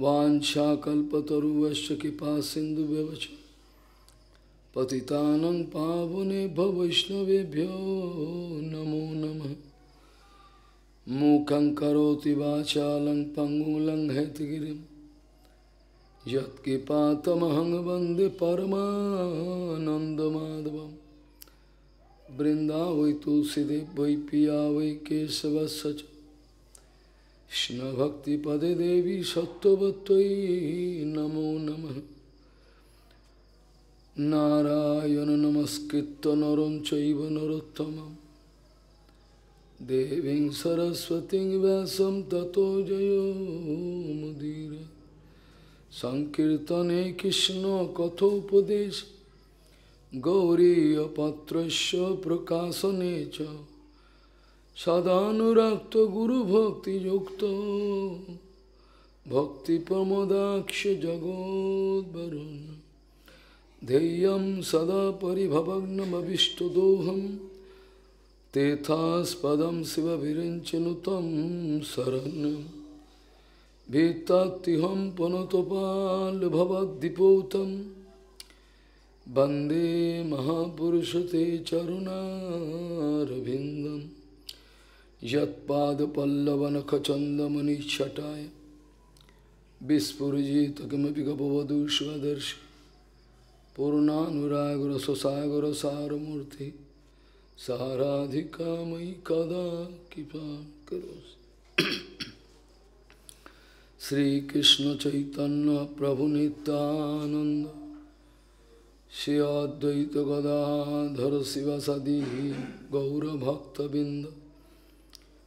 वाशाकुवश कृपा सिंधु पति पावने वैष्णवभ्यो नमो नम मूकं करोति वाचालं पङ्गुलं हैतगिरिं यत्कृपातमहं वन्दे परमानन्दमाधवं वृन्दा वै तुलसीदेव वै पिया वै केशवश्च কৃষ্ণ ভক্তি পদে দেবী সত্যবত্যই নম নম নারায়ণ নমস্কৃত নরম চৈব নরোত্তম দেবী সরস্বতী ব্যাসম ততো জয়ীর সংকীর্তনে কৃষ্ণ কথোপদেশ গৌরীপত্র প্রকাশনে চ সদানুরক্ত গুরু ভক্তিযুক্ত ভক্তি প্রমদাক্ষ জগৎ বরুণ ধেয়ম সদা পরিভবগ্নমীষ্টদোহম তেথাস্পদম শিব বিরিঞ্চনুতম শরণ ভীতাত্তিহম পনতপাল ভবদ্দীপৌতম বন্দে মহাপুষতে চরুণারবিন্দম यत्पादपल्लवनखचन्दमुनिच्छटाय विस्फुजित किमपि गपवधूष्वदर्श पूर्णानुरागरससागरसारमूर्ति साराधिका मयि कदा कृपा करोसि श्रीकृष्णचैतन्यप्रभुनितानन्द श्री अद्वैतगदाधर शिवसदि गौरभक्तबिन्द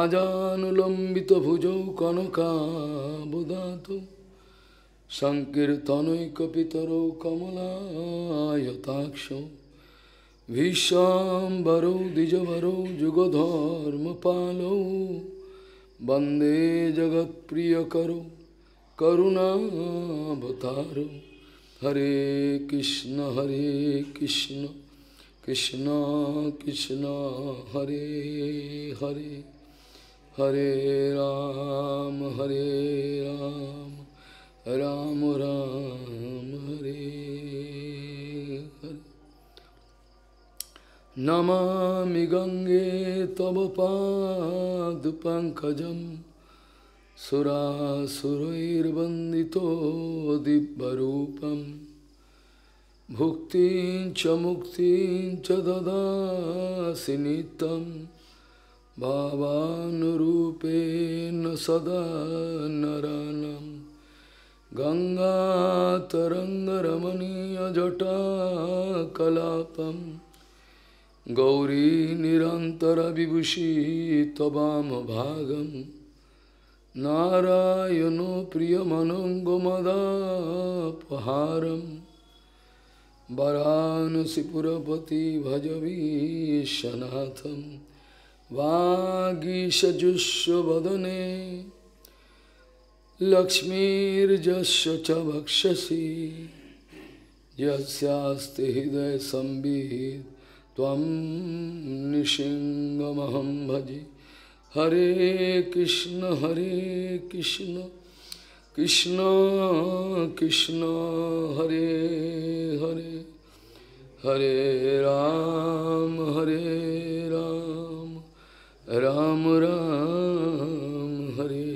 আজানুলম্বিত ভুজৌ কনকাবুদাত সংকীর্তনৈকপিতরৌ কমলায়তাক্ষ ভীষ্মরৌ দ্বিজভরৌ যুগধর্মপালৌ বন্দে জগৎপ্রিয়করৌ করুণাবতার হরে কৃষ্ণ হরে কৃষ্ণ কৃষ্ণ কৃষ্ণ হরে হরে हरे राम हरे राम राम राम हरे हरे नमामि गङ्गे तव पंकज सुरासुरैर्वन्दितो दिव्यरूपं भुक्तिं च मुक्तिं च ददासि नित्यम् भावानुरूपेण सदा नरानं गङ्गातरङ्गरमणीयजटाकलापं गौरीनिरन्तरविभूषी तवामभागं नारायणो प्रियमनङ्गमदापहारम् वरानसिपुरपति भजवीशनाथम् वागीशजुष्वदने लक्ष्मीर्जस्व च भक्षसी यस्यास्ते हृदय संबित तम निशिंगमहम भजे हरे कृष्ण हरे कृष्ण कृष्ण कृष्ण हरे हरे हरे राम हरे राम রাম রাম হরে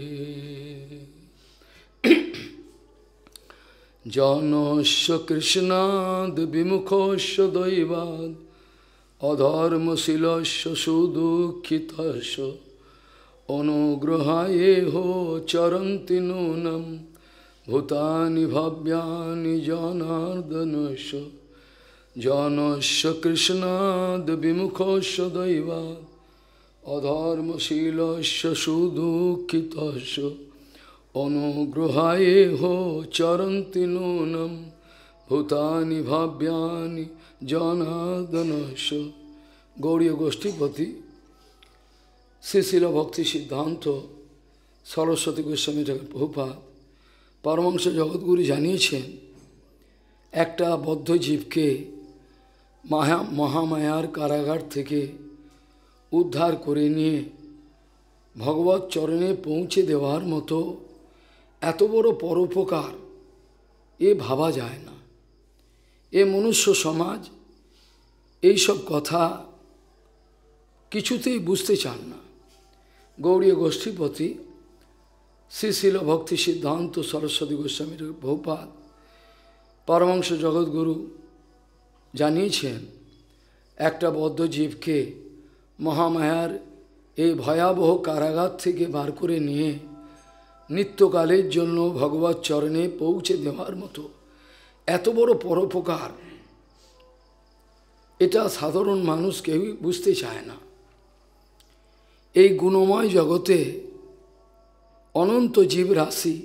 জনস কৃষ্ণাদ বিমুখস্য দৈবাদ অধর্মশীল সুদুঃখিতস্য অনুগ্রহায়ে হো চরন্তি নূনম ভূতানি ভব্যানি জনার্দন জনস কৃষ্ণাদ বিমুখস্য দৈবাদ অধর্মশীলস্য সুদুঃখিতস্য অনুগ্রহায় হো চরন্তি নূনম ভূতানি ভাব্যানি জনাদন গৌরীয় গোষ্ঠীপতি শ্রীশীল ভক্তি সিদ্ধান্ত সরস্বতী গোস্বামী ঠাকুর প্রভুপাত পরমাংশ জগৎগুরু জানিয়েছেন একটা বদ্ধ জীবকে মহামায়ার কারাগার থেকে উদ্ধার করে নিয়ে ভগবত চরণে পৌঁছে দেওয়ার মতো এত বড় পরোপকার এ ভাবা যায় না এ মনুষ্য সমাজ এই সব কথা কিছুতেই বুঝতে চান না গৌরী গোষ্ঠীপতি শ্রীশিল ভক্তি সিদ্ধান্ত সরস্বতী গোস্বামীর ভৌপাত পরমাংশ জগৎগুরু জানিয়েছেন একটা বদ্ধ জীবকে মহামায়ার এই ভয়াবহ কারাগার থেকে বার করে নিয়ে নিত্যকালের জন্য ভগবত চরণে পৌঁছে দেওয়ার মতো এত বড় পরোপকার এটা সাধারণ মানুষ কেউই বুঝতে চায় না এই গুণময় জগতে অনন্ত জীব রাশি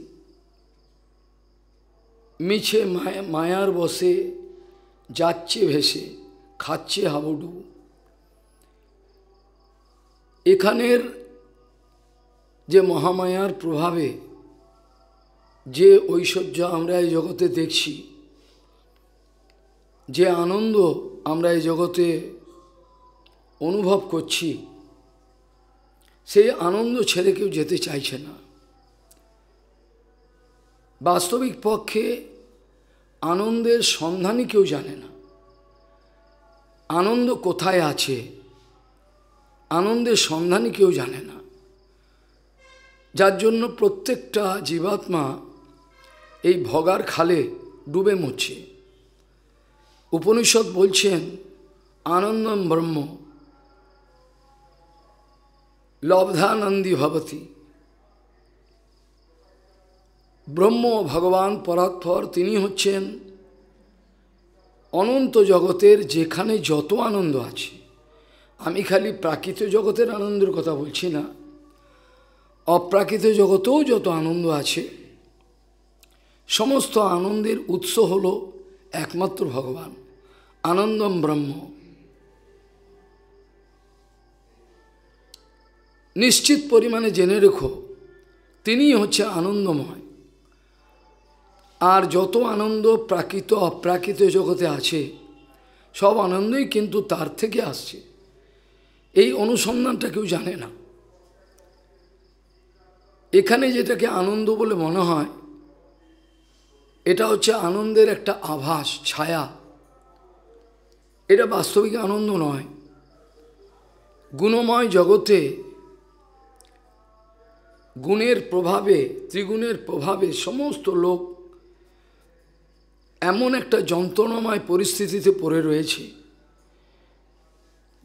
মিছে মায়ার বসে যাচ্ছে ভেসে খাচ্ছে হাবুডুবু এখানের যে মহামায়ার প্রভাবে যে ঐশ্বর্য আমরা এই জগতে দেখছি যে আনন্দ আমরা এই জগতে অনুভব করছি সেই আনন্দ ছেড়ে কেউ যেতে চাইছে না বাস্তবিক পক্ষে আনন্দের সন্ধানই কেউ জানে না আনন্দ কোথায় আছে আনন্দের সন্ধানই কেউ জানে না যার জন্য প্রত্যেকটা জীবাত্মা এই ভগার খালে ডুবে মরছে উপনিষদ বলছেন আনন্দম ব্রহ্ম লব্ধানন্দী ভবতী ব্রহ্ম ভগবান পরাৎপর তিনি হচ্ছেন অনন্ত জগতের যেখানে যত আনন্দ আছে আমি খালি প্রাকৃত জগতের আনন্দের কথা বলছি না অপ্রাকৃত জগতেও যত আনন্দ আছে সমস্ত আনন্দের উৎস হল একমাত্র ভগবান আনন্দম ব্রহ্ম নিশ্চিত পরিমাণে জেনে রেখো তিনি হচ্ছে আনন্দময় আর যত আনন্দ প্রাকৃত অপ্রাকৃত জগতে আছে সব আনন্দই কিন্তু তার থেকে আসছে এই অনুসন্ধানটা কেউ জানে না এখানে যেটাকে আনন্দ বলে মনে হয় এটা হচ্ছে আনন্দের একটা আভাস ছায়া এটা বাস্তবিক আনন্দ নয় গুণময় জগতে গুণের প্রভাবে ত্রিগুণের প্রভাবে সমস্ত লোক এমন একটা যন্ত্রণাময় পরিস্থিতিতে পড়ে রয়েছে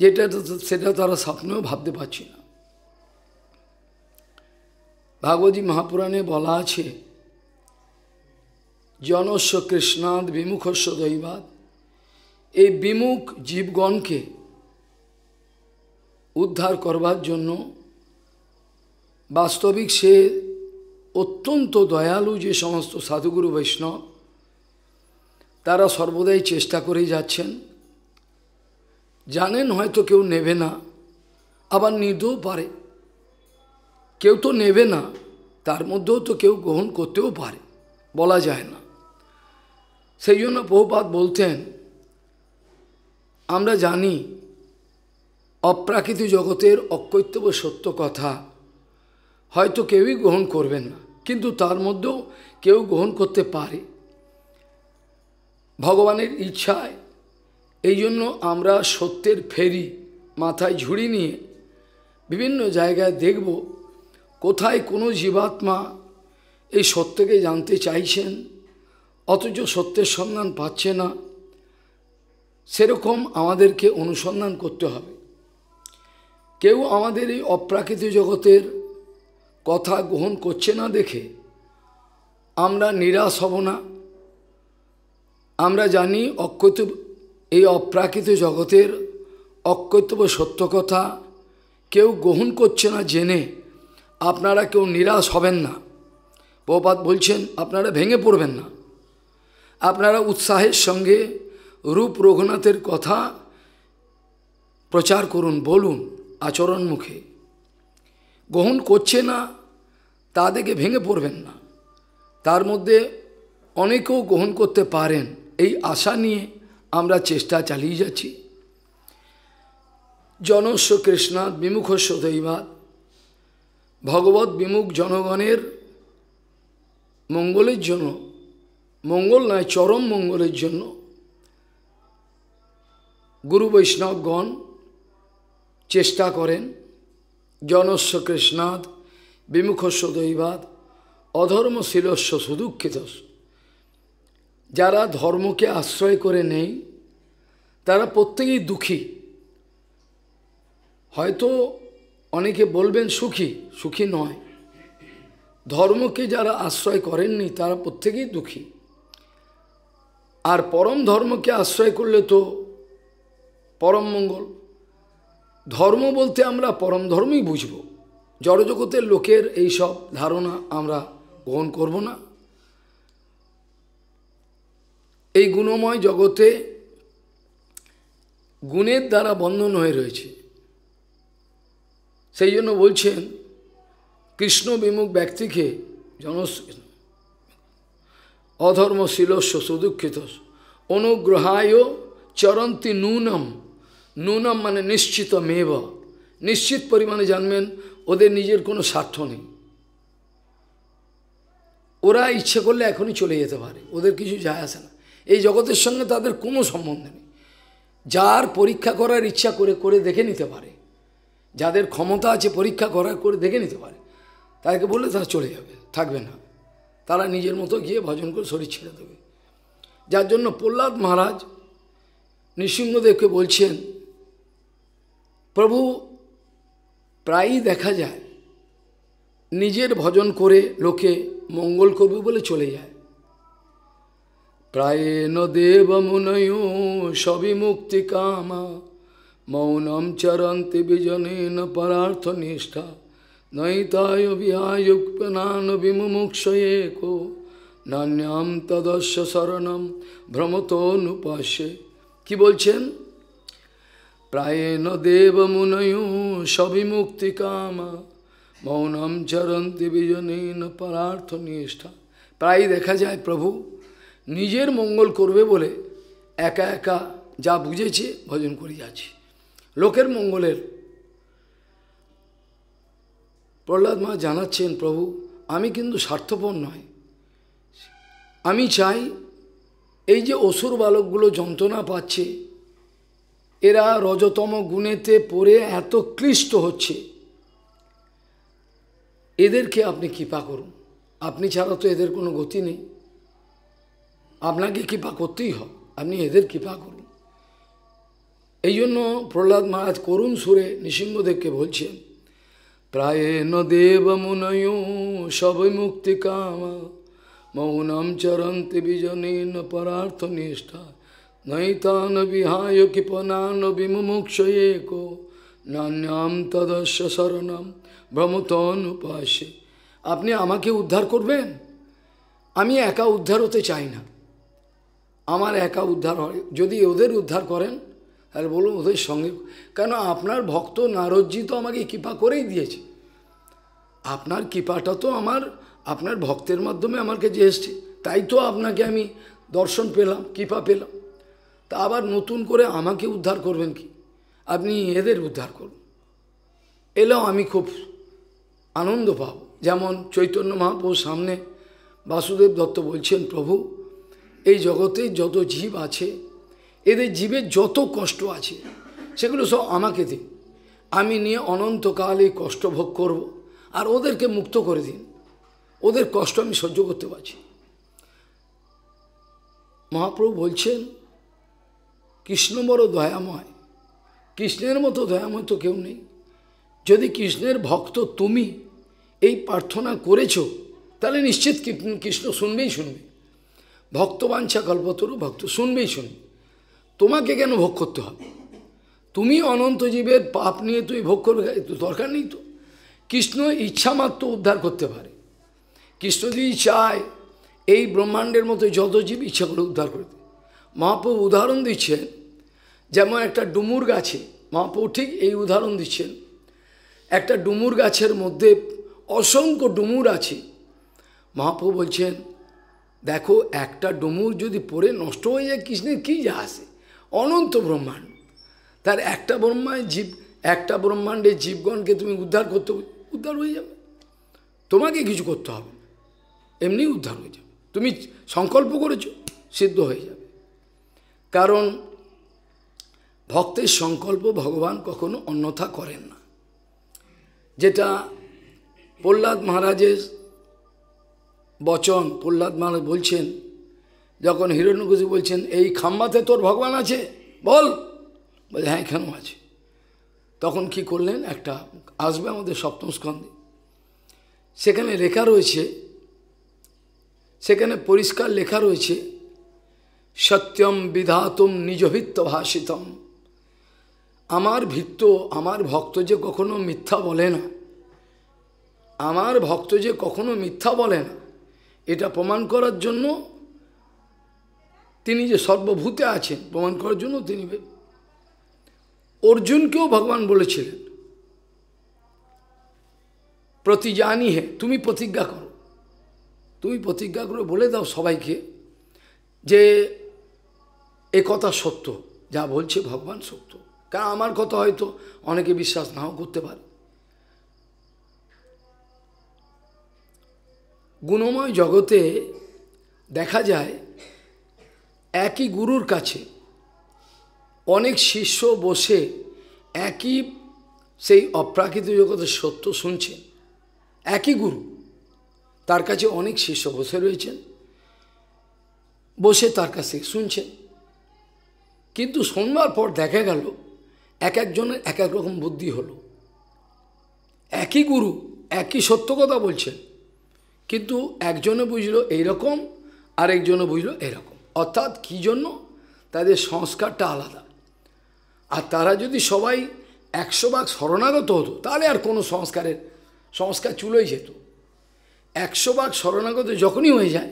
যেটা সেটা তারা স্বপ্নেও ভাবতে পারছে না ভাগবতী মহাপুরাণে বলা আছে জনস্ব কৃষ্ণাদ বিমুখস্ব দৈবাদ এই বিমুখ জীবগণকে উদ্ধার করবার জন্য বাস্তবিক সে অত্যন্ত দয়ালু যে সমস্ত সাধুগুরু বৈষ্ণব তারা সর্বদাই চেষ্টা করে যাচ্ছেন জানেন হয়তো কেউ নেবে না আবার নিতেও পারে কেউ তো নেবে না তার মধ্যেও তো কেউ গ্রহণ করতেও পারে বলা যায় না সেই জন্য বহুপাত বলতেন আমরা জানি অপ্রাকৃতিক জগতের অকৈত্যব সত্য কথা হয়তো কেউই গ্রহণ করবেন না কিন্তু তার মধ্যেও কেউ গ্রহণ করতে পারে ভগবানের ইচ্ছায় এই জন্য আমরা সত্যের ফেরি মাথায় ঝুড়ি নিয়ে বিভিন্ন জায়গায় দেখব কোথায় কোনো জীবাত্মা এই সত্যকে জানতে চাইছেন অথচ সত্যের সন্ধান পাচ্ছে না সেরকম আমাদেরকে অনুসন্ধান করতে হবে কেউ আমাদের এই অপ্রাকৃত জগতের কথা গ্রহণ করছে না দেখে আমরা নিরাশ হব না আমরা জানি অক্ষত এই অপ্রাকৃত জগতের অকৈতব্য সত্য কথা কেউ গ্রহণ করছে না জেনে আপনারা কেউ নিরাশ হবেন না বহুপাত বলছেন আপনারা ভেঙে পড়বেন না আপনারা উৎসাহের সঙ্গে রূপ রঘুনাথের কথা প্রচার করুন বলুন আচরণ মুখে গ্রহণ করছে না তা দেখে ভেঙে পড়বেন না তার মধ্যে অনেকেও গ্রহণ করতে পারেন এই আশা নিয়ে আমরা চেষ্টা চালিয়ে যাচ্ছি জনস্ব কৃষ্ণাদ বিমুখস্ব দৈবাদ ভগবত বিমুখ জনগণের মঙ্গলের জন্য মঙ্গল নয় চরম মঙ্গলের জন্য গুরু বৈষ্ণবগণ চেষ্টা করেন জনস্ব কৃষ্ণাদ বিমুখস্ব দৈবাদ অধর্মশীলস্ব সুদুঃখিতস্ব যারা ধর্মকে আশ্রয় করে নেই তারা প্রত্যেকেই দুঃখী হয়তো অনেকে বলবেন সুখী সুখী নয় ধর্মকে যারা আশ্রয় করেননি তারা প্রত্যেকেই দুঃখী আর পরম ধর্মকে আশ্রয় করলে তো পরম মঙ্গল ধর্ম বলতে আমরা পরম ধর্মই বুঝব জড়জগতের লোকের এইসব ধারণা আমরা গ্রহণ করব না এই গুণময় জগতে গুণের দ্বারা বন্ধন হয়ে রয়েছে সেই জন্য বলছেন কৃষ্ণ বিমুখ ব্যক্তিকে জন অধর্মশীল সুদুঃখিত অনুগ্রহায় চরন্তি নুনম নুনম মানে নিশ্চিত মেব নিশ্চিত পরিমাণে জানবেন ওদের নিজের কোনো স্বার্থ নেই ওরা ইচ্ছে করলে এখনই চলে যেতে পারে ওদের কিছু যায় আসে না এই জগতের সঙ্গে তাদের কোনো সম্বন্ধ নেই যার পরীক্ষা করার ইচ্ছা করে করে দেখে নিতে পারে যাদের ক্ষমতা আছে পরীক্ষা করার করে দেখে নিতে পারে তাকে বললে তারা চলে যাবে থাকবে না তারা নিজের মতো গিয়ে ভজন করে শরীর ছেড়ে দেবে যার জন্য প্রহ্লাদ মহারাজ নৃসিংহদেবকে বলছেন প্রভু প্রায়ই দেখা যায় নিজের ভজন করে লোকে মঙ্গল করবে বলে চলে যায় প্রায়েণ মুক্তি সবিমুক্তিকামা মৌনম চরন্তি বিজনেন পরার্থনিষ্ঠা নৈতায় বিহায়ুক্পনান বিমুক্ষয়ে কো নান্যাম তদস্য শরণম ভ্রমতোনুপাস্যে কি বলছেন প্রায়েণ মুক্তি সবিমুক্তিকামা মৌনম চরন্তি বিজনেন পরার্থনিষ্ঠা প্রায় দেখা যায় প্রভু নিজের মঙ্গল করবে বলে একা একা যা বুঝেছে ভজন করে যাচ্ছে লোকের মঙ্গলের প্রহ্লাদ মা জানাচ্ছেন প্রভু আমি কিন্তু স্বার্থপর নয় আমি চাই এই যে অসুর বালকগুলো যন্ত্রণা পাচ্ছে এরা রজতম গুণেতে পড়ে এত ক্লিষ্ট হচ্ছে এদেরকে আপনি কৃপা করুন আপনি ছাড়া তো এদের কোনো গতি নেই আপনাকে কৃপা করতেই হবে আপনি এদের কৃপা করুন এই জন্য প্রহ্লাদ মহারাজ করুণ সুরে নৃসিংহদেবকে বলছেন প্রায় ন দেব মুনয় সব মুক্তি কাম মৌনম চরন্তি বিজনে ন পরার্থ নিষ্ঠা নৈতান বিহায় কৃপনা বিমুক্ষ নান্যাম তদস্য শরণম ভ্রমতন উপাসে আপনি আমাকে উদ্ধার করবেন আমি একা উদ্ধার হতে চাই না আমার একা উদ্ধার হয় যদি ওদের উদ্ধার করেন তাহলে বলুন ওদের সঙ্গে কেন আপনার ভক্ত নারজ্জি তো আমাকে কৃপা করেই দিয়েছে আপনার কৃপাটা তো আমার আপনার ভক্তের মাধ্যমে আমার কাছে এসছে তাই তো আপনাকে আমি দর্শন পেলাম কৃপা পেলাম তা আবার নতুন করে আমাকে উদ্ধার করবেন কি আপনি এদের উদ্ধার করুন এলেও আমি খুব আনন্দ পাব যেমন চৈতন্য মহাপুর সামনে বাসুদেব দত্ত বলছেন প্রভু এই জগতে যত জীব আছে এদের জীবের যত কষ্ট আছে সেগুলো সব আমাকে দিন আমি নিয়ে অনন্তকাল এই কষ্ট ভোগ করব আর ওদেরকে মুক্ত করে দিন ওদের কষ্ট আমি সহ্য করতে পারছি মহাপ্রভু বলছেন কৃষ্ণ বড় দয়াময় কৃষ্ণের মতো দয়াময় তো কেউ নেই যদি কৃষ্ণের ভক্ত তুমি এই প্রার্থনা করেছো তাহলে নিশ্চিত কৃষ্ণ শুনবেই শুনবে ভক্তবাঞ্ছা কল্পতরু ভক্ত শুনবেই শুনবে তোমাকে কেন ভোগ করতে হবে তুমি অনন্ত জীবের পাপ নিয়ে তুই ভোগ করবে দরকার নেই তো কৃষ্ণ মাত্র উদ্ধার করতে পারে কৃষ্ণ যদি চায় এই ব্রহ্মাণ্ডের মতো যত জীব ইচ্ছা করে উদ্ধার করতে মহাপ্রভু উদাহরণ দিচ্ছেন যেমন একটা ডুমুর গাছে মহাপ্রভু ঠিক এই উদাহরণ দিচ্ছেন একটা ডুমুর গাছের মধ্যে অসংখ্য ডুমুর আছে মহাপ্রভু বলছেন দেখো একটা ডমুর যদি পড়ে নষ্ট হয়ে যায় কৃষ্ণের কী যা আসে অনন্ত ব্রহ্মাণ্ড তার একটা ব্রহ্মায় জীব একটা ব্রহ্মাণ্ডের জীবগণকে তুমি উদ্ধার করতে উদ্ধার হয়ে যাবে তোমাকে কিছু করতে হবে এমনি উদ্ধার হয়ে যাবে তুমি সংকল্প করেছ সিদ্ধ হয়ে যাবে কারণ ভক্তের সংকল্প ভগবান কখনো অন্যথা করেন না যেটা প্রহ্লাদ মহারাজের বচন প্রহ্লাদ মহারাজ বলছেন যখন হিরণ্যকুশি বলছেন এই খাম্বাতে তোর ভগবান আছে বল বলে হ্যাঁ কেন আছে তখন কি করলেন একটা আসবে আমাদের সপ্তম স্কন্ধে সেখানে লেখা রয়েছে সেখানে পরিষ্কার লেখা রয়েছে সত্যম বিধাতুম নিজভিত্ত ভাষিতম আমার ভিত্ত আমার ভক্ত যে কখনো মিথ্যা বলে না আমার ভক্ত যে কখনো মিথ্যা বলে না এটা প্রমাণ করার জন্য তিনি যে সর্বভূতে আছেন প্রমাণ করার জন্য তিনি অর্জুনকেও ভগবান বলেছিলেন প্রতি জানি হে তুমি প্রতিজ্ঞা করো তুমি প্রতিজ্ঞা করে বলে দাও সবাইকে যে এ কথা সত্য যা বলছে ভগবান সত্য কারণ আমার কথা হয়তো অনেকে বিশ্বাস নাও করতে পারে গুণময় জগতে দেখা যায় একই গুরুর কাছে অনেক শিষ্য বসে একই সেই অপ্রাকৃত জগতের সত্য শুনছেন একই গুরু তার কাছে অনেক শিষ্য বসে রয়েছেন বসে তার কাছে শুনছেন কিন্তু শোনবার পর দেখা গেল এক একজনের এক এক রকম বুদ্ধি হলো একই গুরু একই সত্য কথা বলছেন কিন্তু একজনও বুঝলো এইরকম আরেকজনও বুঝলো এরকম অর্থাৎ কি জন্য তাদের সংস্কারটা আলাদা আর তারা যদি সবাই একশো ভাগ শরণাগত হতো তাহলে আর কোনো সংস্কারের সংস্কার চুলোই যেত একশো ভাগ শরণাগত যখনই হয়ে যায়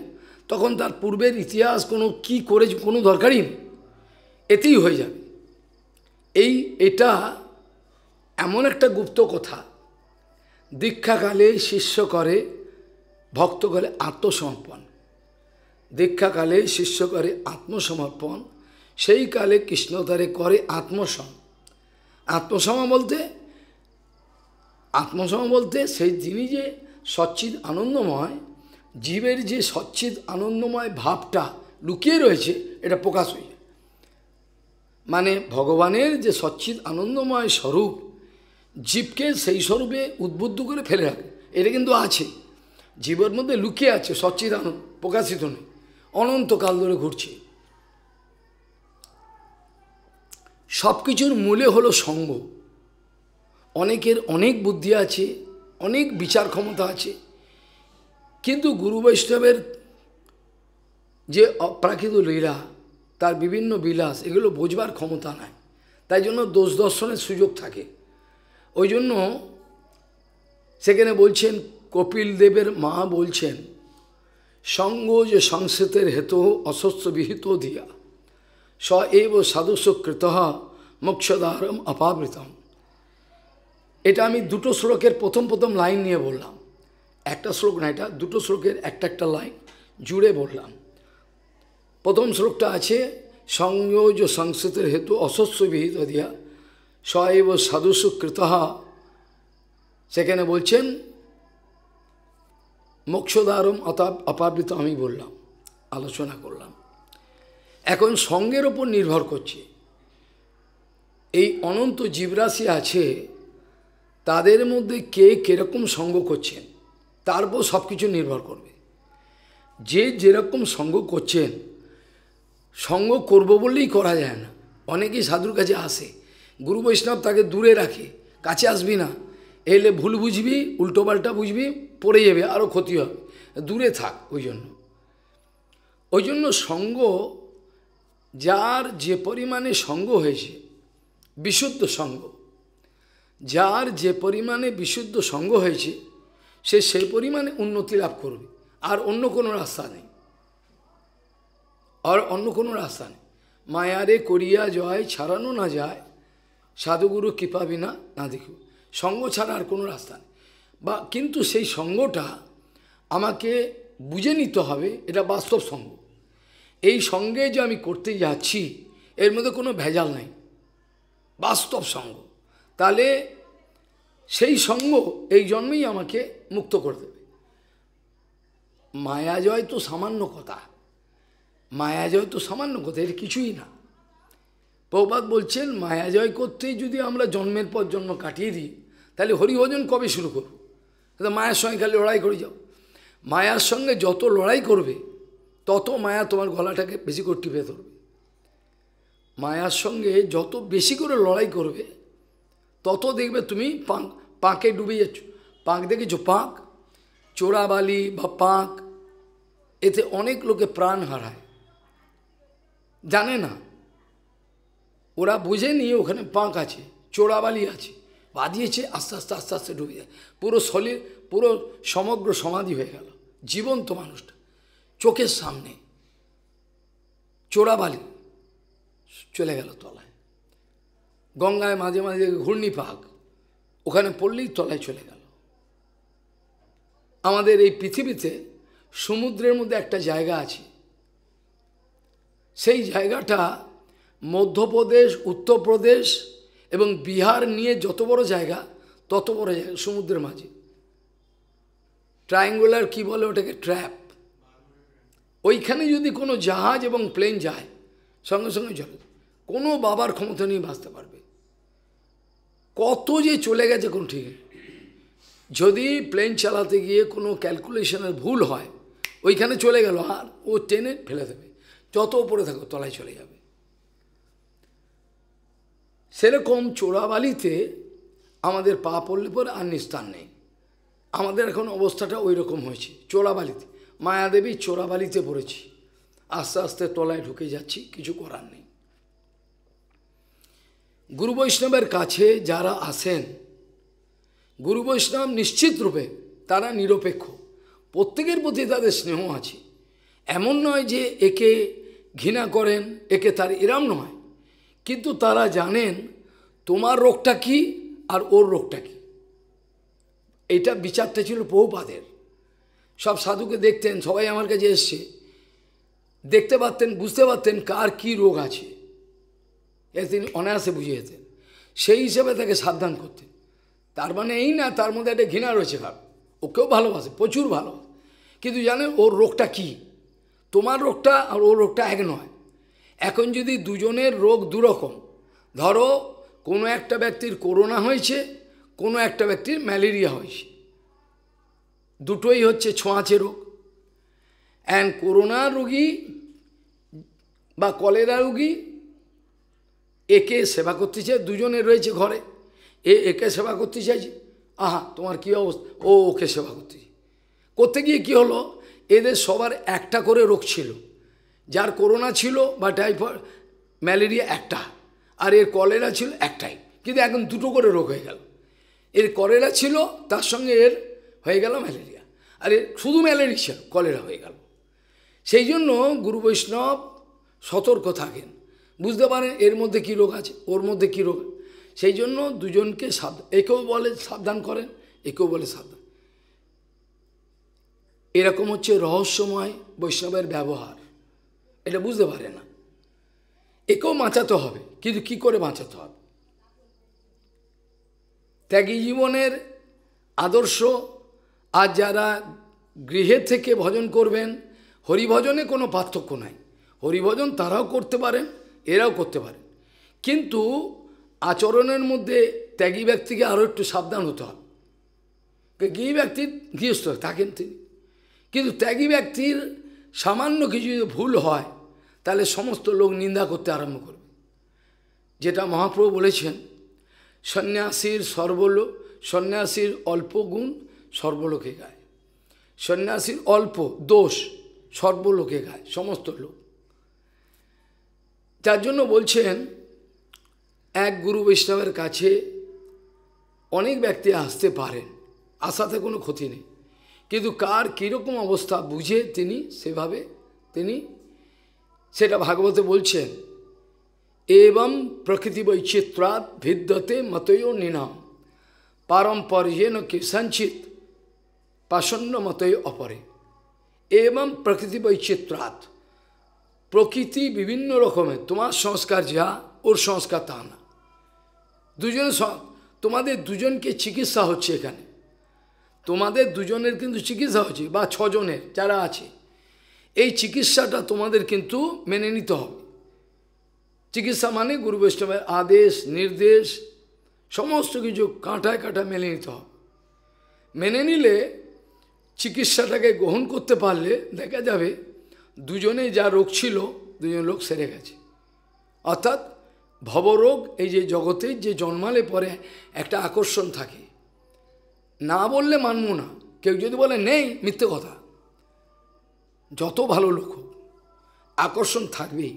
তখন তার পূর্বের ইতিহাস কোনো কি করে কোনো দরকারই এতেই হয়ে যাবে এই এটা এমন একটা গুপ্ত কথা দীক্ষাকালে শিষ্য করে ভক্ত করে আত্মসমর্পণ দীক্ষাকালে শিষ্য করে আত্মসমর্পণ সেই কালে কৃষ্ণধারে করে আত্মসম আত্মসম বলতে আত্মসম বলতে সেই যিনি যে সচ্ছিদ আনন্দময় জীবের যে সচ্ছিদ আনন্দময় ভাবটা লুকিয়ে রয়েছে এটা প্রকাশ হয়ে মানে ভগবানের যে সচ্ছিদ আনন্দময় স্বরূপ জীবকে সেই স্বরূপে উদ্বুদ্ধ করে ফেলে রাখে এটা কিন্তু আছে জীবের মধ্যে লুকিয়ে আছে সচ্চিদানন্দ প্রকাশিত নেই অনন্তকাল ধরে ঘুরছে সব কিছুর মূলে হলো সঙ্গ অনেকের অনেক বুদ্ধি আছে অনেক বিচার ক্ষমতা আছে কিন্তু গুরু বৈষ্ণবের যে অপ্রাকৃত লীলা তার বিভিন্ন বিলাস এগুলো বোঝবার ক্ষমতা নাই তাই জন্য দোষ দর্শনের সুযোগ থাকে ওই জন্য সেখানে বলছেন কপিল দেবের মা বলছেন সঙ্গ যে সংসেতের হেতু অস্বস্ব বিহিত দিয়া স এব সাধুসকৃত মোক্ষদারম অপাবৃতম এটা আমি দুটো শ্লোকের প্রথম প্রথম লাইন নিয়ে বললাম একটা শ্লোক না এটা দুটো শ্লোকের একটা একটা লাইন জুড়ে বললাম প্রথম শ্লোকটা আছে সংযোজ সংস্কৃতের হেতু অস্বস্ব বিহিত দিয়া স এব কৃতহা সেখানে বলছেন মোক্ষদারম অতাপ অপাবৃত আমি বললাম আলোচনা করলাম এখন সঙ্গের ওপর নির্ভর করছে এই অনন্ত জীবরাশি আছে তাদের মধ্যে কে কীরকম সঙ্গ করছেন তার উপর সব কিছু নির্ভর করবে যে যেরকম সঙ্গ করছেন সঙ্গ করব বললেই করা যায় না অনেকেই সাধুর কাছে আসে গুরু বৈষ্ণব তাকে দূরে রাখে কাছে আসবি না এলে ভুল বুঝবি উল্টোপাল্টা বুঝবি পড়ে যাবে আরও ক্ষতি হবে দূরে থাক ওই জন্য ওই জন্য সঙ্গ যার যে পরিমাণে সঙ্গ হয়েছে বিশুদ্ধ সঙ্গ যার যে পরিমাণে বিশুদ্ধ সঙ্গ হয়েছে সে সেই পরিমাণে উন্নতি লাভ করবে আর অন্য কোনো রাস্তা নেই আর অন্য কোনো রাস্তা নেই মায়ারে করিয়া জয় ছাড়ানো না যায় সাধুগুরু কৃপা বিনা না দেখু সঙ্গ ছাড়া আর কোনো রাস্তা নেই বা কিন্তু সেই সঙ্গটা আমাকে বুঝে নিতে হবে এটা বাস্তব সঙ্গ এই সঙ্গে যে আমি করতে যাচ্ছি এর মধ্যে কোনো ভেজাল নাই বাস্তব সঙ্গ তাহলে সেই সঙ্গ এই জন্মেই আমাকে মুক্ত করে দেবে মায়া জয় তো সামান্য কথা মায়া জয় তো সামান্য কথা এটা কিছুই না প্রবাদ বলছেন মায়া জয় করতেই যদি আমরা জন্মের পর জন্ম কাটিয়ে দিই তাহলে হরিভজন কবে শুরু করব কিন্তু মায়ের সঙ্গে খালি লড়াই করে যাও মায়ার সঙ্গে যত লড়াই করবে তত মায়া তোমার গলাটাকে বেশি করে টিপে ধরবে মায়ার সঙ্গে যত বেশি করে লড়াই করবে তত দেখবে তুমি পাঁক পাঁকে ডুবে যাচ্ছ পাঁক দেখেছ পাঁক চোরাবালি বা পাঁক এতে অনেক লোকে প্রাণ হারায় জানে না ওরা বুঝেনি ওখানে পাঁক আছে চোরাবালি আছে পা দিয়েছে আস্তে আস্তে আস্তে আস্তে ডুবে যায় পুরো শরীর পুরো সমগ্র সমাধি হয়ে গেল জীবন্ত মানুষটা চোখের সামনে চোরাবালি চলে গেল তলায় গঙ্গায় মাঝে মাঝে ঘূর্ণিপাক ওখানে পড়লেই তলায় চলে গেল আমাদের এই পৃথিবীতে সমুদ্রের মধ্যে একটা জায়গা আছে সেই জায়গাটা মধ্যপ্রদেশ উত্তরপ্রদেশ এবং বিহার নিয়ে যত বড় জায়গা তত বড় জায়গা সমুদ্রের মাঝে ট্রায়াঙ্গুলার কি বলে ওটাকে ট্র্যাপ ওইখানে যদি কোনো জাহাজ এবং প্লেন যায় সঙ্গে সঙ্গে চলে কোনো বাবার ক্ষমতা নিয়ে বাঁচতে পারবে কত যে চলে গেছে কোন ঠিক যদি প্লেন চালাতে গিয়ে কোনো ক্যালকুলেশনের ভুল হয় ওইখানে চলে গেল আর ও টেনে ফেলে দেবে যত উপরে থাকো তলায় চলে যাবে সেরকম চোরাবালিতে আমাদের পা পড়লে পরে আর নিস্তার নেই আমাদের এখন অবস্থাটা ওই রকম হয়েছে চোরাবালিতে মায়াদেবী চোরাবালিতে পড়েছি আস্তে আস্তে তলায় ঢুকে যাচ্ছি কিছু করার নেই গুরু বৈষ্ণবের কাছে যারা আসেন গুরু বৈষ্ণব নিশ্চিত রূপে তারা নিরপেক্ষ প্রত্যেকের প্রতি তাদের স্নেহ আছে এমন নয় যে একে ঘৃণা করেন একে তার এরাম নয় কিন্তু তারা জানেন তোমার রোগটা কি আর ওর রোগটা কি এটা বিচারটা ছিল বহুপাদের সব সাধুকে দেখতেন সবাই আমার কাছে এসছে দেখতে পারতেন বুঝতে পারতেন কার কি রোগ আছে এ তিনি অনায়াসে বুঝে যেতেন সেই হিসেবে তাকে সাবধান করতেন তার মানে এই না তার মধ্যে একটা ঘৃণা রয়েছে ভাব ওকেও ভালোবাসে প্রচুর ভালোবাসে কিন্তু জানে ওর রোগটা কি তোমার রোগটা আর ওর রোগটা এক নয় এখন যদি দুজনের রোগ দুরকম ধরো কোনো একটা ব্যক্তির করোনা হয়েছে কোনো একটা ব্যক্তির ম্যালেরিয়া হয়েছে দুটোই হচ্ছে ছোঁয়াচে রোগ অ্যান্ড করোনা রোগী বা কলেরা রোগী একে সেবা করতে চাই দুজনে রয়েছে ঘরে এ একে সেবা করতে চাইছে আহা তোমার কী অবস্থা ও ওকে সেবা করতে করতে গিয়ে কী হলো এদের সবার একটা করে রোগ ছিল যার করোনা ছিল বা টাইফয়েড ম্যালেরিয়া একটা আর এর কলেরা ছিল একটাই কিন্তু এখন দুটো করে রোগ হয়ে গেল এর কলেরা ছিল তার সঙ্গে এর হয়ে গেল ম্যালেরিয়া আর এর শুধু ম্যালেরিয়া ছিল কলেরা হয়ে গেল সেই জন্য গুরু বৈষ্ণব সতর্ক থাকেন বুঝতে পারেন এর মধ্যে কী রোগ আছে ওর মধ্যে কী রোগ সেই জন্য দুজনকে সাবধান একেও বলে সাবধান করেন একেও বলে সাবধান এরকম হচ্ছে রহস্যময় বৈষ্ণবের ব্যবহার এটা বুঝতে পারে না একেও বাঁচাতে হবে কিন্তু কি করে বাঁচাতে হবে ত্যাগী জীবনের আদর্শ আর যারা গৃহে থেকে ভজন করবেন হরিভজনে কোনো পার্থক্য নাই হরিভজন তারাও করতে পারেন এরাও করতে পারেন কিন্তু আচরণের মধ্যে ত্যাগী ব্যক্তিকে আরও একটু সাবধান হতে হবে গৃহী ব্যক্তির গৃহস্থ থাকেন তিনি কিন্তু ত্যাগী ব্যক্তির সামান্য কিছু যদি ভুল হয় তাহলে সমস্ত লোক নিন্দা করতে আরম্ভ করবে যেটা মহাপ্রভু বলেছেন সন্ন্যাসীর সর্বলোক সন্ন্যাসীর অল্প গুণ সর্বলোকে গায় সন্ন্যাসীর অল্প দোষ সর্বলোকে গায় সমস্ত লোক যার জন্য বলছেন এক গুরু বৈষ্ণবের কাছে অনেক ব্যক্তি আসতে পারেন আসাতে কোনো ক্ষতি নেই কিন্তু কার কীরকম অবস্থা বুঝে তিনি সেভাবে তিনি সেটা ভাগবতে বলছেন এবং প্রকৃতি বৈচিত্রাৎ ভিদ্যতে মতয় নিনাম পারম্পর্যেন কিসঞ্চিত পাষণ্য মতয় অপরে এবং প্রকৃতি বৈচিত্রাৎ প্রকৃতি বিভিন্ন রকমের তোমার সংস্কার যা ওর সংস্কার তা না দুজন তোমাদের দুজনকে চিকিৎসা হচ্ছে এখানে তোমাদের দুজনের কিন্তু চিকিৎসা হচ্ছে বা ছজনের যারা আছে এই চিকিৎসাটা তোমাদের কিন্তু মেনে নিতে হবে চিকিৎসা মানে গুরু বৈষ্ণবের আদেশ নির্দেশ সমস্ত কিছু কাঁটায় কাঁটায় মেনে নিতে হবে মেনে নিলে চিকিৎসাটাকে গ্রহণ করতে পারলে দেখা যাবে দুজনে যা রোগ ছিল দুজন লোক সেরে গেছে অর্থাৎ ভবরোগ এই যে জগতে যে জন্মালে পরে একটা আকর্ষণ থাকে না বললে মানব না কেউ যদি বলে নেই মিথ্যে কথা যত ভালো লোক আকর্ষণ থাকবেই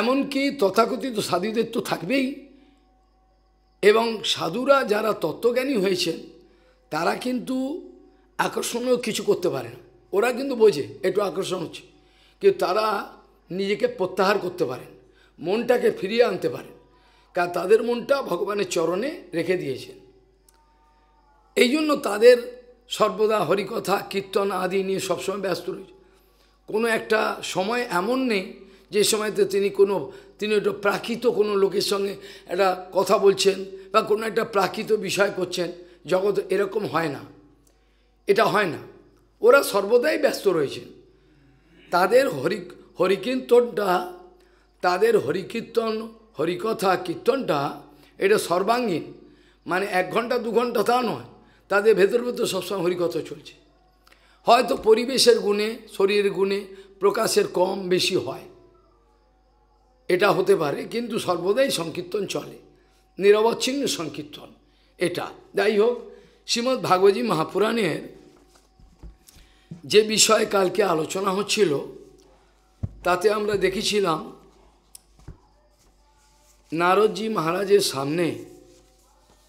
এমনকি তথাকথিত সাধুদের তো থাকবেই এবং সাধুরা যারা তত্ত্বজ্ঞানী হয়েছেন তারা কিন্তু আকর্ষণীয় কিছু করতে পারে না ওরা কিন্তু বোঝে একটু আকর্ষণ হচ্ছে কিন্তু তারা নিজেকে প্রত্যাহার করতে পারেন মনটাকে ফিরিয়ে আনতে পারেন কারণ তাদের মনটা ভগবানের চরণে রেখে দিয়েছেন এই জন্য তাদের সর্বদা হরিকথা কীর্তন আদি নিয়ে সবসময় ব্যস্ত রয়েছে কোনো একটা সময় এমন নেই যে সময়তে তিনি কোনো তিনি একটা প্রাকৃত কোনো লোকের সঙ্গে একটা কথা বলছেন বা কোনো একটা প্রাকৃত বিষয় করছেন জগৎ এরকম হয় না এটা হয় না ওরা সর্বদাই ব্যস্ত রয়েছেন তাদের হরি হরিকীর্তনটা তাদের হরিকীর্তন হরিকথা কীর্তনটা এটা সর্বাঙ্গীন মানে এক ঘন্টা দু ঘন্টা তা নয় তাদের ভেতর ভেতর সবসময় হরিকথা চলছে হয়তো পরিবেশের গুণে শরীরের গুণে প্রকাশের কম বেশি হয় এটা হতে পারে কিন্তু সর্বদাই সংকীর্তন চলে নিরবচ্ছিন্ন সংকীর্তন এটা যাই হোক শ্রীমদ্ ভাগবতী মহাপুরাণের যে বিষয়ে কালকে আলোচনা হচ্ছিল তাতে আমরা দেখেছিলাম নারদজি মহারাজের সামনে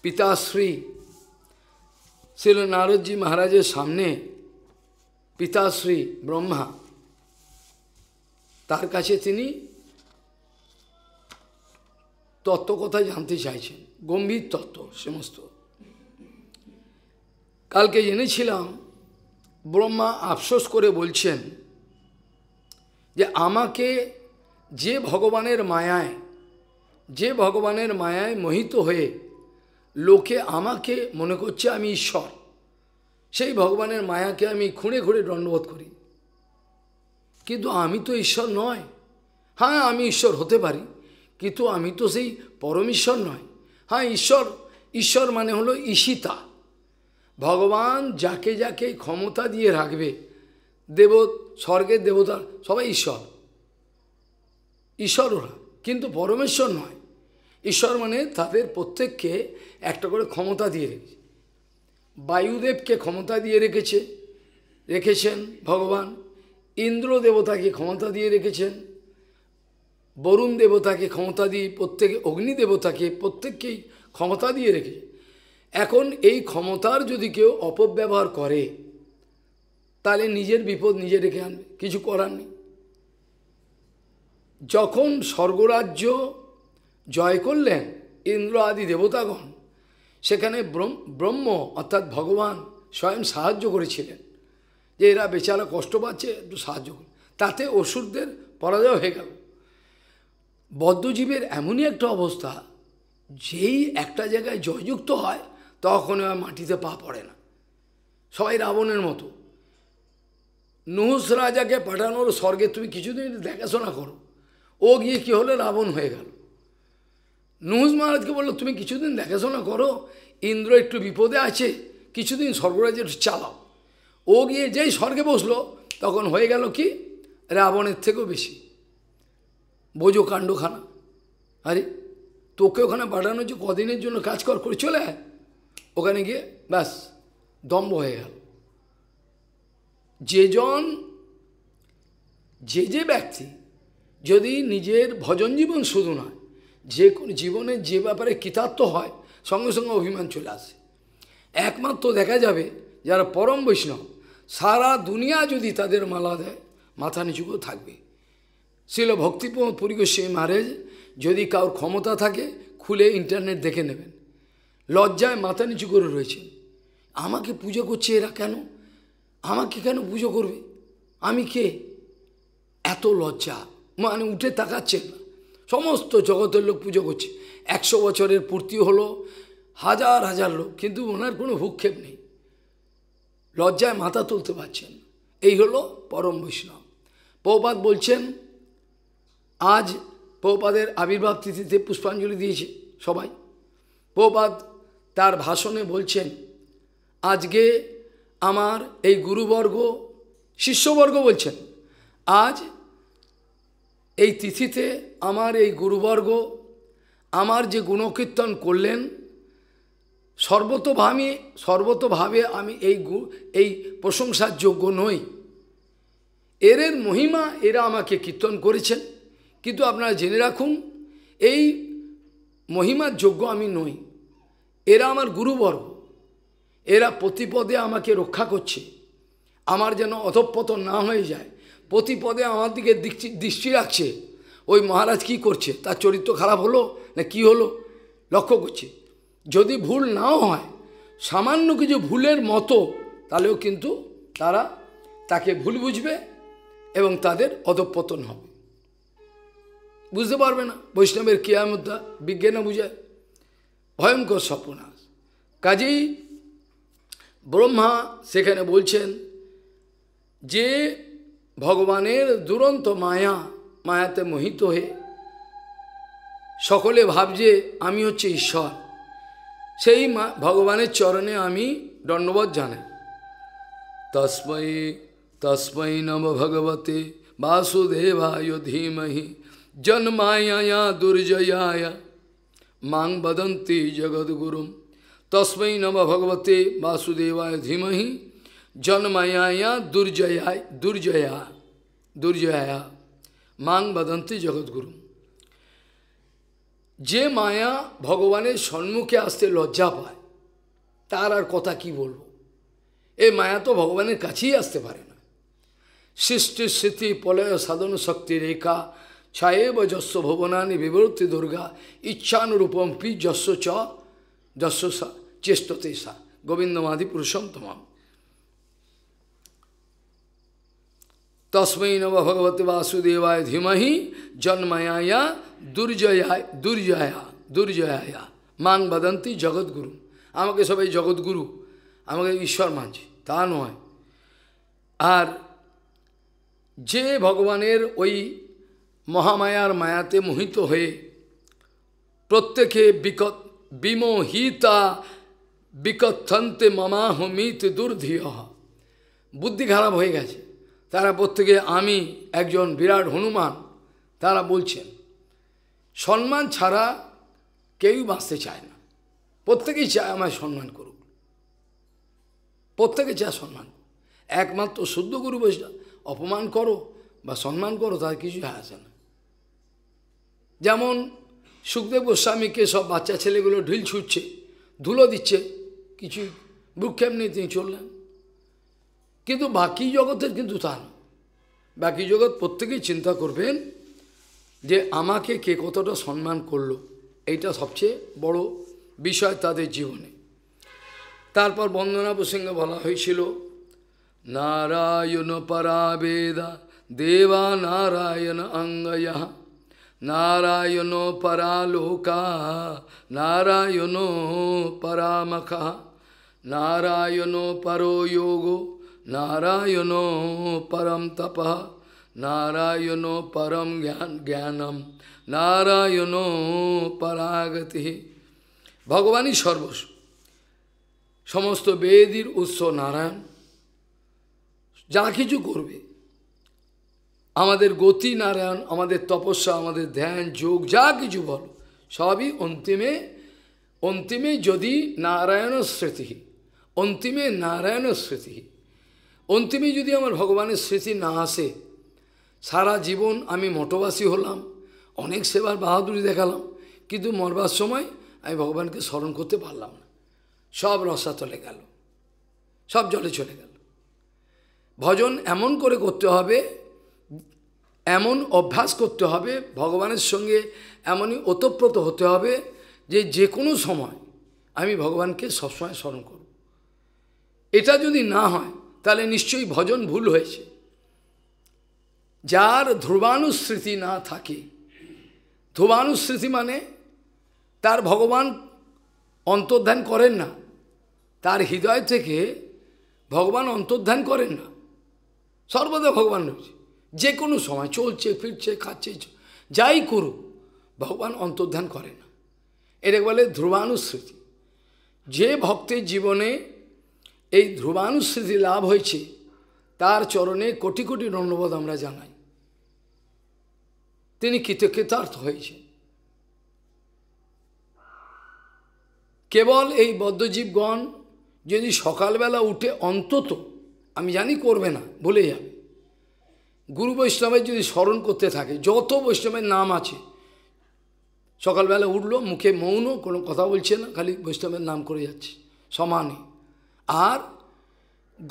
পিতাশ্রী শিল নারদজি মহারাজের সামনে পিতাশ্রী ব্রহ্মা তার কাছে তিনি তত্ত্বকথা জানতে চাইছেন গম্ভীর তত্ত্ব সমস্ত কালকে জেনেছিলাম ব্রহ্মা আফসোস করে বলছেন যে আমাকে যে ভগবানের মায়ায় যে ভগবানের মায়ায় মোহিত হয়ে লোকে আমাকে মনে করছে আমি ঈশ্বর সেই ভগবানের মায়াকে আমি খুঁড়ে খুঁড়ে দণ্ডবোধ করি কিন্তু আমি তো ঈশ্বর নয় হ্যাঁ আমি ঈশ্বর হতে পারি কিন্তু আমি তো সেই পরমেশ্বর নয় হ্যাঁ ঈশ্বর ঈশ্বর মানে হলো ঈশিতা ভগবান যাকে যাকে ক্ষমতা দিয়ে রাখবে দেব স্বর্গের দেবতা সবাই ঈশ্বর ঈশ্বর ওরা কিন্তু পরমেশ্বর নয় ঈশ্বর মানে তাদের প্রত্যেককে একটা করে ক্ষমতা দিয়ে রেখেছে বায়ুদেবকে ক্ষমতা দিয়ে রেখেছে রেখেছেন ভগবান ইন্দ্র দেবতাকে ক্ষমতা দিয়ে রেখেছেন বরুণ দেবতাকে ক্ষমতা দিয়ে প্রত্যেকে অগ্নি দেবতাকে প্রত্যেককেই ক্ষমতা দিয়ে রেখেছে এখন এই ক্ষমতার যদি কেউ অপব্যবহার করে তাহলে নিজের বিপদ নিজে রেখে আনবে কিছু করার নেই যখন স্বর্গরাজ্য জয় করলেন ইন্দ্র আদি দেবতাগণ সেখানে ব্রহ্ম অর্থাৎ ভগবান স্বয়ং সাহায্য করেছিলেন যে এরা বেচারা কষ্ট পাচ্ছে একটু সাহায্য করে তাতে অসুরদের পরাজয় হয়ে গেল বদ্ধজীবের এমনই একটা অবস্থা যেই একটা জায়গায় জয়যুক্ত হয় তখন আর মাটিতে পা পড়ে না সবাই রাবণের মতো নুহস রাজাকে পাঠানোর স্বর্গে তুমি কিছুদিন দেখাশোনা করো ও গিয়ে কী হলে রাবণ হয়ে গেল নুহুজ মহারাজকে বললো তুমি কিছুদিন দেখাশোনা করো ইন্দ্র একটু বিপদে আছে কিছুদিন স্বর্গরাজের চালাও ও গিয়ে যেই স্বর্গে বসলো তখন হয়ে গেল কি রাবণের থেকেও বেশি বোঝো কাণ্ডখানা আরে তোকে ওখানে পাঠানো যে কদিনের জন্য কাজ কর করে চলে ওখানে গিয়ে ব্যাস দম্ভ হয়ে গেল যেজন যে যে ব্যক্তি যদি নিজের ভজন জীবন শুধু নয় যে কোনো জীবনে যে ব্যাপারে কৃতার্থ হয় সঙ্গে সঙ্গে অভিমান চলে আসে একমাত্র দেখা যাবে যারা পরম বৈষ্ণব সারা দুনিয়া যদি তাদের মালা দেয় মাথা নিচুকেও থাকবে ছিল ভক্তিপ্রমোদ পুরী গোস্বামী মহারাজ যদি কারোর ক্ষমতা থাকে খুলে ইন্টারনেট দেখে নেবেন লজ্জায় মাথা নিচু করে রয়েছে আমাকে পুজো করছে এরা কেন আমাকে কেন পুজো করবে আমি কে এত লজ্জা মানে উঠে তাকাচ্ছেন না সমস্ত জগতের লোক পুজো করছে একশো বছরের পূর্তি হলো হাজার হাজার লোক কিন্তু ওনার কোনো ভূক্ষেপ নেই লজ্জায় মাথা তুলতে পারছেন এই হলো পরম বৈষ্ণব পৌপাত বলছেন আজ পৌপাদের আবির্ভাব তিথিতে পুষ্পাঞ্জলি দিয়েছে সবাই পৌপাত তার ভাষণে বলছেন আজকে আমার এই গুরুবর্গ শিষ্যবর্গ বলছেন আজ এই তিথিতে আমার এই গুরুবর্গ আমার যে গুণকীর্তন করলেন সর্বতভাবে সর্বতভাবে আমি এই গু এই প্রশংসার যোগ্য নই এর মহিমা এরা আমাকে কীর্তন করেছেন কিন্তু আপনারা জেনে রাখুন এই মহিমার যোগ্য আমি নই এরা আমার গুরুবর্গ এরা প্রতিপদে আমাকে রক্ষা করছে আমার যেন অধঃপতন না হয়ে যায় প্রতি পদে আমার দিকে দৃষ্টি রাখছে ওই মহারাজ কি করছে তার চরিত্র খারাপ হলো না কি হলো লক্ষ্য করছে যদি ভুল নাও হয় সামান্য কিছু ভুলের মতো তাহলেও কিন্তু তারা তাকে ভুল বুঝবে এবং তাদের অধপতন হবে বুঝতে পারবে না বৈষ্ণবের ক্রিয়ামুদ্রা বিজ্ঞানে বুঝায় ভয়ঙ্কর সপনাশ কাজেই ব্রহ্মা সেখানে বলছেন যে ভগবানের দুরন্ত মায়া মায়াতে মোহিত হয়ে সকলে যে আমি হচ্ছে ঈশ্বর সেই ভগবানের চরণে আমি দণ্ডবধ জানাই তস্মৈ তস্মৈ নম ভগবতে বাসুদেবায় ধীমহি জন্মায়া দুর্জয়ায় মাং বদন্তি জগদ্গুরুম তস্মৈ নম ভগবতে বাসুদেবায় ধীমহি জন্মায়া দুর্জয়ায় দুর্জয়া দুর্জয়া মাং বদন্তি জগৎগুরু যে মায়া ভগবানের সম্মুখে আসতে লজ্জা পায় তার আর কথা কি বলবো এ মায়া তো ভগবানের কাছেই আসতে পারে না সৃষ্টি স্মৃতি পলয় সাধন শক্তি রেখা ছায়েব যস্য ভবনানি বিবর্তি দুর্গা ইচ্ছানুরূপম পি চ যস্য চেষ্টতে সা গোবিন্দমাধি পুরুষম তমাম তসমই নব ভগবত বাসুদেবায় ধীমহি জন্মায়া दुर्जया দুর্জয়া দুর্জয়া মান বদন্তি জগৎগুরু আমাকে সবাই জগৎগুরু আমাকে ঈশ্বর মানছে তা নয় আর যে ভগবানের ওই মহামায়ার মায়াতে মোহিত হয়ে প্রত্যেকে বিক বিমোহিতা বিকথন্তে মমাহমিত দুর্ধিয় বুদ্ধি খারাপ হয়ে গেছে তারা প্রত্যেকে আমি একজন বিরাট হনুমান তারা বলছেন সম্মান ছাড়া কেউই বাঁচতে চায় না প্রত্যেকেই চায় আমায় সম্মান করুক প্রত্যেকে চায় সম্মান একমাত্র শুদ্ধ গুরু বসে অপমান করো বা সম্মান করো তার কিছু আসে না যেমন সুখদেব গোস্বামীকে সব বাচ্চা ছেলেগুলো ঢিল ছুটছে ধুলো দিচ্ছে কিছু বুক্ষেপ নিয়ে তিনি চললেন কিন্তু বাকি জগতের কিন্তু তা বাকি জগৎ প্রত্যেকেই চিন্তা করবেন যে আমাকে কে কতটা সম্মান করল এইটা সবচেয়ে বড় বিষয় তাদের জীবনে তারপর বন্দনা প্রসঙ্গে বলা হয়েছিল নারায়ণ পরাবেদা দেবা নারায়ণ অঙ্গয়া নারায়ণ পরালোকা নারায়ণ পরামখা নারায়ণ পরো Narayano param tapa, Narayano param jnanam, Narayano paragati. ভগবানই সর্বস্ব সমস্ত বেদির উৎস নারায়ণ যা কিছু করবে আমাদের গতি নারায়ণ আমাদের তপস্যা আমাদের ধ্যান যোগ যা কিছু বলো সবই অন্তিমে অন্তিমে যদি নারায়ণ স্মৃতি অন্তিমে নারায়ণ স্মৃতি অন্তিমে যদি আমার ভগবানের স্মৃতি না আসে সারা জীবন আমি মটবাসী হলাম অনেক সেবার বাহাদুরি দেখালাম কিন্তু মরবার সময় আমি ভগবানকে স্মরণ করতে পারলাম না সব রসা চলে গেল সব জলে চলে গেল ভজন এমন করে করতে হবে এমন অভ্যাস করতে হবে ভগবানের সঙ্গে এমনই ওতপ্রত হতে হবে যে যে কোনো সময় আমি ভগবানকে সবসময় স্মরণ করব এটা যদি না হয় তাহলে নিশ্চয়ই ভজন ভুল হয়েছে যার ধ্রুবানুস্মৃতি না থাকে ধ্রুবানুস্মৃতি মানে তার ভগবান অন্তর্ধান করেন না তার হৃদয় থেকে ভগবান অন্তর্ধান করেন না সর্বদা ভগবান রয়েছে যে কোনো সময় চলছে ফিরছে খাচ্ছে যাই করুক ভগবান অন্তর্ধান করে না এটাকে বলে ধ্রুবানুস্মৃতি যে ভক্তের জীবনে এই ধ্রুবানুস্মৃতি লাভ হয়েছে তার চরণে কোটি কোটি ধন্যবাদ আমরা জানাই তিনি কৃতকৃতার্থ হয়েছে কেবল এই বদ্ধজীবগণ যদি সকালবেলা উঠে অন্তত আমি জানি করবে না ভুলে যাবে গুরু বৈষ্ণবের যদি স্মরণ করতে থাকে যত বৈষ্ণবের নাম আছে সকালবেলা উঠলো মুখে মৌন কোনো কথা বলছে না খালি বৈষ্ণবের নাম করে যাচ্ছে সমানে আর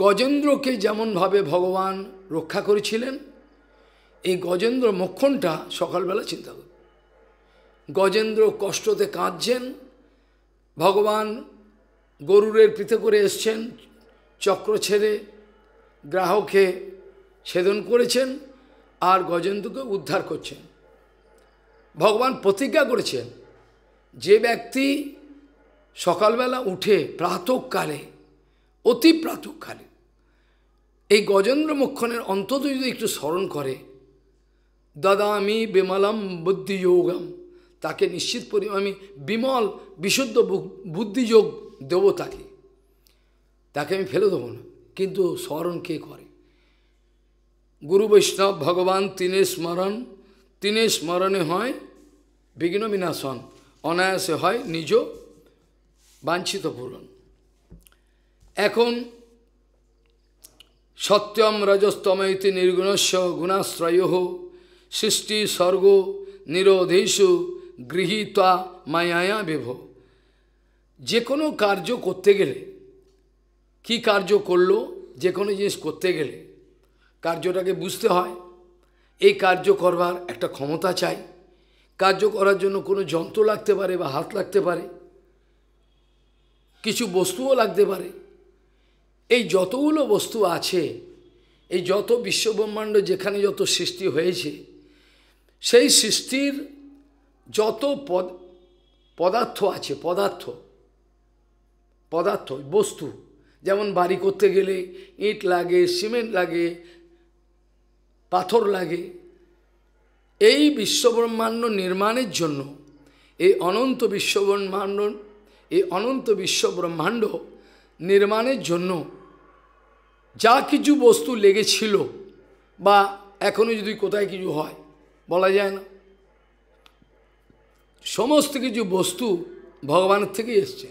গজেন্দ্রকে যেমনভাবে ভগবান রক্ষা করেছিলেন এই গজেন্দ্র মক্ষণটা সকালবেলা চিন্তা করুন গজেন্দ্র কষ্টতে কাঁদছেন ভগবান গরুরের পিঠে করে এসছেন চক্র ছেড়ে গ্রাহকে ছেদন করেছেন আর গজেন্দ্রকে উদ্ধার করছেন ভগবান প্রতিজ্ঞা করেছেন যে ব্যক্তি সকালবেলা উঠে প্রাতকালে অতি প্রাতকালে এই গজেন্দ্র মক্ষণের অন্তত যদি একটু স্মরণ করে দাদা আমি বিমলাম বুদ্ধিযোগম তাকে নিশ্চিত পরি আমি বিমল বিশুদ্ধ বুদ্ধিযোগ দেব তাকে তাকে আমি ফেলে দেবো না কিন্তু স্মরণ কে করে গুরু বৈষ্ণব ভগবান তিনে স্মরণ তিনে স্মরণে হয় বিঘ্ন বিনাশন অনায়াসে হয় নিজ বাঞ্ছিত পূরণ এখন সত্যম ইতি নির্গুণস্য গুণাশ্রয় সৃষ্টি স্বর্গ নিরোধেশু গৃহীতা মায়ায়া বিভ যে কোনো কার্য করতে গেলে কি কার্য করলো যে কোনো জিনিস করতে গেলে কার্যটাকে বুঝতে হয় এই কার্য করবার একটা ক্ষমতা চাই কার্য করার জন্য কোনো যন্ত্র লাগতে পারে বা হাত লাগতে পারে কিছু বস্তুও লাগতে পারে এই যতগুলো বস্তু আছে এই যত বিশ্বব্রহ্মাণ্ড যেখানে যত সৃষ্টি হয়েছে সেই সৃষ্টির যত পদ পদার্থ আছে পদার্থ পদার্থ বস্তু যেমন বাড়ি করতে গেলে ইট লাগে সিমেন্ট লাগে পাথর লাগে এই বিশ্বব্রহ্মাণ্ড নির্মাণের জন্য এই অনন্ত বিশ্বব্রহ্মাণ্ড এই অনন্ত বিশ্বব্রহ্মাণ্ড নির্মাণের জন্য যা কিছু বস্তু লেগেছিল বা এখনও যদি কোথায় কিছু হয় বলা যায় না সমস্ত কিছু বস্তু ভগবানের থেকে এসছে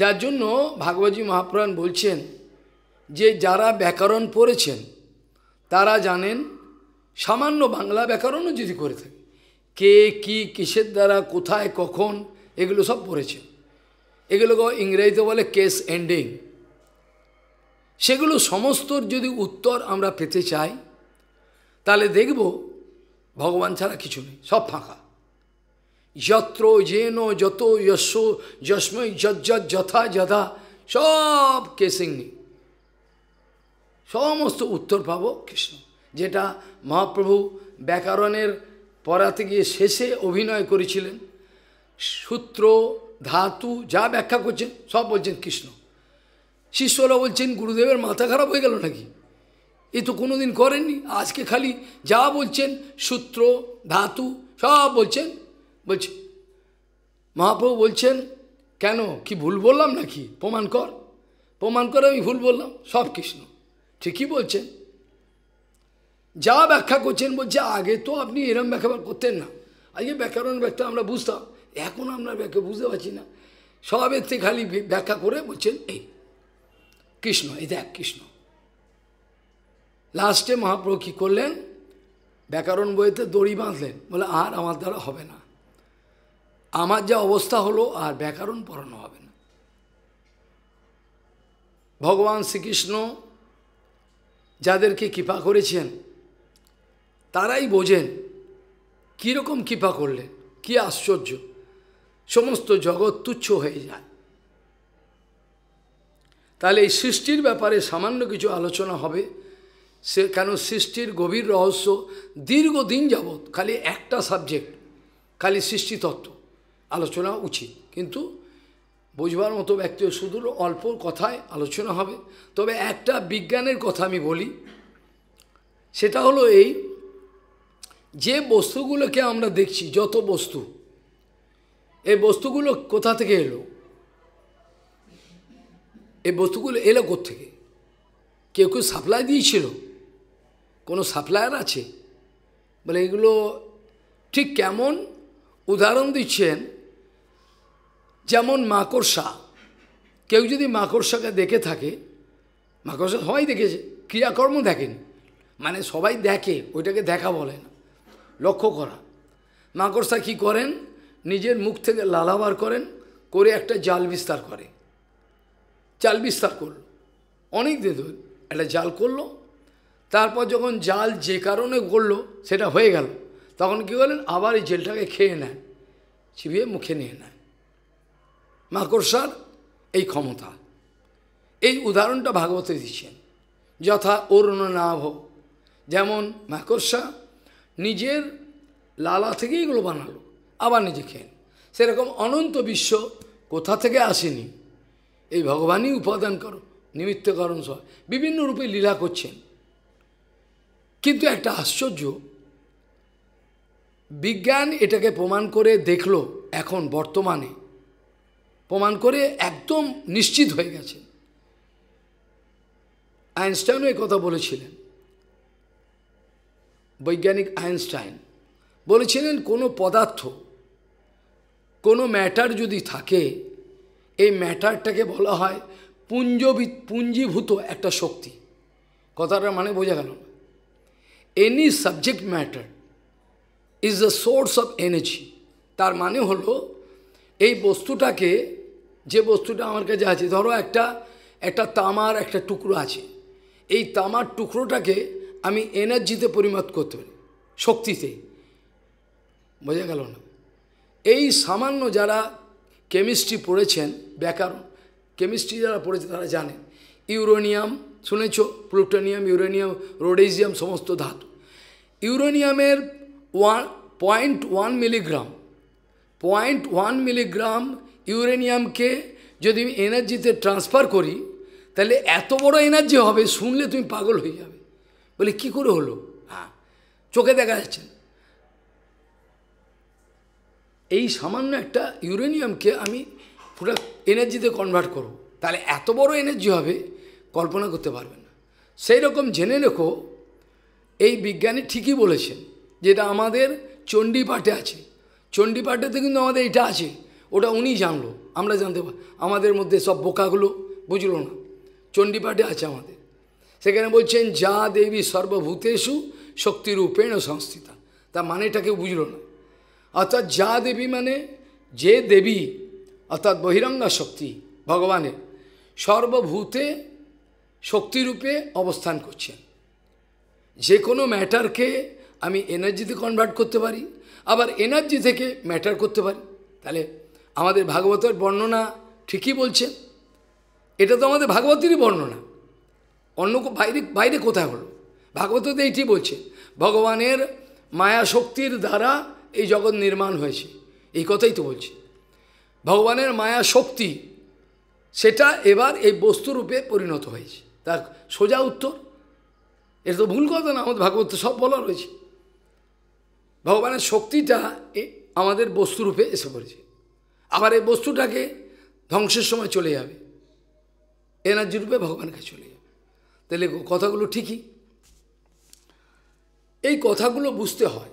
যার জন্য ভাগবতী মহাপ্রাণ বলছেন যে যারা ব্যাকরণ পড়েছেন তারা জানেন সামান্য বাংলা ব্যাকরণও যদি করে থাকে কে কি কিসের দ্বারা কোথায় কখন এগুলো সব পড়েছে এগুলোকে ইংরেজিতে বলে কেস এন্ডিং সেগুলো সমস্তর যদি উত্তর আমরা পেতে চাই তাহলে দেখব ভগবান ছাড়া কিছু নেই সব ফাঁকা যত্র যেন যত যশ যস্ময় যজ্জত যথা যথা সব কেসিং নেই সমস্ত উত্তর পাব কৃষ্ণ যেটা মহাপ্রভু ব্যাকরণের পড়াতে গিয়ে শেষে অভিনয় করেছিলেন সূত্র ধাতু যা ব্যাখ্যা করছেন সব বলছেন কৃষ্ণ শিষ্যরা বলছেন গুরুদেবের মাথা খারাপ হয়ে গেল নাকি এ তো কোনো দিন করেননি আজকে খালি যা বলছেন সূত্র ধাতু সব বলছেন বলছে মহাপ্রভু বলছেন কেন কি ভুল বললাম নাকি প্রমাণ কর প্রমাণ করে আমি ভুল বললাম সব কৃষ্ণ ঠিকই বলছেন যা ব্যাখ্যা করছেন বলছে আগে তো আপনি এরম ব্যাখ্যা করতেন না আজকে ব্যাকরণ ব্যাখ্যা আমরা বুঝতাম এখন আমরা ব্যাখ্যা বুঝতে পারছি না সবের থেকে খালি ব্যাখ্যা করে বলছেন এই কৃষ্ণ এই দেখ কৃষ্ণ লাস্টে মহাপ্রভু কী করলেন ব্যাকরণ বইতে দড়ি বাঁধলেন বলে আর আমার দ্বারা হবে না আমার যা অবস্থা হলো আর ব্যাকরণ পড়ানো হবে না ভগবান শ্রীকৃষ্ণ যাদেরকে কৃপা করেছেন তারাই বোঝেন কীরকম কৃপা করলেন কি আশ্চর্য সমস্ত জগৎ তুচ্ছ হয়ে যায় তাহলে এই সৃষ্টির ব্যাপারে সামান্য কিছু আলোচনা হবে সে কেন সৃষ্টির গভীর রহস্য দীর্ঘদিন যাবৎ খালি একটা সাবজেক্ট খালি সৃষ্টিতত্ত্ব আলোচনা উচিত কিন্তু বোঝবার মতো ব্যক্তি শুধু অল্প কথায় আলোচনা হবে তবে একটা বিজ্ঞানের কথা আমি বলি সেটা হলো এই যে বস্তুগুলোকে আমরা দেখছি যত বস্তু এই বস্তুগুলো কোথা থেকে এলো এই বস্তুগুলো এলো থেকে কেউ কেউ সাপ্লাই দিয়েছিল কোনো সাপ্লায়ার আছে বলে এগুলো ঠিক কেমন উদাহরণ দিচ্ছেন যেমন মাকড়সা কেউ যদি মাকড়সাকে দেখে থাকে মাকড়সা সবাই দেখেছে ক্রিয়াকর্ম দেখেন মানে সবাই দেখে ওইটাকে দেখা বলে না লক্ষ্য করা মাকড়সা কি করেন নিজের মুখ থেকে লালাবার করেন করে একটা জাল বিস্তার করে জাল বিস্তার করল অনেক দিন ধরে একটা জাল করলো তারপর যখন জাল যে কারণে করলো সেটা হয়ে গেল তখন কি বলেন আবার এই জেলটাকে খেয়ে নেয় চিবিয়ে মুখে নিয়ে নেয় মাকড়সার এই ক্ষমতা এই উদাহরণটা ভাগবতে দিচ্ছেন যথা অরুণ নাভ যেমন মাকড়সা নিজের লালা থেকেই এগুলো বানালো আবার নিজে খেয়ে সেরকম অনন্ত বিশ্ব কোথা থেকে আসেনি এই ভগবানই উপাদান করো নিমিত্তকরণ সহ বিভিন্ন রূপে লীলা করছেন কিন্তু একটা আশ্চর্য বিজ্ঞান এটাকে প্রমাণ করে দেখল এখন বর্তমানে প্রমাণ করে একদম নিশ্চিত হয়ে গেছে আইনস্টাইনও কথা বলেছিলেন বৈজ্ঞানিক আইনস্টাইন বলেছিলেন কোনো পদার্থ কোনো ম্যাটার যদি থাকে এই ম্যাটারটাকে বলা হয় পুঞ্জবি পুঞ্জীভূত একটা শক্তি কথাটা মানে বোঝা গেল না any subject matter is the source of energy তার মানে হলো এই বস্তুটাকে যে বস্তুটা আমার কাছে আছে ধরো একটা একটা তামার একটা টুকরো আছে এই তামার টুকরোটাকে আমি এনার্জিতে পরিমাপ করতে পারি শক্তিতে বোঝা গেল না এই সামান্য যারা কেমিস্ট্রি পড়েছেন ব্যাকরণ কেমিস্ট্রি যারা পড়েছে তারা জানেন ইউরোনিয়াম শুনেছ প্লুটোনিয়াম ইউরেনিয়াম রোডেজিয়াম সমস্ত ধাতু ইউরেনিয়ামের one point one milligram point one milligram ইউরেনিয়ামকে যদি আমি এনার্জিতে ট্রান্সফার করি তাহলে এত বড় এনার্জি হবে শুনলে তুমি পাগল হয়ে যাবে বলে কি করে হলো হ্যাঁ চোখে দেখা যাচ্ছে এই সামান্য একটা ইউরেনিয়ামকে আমি পুরো এনার্জিতে কনভার্ট করব তাহলে এত বড় এনার্জি হবে কল্পনা করতে পারবেন না সেই রকম জেনে রেখো এই বিজ্ঞানী ঠিকই বলেছেন যেটা আমাদের চণ্ডীপাঠে আছে চণ্ডীপাঠেতে কিন্তু আমাদের এটা আছে ওটা উনি জানলো আমরা জানতে পার আমাদের মধ্যে সব বোকাগুলো বুঝলো না চণ্ডীপাঠে আছে আমাদের সেখানে বলছেন যা দেবী সর্বভূতেষু শক্তিরূপেণ সংস্থিতা তার মানেটাকে বুঝলো না অর্থাৎ যা দেবী মানে যে দেবী অর্থাৎ বহিরঙ্গা শক্তি ভগবানের সর্বভূতে শক্তিরূপে অবস্থান করছেন যে কোনো ম্যাটারকে আমি এনার্জিতে কনভার্ট করতে পারি আবার এনার্জি থেকে ম্যাটার করতে পারি তাহলে আমাদের ভাগবতের বর্ণনা ঠিকই বলছেন এটা তো আমাদের ভাগবতেরই বর্ণনা অন্য বাইরে বাইরে কোথায় হলো ভাগবত তো এইটি বলছে ভগবানের মায়া শক্তির দ্বারা এই জগৎ নির্মাণ হয়েছে এই কথাই তো বলছি ভগবানের মায়া শক্তি সেটা এবার এই বস্তুরূপে পরিণত হয়েছে তার সোজা উত্তর এটা তো ভুল কথা না আমাদের ভাগবত সব বলা রয়েছে ভগবানের শক্তিটা আমাদের বস্তুরূপে এসে পড়েছে আবার এই বস্তুটাকে ধ্বংসের সময় চলে যাবে এনার্জি রূপে ভগবানকে চলে যাবে তাহলে কথাগুলো ঠিকই এই কথাগুলো বুঝতে হয়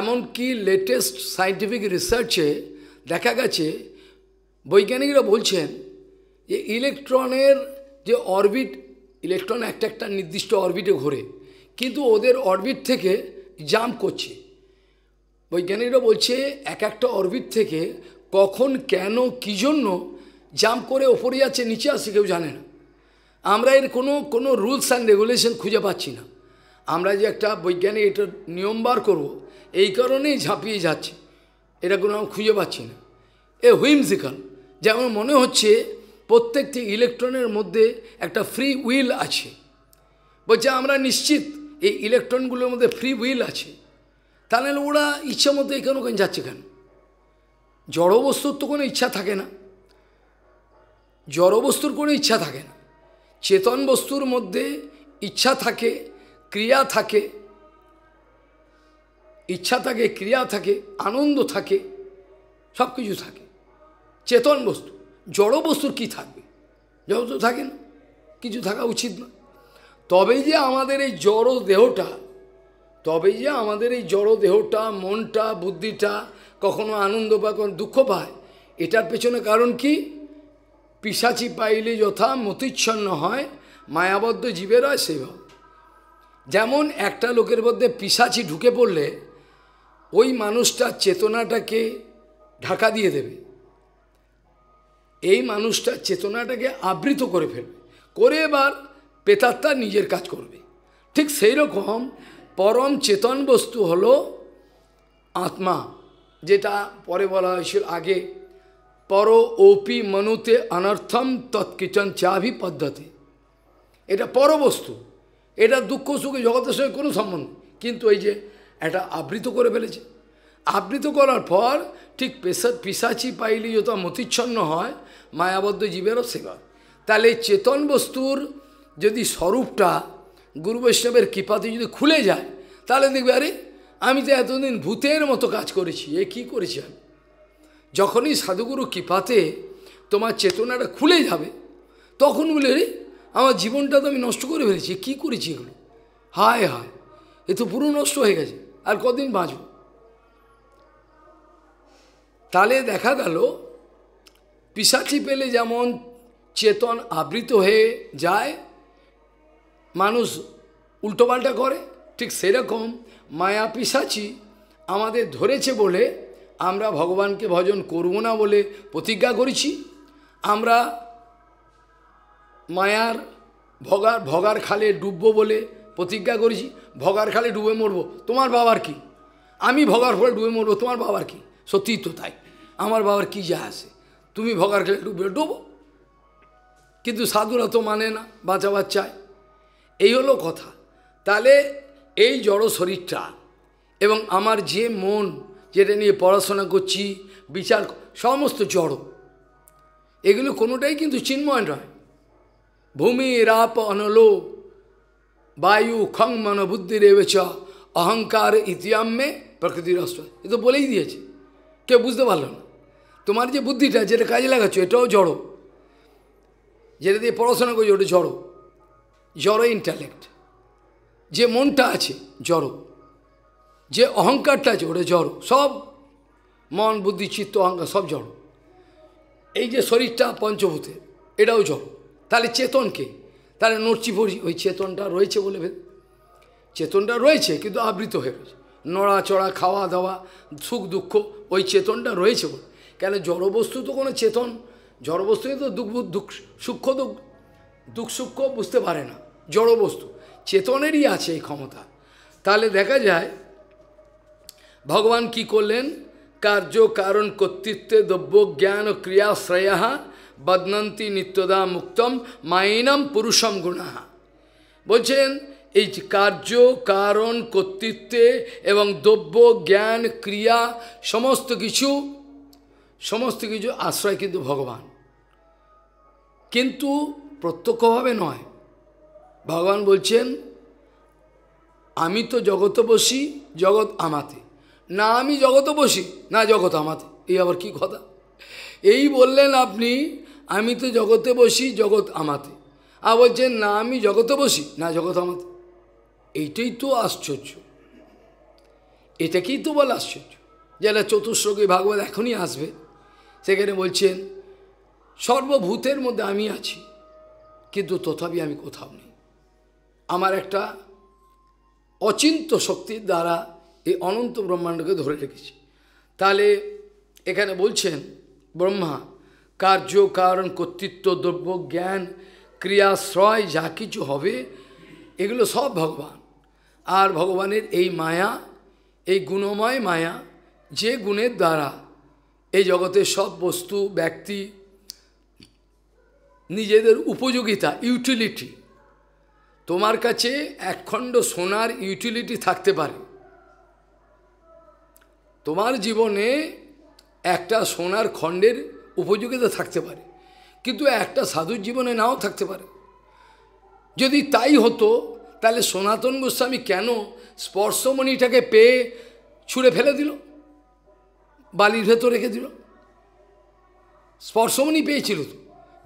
এমনকি লেটেস্ট সাইন্টিফিক রিসার্চে দেখা গেছে বৈজ্ঞানিকরা বলছেন যে ইলেকট্রনের যে অরবিট ইলেকট্রন একটা একটা নির্দিষ্ট অরবিটে ঘোরে কিন্তু ওদের অরবিট থেকে জাম্প করছে বৈজ্ঞানিকরা বলছে এক একটা অরবিট থেকে কখন কেন কি জন্য জাম্প করে ওপরে যাচ্ছে নিচে আসছে কেউ জানে না আমরা এর কোনো কোনো রুলস অ্যান্ড রেগুলেশন খুঁজে পাচ্ছি না আমরা যে একটা বৈজ্ঞানিক এটা নিয়ম বার করবো এই কারণেই ঝাঁপিয়ে যাচ্ছে এটা কোনো আমি খুঁজে পাচ্ছি না এ হুইমসিকাল যেমন মনে হচ্ছে প্রত্যেকটি ইলেকট্রনের মধ্যে একটা ফ্রি উইল আছে বলছে আমরা নিশ্চিত এই ইলেকট্রনগুলোর মধ্যে ফ্রি উইল আছে তাহলে ওরা ইচ্ছা মতো এখানে ওখানে যাচ্ছে কেন জড়বস্তুর তো কোনো ইচ্ছা থাকে না জড়বস্তুর কোনো ইচ্ছা থাকে না চেতন বস্তুর মধ্যে ইচ্ছা থাকে ক্রিয়া থাকে ইচ্ছা থাকে ক্রিয়া থাকে আনন্দ থাকে সব কিছু থাকে চেতন বস্তু জড় বস্তুর কী থাকবে জড় তো থাকে না কিছু থাকা উচিত না তবে যে আমাদের এই জড় দেহটা তবেই যে আমাদের এই জড় দেহটা মনটা বুদ্ধিটা কখনো আনন্দ পায় কখনো দুঃখ পায় এটার পেছনে কারণ কি পিসাচি পাইলে যথা মতিচ্ছন্ন হয় মায়াবদ্ধ জীবেরা সেভাবে যেমন একটা লোকের মধ্যে পিসাচি ঢুকে পড়লে ওই মানুষটার চেতনাটাকে ঢাকা দিয়ে দেবে এই মানুষটার চেতনাটাকে আবৃত করে ফেলবে করে এবার পেতাত্মা নিজের কাজ করবে ঠিক সেই রকম পরম চেতন বস্তু হল আত্মা যেটা পরে বলা হয়েছিল আগে পর ওপি মনুতে অনর্থম তৎকিচন চাভি পদ্ধতি এটা পরবস্তু এটা দুঃখ সুখে জগতের সঙ্গে কোনো সম্বন্ধ কিন্তু এই যে এটা আবৃত করে ফেলেছে আবৃত করার পর ঠিক পেশা পিসাচি পাইলে যত মতিচ্ছন্ন হয় মায়াবদ্ধ জীবেরও সেবা তাহলে চেতন বস্তুর যদি স্বরূপটা গুরু বৈষ্ণবের কৃপাতে যদি খুলে যায় তাহলে দেখবে আরে আমি তো এতদিন ভূতের মতো কাজ করেছি এ কী করেছি আমি যখনই সাধুগুরু কৃপাতে তোমার চেতনাটা খুলে যাবে তখন বলে রে আমার জীবনটা তো আমি নষ্ট করে ফেলেছি কী করেছি এগুলো হায় হায় এ তো পুরো নষ্ট হয়ে গেছে আর কদিন বাঁচব তাহলে দেখা গেল পিসাচি পেলে যেমন চেতন আবৃত হয়ে যায় মানুষ উল্টোপাল্টা করে ঠিক সেরকম মায়া পিসাচি আমাদের ধরেছে বলে আমরা ভগবানকে ভজন করব না বলে প্রতিজ্ঞা করেছি আমরা মায়ার ভগার ভগার খালে ডুববো বলে প্রতিজ্ঞা করেছি ভগার খালে ডুবে মরবো তোমার বাবার কি আমি ভগার খালে ডুবে মরবো তোমার বাবার কি সত্যিই তো তাই আমার বাবার কি যা আসে তুমি ভগার খালে ডুবে ডুবো কিন্তু সাধুরা তো মানে না বাঁচাবার চায় এই হলো কথা তাহলে এই জড় শরীরটা এবং আমার যে মন যেটা নিয়ে পড়াশোনা করছি বিচার সমস্ত জড় এগুলো কোনোটাই কিন্তু চিন্ময় নয় ভূমি রাপ অনলোক বায়ু খং বুদ্ধি রেবেচ অহংকার ইতিয়াম্যে প্রকৃতির অস্ত্র এ তো বলেই দিয়েছে কেউ বুঝতে পারলো না তোমার যে বুদ্ধিটা যেটা কাজে লাগাচ্ছ এটাও জড়ো যেটা দিয়ে পড়াশোনা করছো ওটা জড়ো জড়ো ইন্টালেক্ট যে মনটা আছে জড়ো যে অহংকারটা আছে ওটা জড়ো সব মন বুদ্ধি চিত্ত অহংকার সব জড়ো এই যে শরীরটা পঞ্চভূতে এটাও জড়ো তাহলে চেতনকে তাহলে নড়ছি পড়ি ওই চেতনটা রয়েছে বলে ভেদ চেতনটা রয়েছে কিন্তু আবৃত হয়ে রয়েছে নড়াচড়া খাওয়া দাওয়া সুখ দুঃখ ওই চেতনটা রয়েছে বলে কেন জড়বস্তু তো কোনো চেতন জড়বস্তু তো দুঃখ দুঃখ সূক্ষ্ম দুঃখ দুঃখ সূক্ষ্ম বুঝতে পারে না জড়বস্তু চেতনেরই আছে এই ক্ষমতা তাহলে দেখা যায় ভগবান কি করলেন কার্য কারণ কর্তৃত্বে দ্রব্য জ্ঞান ও ক্রিয়া শ্রেয়াহা বদনন্তি নিত্যদা মুক্তম মাইনম পুরুষম গুণাহা বলছেন এই কার্য কারণ কর্তৃত্বে এবং দ্রব্য জ্ঞান ক্রিয়া সমস্ত কিছু সমস্ত কিছু আশ্রয় কিন্তু ভগবান কিন্তু প্রত্যক্ষভাবে নয় ভগবান বলছেন আমি তো জগত বসি জগৎ আমাতে না আমি জগত বসি না জগৎ আমাতে এই আবার কি কথা এই বললেন আপনি আমি তো জগতে বসি জগৎ আমাতে আর বলছেন না আমি জগতে বসি না জগৎ আমাতে এইটাই তো আশ্চর্য এটাকেই তো বল আশ্চর্য যারা চতুশ্লোকী ভাগবত এখনই আসবে সেখানে বলছেন সর্বভূতের মধ্যে আমি আছি কিন্তু তথাপি আমি কোথাও নেই আমার একটা অচিন্ত শক্তির দ্বারা এই অনন্ত ব্রহ্মাণ্ডকে ধরে রেখেছি তাহলে এখানে বলছেন ব্রহ্মা কার্য কারণ কর্তৃত্ব দ্রব্য জ্ঞান ক্রিয়াশ্রয় যা কিছু হবে এগুলো সব ভগবান আর ভগবানের এই মায়া এই গুণময় মায়া যে গুণের দ্বারা এই জগতের সব বস্তু ব্যক্তি নিজেদের উপযোগিতা ইউটিলিটি তোমার কাছে একখণ্ড সোনার ইউটিলিটি থাকতে পারে তোমার জীবনে একটা সোনার খণ্ডের উপযোগিতা থাকতে পারে কিন্তু একটা সাধুর জীবনে নাও থাকতে পারে যদি তাই হতো তাহলে সনাতন গোস্বামী কেন স্পর্শমণিটাকে পেয়ে ছুঁড়ে ফেলে দিল বালির ভেতর রেখে দিল স্পর্শমণি পেয়েছিল তো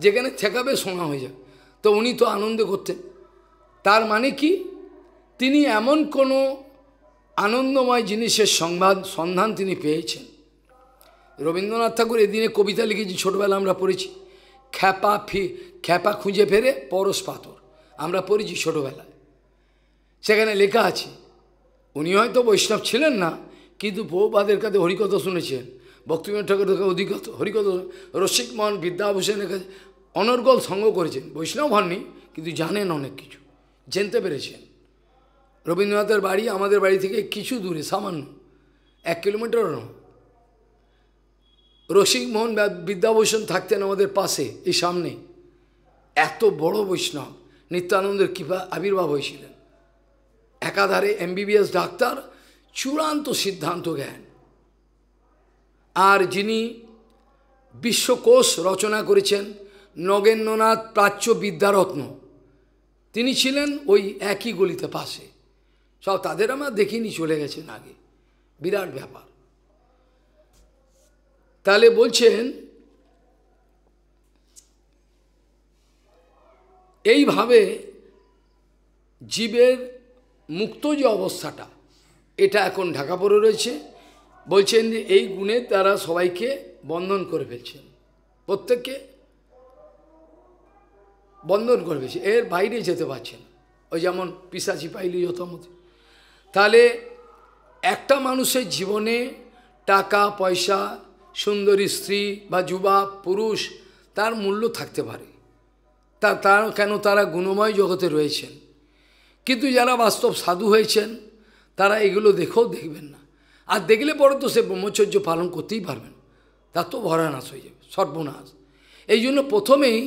যেখানে ঠেকাবে সোনা হয়ে যায় তো উনি তো আনন্দে করতেন তার মানে কি তিনি এমন কোনো আনন্দময় জিনিসের সংবাদ সন্ধান তিনি পেয়েছেন রবীন্দ্রনাথ ঠাকুর এদিনে কবিতা লিখেছি ছোটবেলা আমরা পড়েছি খ্যাপা ফি খ্যাপা খুঁজে ফেরে পরশ পাথর আমরা পড়েছি ছোটোবেলায় সেখানে লেখা আছে উনি হয়তো বৈষ্ণব ছিলেন না কিন্তু বহুবাদের কাছে হরিকথা শুনেছেন ভক্তিবিনোদ ঠাকুরের কাছে অধিকত হরিকথা রসিকমোহন বিদ্যাভূষণের কাছে অনর্গল সঙ্গ করেছেন বৈষ্ণব হননি কিন্তু জানেন অনেক কিছু জানতে পেরেছেন রবীন্দ্রনাথের বাড়ি আমাদের বাড়ি থেকে কিছু দূরে সামান্য এক কিলোমিটারও নয় রসিকমোহন বিদ্যাভূষণ থাকতেন আমাদের পাশে এই সামনে এত বড় বৈষ্ণব নিত্যানন্দের কৃপা আবির্ভাব হয়েছিলেন একাধারে এমবিবিএস ডাক্তার চূড়ান্ত সিদ্ধান্ত জ্ঞান আর যিনি বিশ্বকোষ রচনা করেছেন নগেন্দ্রনাথ প্রাচ্য বিদ্যারত্ন তিনি ছিলেন ওই একই গলিতে পাশে সব তাদের আমরা দেখিনি চলে গেছেন আগে বিরাট ব্যাপার তাহলে বলছেন এইভাবে জীবের মুক্ত যে অবস্থাটা এটা এখন ঢাকা পড়ে রয়েছে বলছেন যে এই গুণে তারা সবাইকে বন্ধন করে ফেলছেন প্রত্যেককে বন্ধন করে ফেলছে এর বাইরে যেতে পারছেন ওই যেমন পিসাচি পাইলি যতমত তাহলে একটা মানুষের জীবনে টাকা পয়সা সুন্দরী স্ত্রী বা যুবা পুরুষ তার মূল্য থাকতে পারে তা তার কেন তারা গুণময় জগতে রয়েছেন কিন্তু যারা বাস্তব সাধু হয়েছেন তারা এগুলো দেখেও দেখবেন না আর দেখলে পরে তো সে ব্রহ্মচর্য পালন করতেই পারবেন তা তো ভরানাশ হয়ে যাবে সর্বনাশ এই জন্য প্রথমেই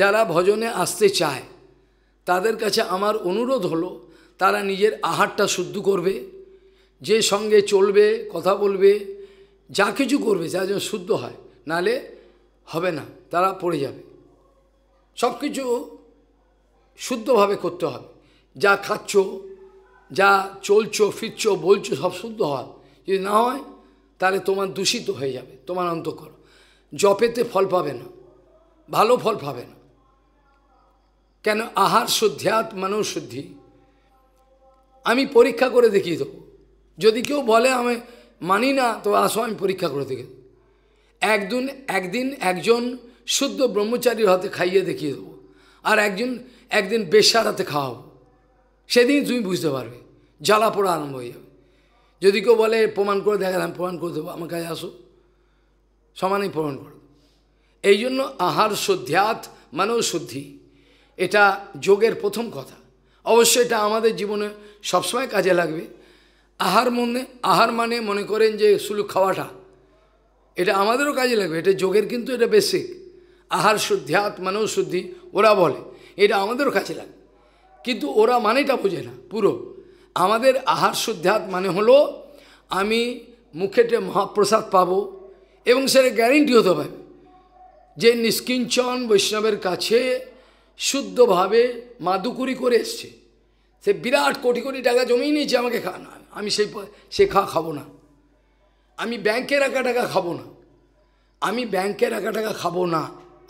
যারা ভজনে আসতে চায় তাদের কাছে আমার অনুরোধ হলো তারা নিজের আহারটা শুদ্ধ করবে যে সঙ্গে চলবে কথা বলবে যা কিছু করবে যা যেন শুদ্ধ হয় নালে হবে না তারা পড়ে যাবে সব কিছু শুদ্ধভাবে করতে হবে যা খাচ্ছ যা চলছো ফিরছো বলছো সব শুদ্ধ হয় যদি না হয় তাহলে তোমার দূষিত হয়ে যাবে তোমার অন্তকর জপেতে ফল পাবে না ভালো ফল পাবে না কেন আহার মানুষ শুদ্ধি আমি পরীক্ষা করে দেখিয়ে দেবো যদি কেউ বলে আমি মানি না তো আসো আমি পরীক্ষা করে দেখে একদিন একদিন একজন শুদ্ধ ব্রহ্মচারীর হাতে খাইয়ে দেখিয়ে দেবো আর একজন একদিন বেশার হাতে খাওয়াবো সেদিন তুমি বুঝতে পারবে জ্বালা পড়া আরম্ভ হয়ে যাবে যদি কেউ বলে প্রমাণ করে আমি প্রমাণ করে দেবো আমার কাছে আসো সমানেই প্রমাণ করো এই জন্য আহার শুদ্ধাত মানেও শুদ্ধি এটা যোগের প্রথম কথা অবশ্যই এটা আমাদের জীবনে সবসময় কাজে লাগবে আহার মনে আহার মানে মনে করেন যে শুধু খাওয়াটা এটা আমাদেরও কাজে লাগবে এটা যোগের কিন্তু এটা বেসিক আহার শুদ্ধি মানেও শুদ্ধি ওরা বলে এটা আমাদেরও কাজে লাগে কিন্তু ওরা মানেটা বোঝে না পুরো আমাদের আহার শুদ্ধাত মানে হলো আমি মুখেটে মহাপ্রসাদ পাব এবং সেটা গ্যারেন্টি হতে পারে যে নিষ্কিঞ্চন বৈষ্ণবের কাছে শুদ্ধভাবে মাদুকুরি করে এসছে সে বিরাট কোটি কোটি টাকা জমিয়ে নিয়েছে আমাকে খাওয়ানো আমি সেই সে খা খাবো না আমি ব্যাংকে রাখা টাকা খাবো না আমি ব্যাংকে রাখা টাকা খাবো না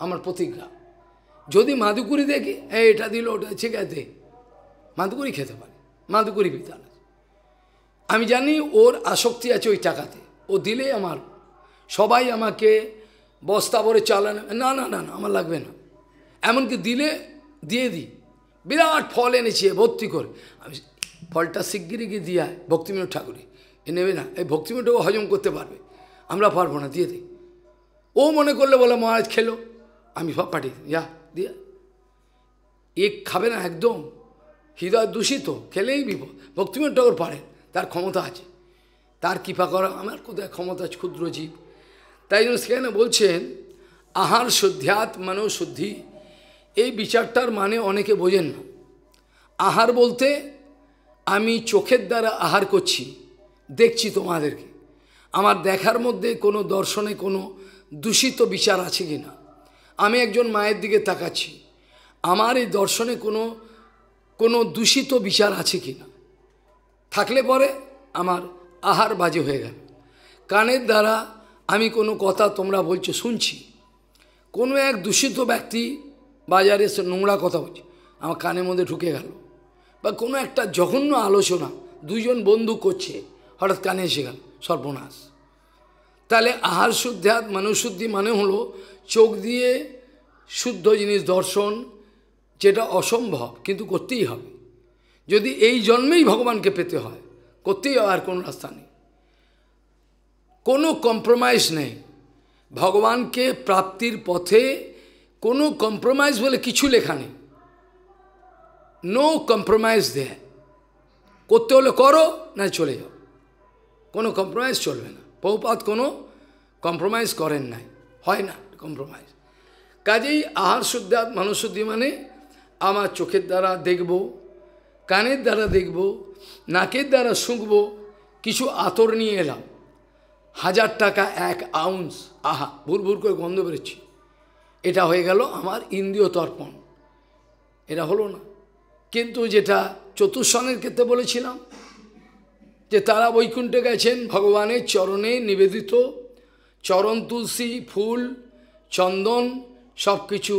আমার প্রতিজ্ঞা যদি মাদুকুরি দেখি হ্যাঁ এটা দিল ওটা ঠিক আছে মাদুকুরি খেতে পারে মাদুকুরি বিদ্যালয় আমি জানি ওর আসক্তি আছে ওই টাকাতে ও দিলে আমার সবাই আমাকে বস্তা ভরে চালানো না না না না আমার লাগবে না এমনকি দিলে দিয়ে দিই বিরাট ফল এনেছি ভর্তি করে ফলটা শিগগিরি গিয়ে দিয়ে আয় ভক্তিবিনোদ ঠাকুরে এ নেবে না এই ভক্তিবিনোদও হজম করতে পারবে আমরা পারবো না দিয়ে দিই ও মনে করলে বলে মহারাজ খেলো আমি সব পাঠিয়ে যা দিয়া এ খাবে না একদম হৃদয় দূষিত খেলেই বিপদ ভক্তিবিনোদ ঠাকুর পারে তার ক্ষমতা আছে তার কৃপা করা আমার কোথায় ক্ষমতা আছে ক্ষুদ্র জীব তাই জন্য সেখানে বলছেন আহার শুদ্ধাত মানে শুদ্ধি এই বিচারটার মানে অনেকে বোঝেন না আহার বলতে আমি চোখের দ্বারা আহার করছি দেখছি তোমাদেরকে আমার দেখার মধ্যে কোনো দর্শনে কোনো দূষিত বিচার আছে কি না আমি একজন মায়ের দিকে তাকাচ্ছি আমার এই দর্শনে কোনো কোনো দূষিত বিচার আছে কি না থাকলে পরে আমার আহার বাজে হয়ে গেল কানের দ্বারা আমি কোনো কথা তোমরা বলছো শুনছি কোনো এক দূষিত ব্যক্তি বাজারে এসে নোংরা কথা বলছে আমার কানের মধ্যে ঢুকে গেল বা কোনো একটা জঘন্য আলোচনা দুজন বন্ধু করছে হঠাৎ কানে এসে গেল সর্বনাশ তাহলে আহার শুদ্ধাত মানুষশুদ্ধি মানে হলো চোখ দিয়ে শুদ্ধ জিনিস দর্শন যেটা অসম্ভব কিন্তু করতেই হবে যদি এই জন্মেই ভগবানকে পেতে হয় করতেই হবে আর কোনো রাস্তা নেই কোনো কম্প্রোমাইজ নেই ভগবানকে প্রাপ্তির পথে কোনো কম্প্রোমাইজ বলে কিছু লেখা নেই নো কম্প্রোমাইজ দে করতে হলে করো না চলে যাও কোনো কম্প্রোমাইজ চলবে না বহুপাত কোনো কম্প্রোমাইজ করেন নাই হয় না কম্প্রোমাইজ কাজেই আহার শুদ্ধাত শুদ্ধি মানে আমার চোখের দ্বারা দেখব কানের দ্বারা দেখব নাকের দ্বারা শুঁকব কিছু আতর নিয়ে এলাম হাজার টাকা এক আউন্স আহা ভুর ভুর করে গন্ধ বেরোচ্ছি এটা হয়ে গেল আমার ইন্দ্রিয় তর্পণ এটা হলো না কিন্তু যেটা চতুর্সনের ক্ষেত্রে বলেছিলাম যে তারা বৈকুণ্ঠে গেছেন ভগবানের চরণে নিবেদিত চরণ তুলসী ফুল চন্দন সব কিছু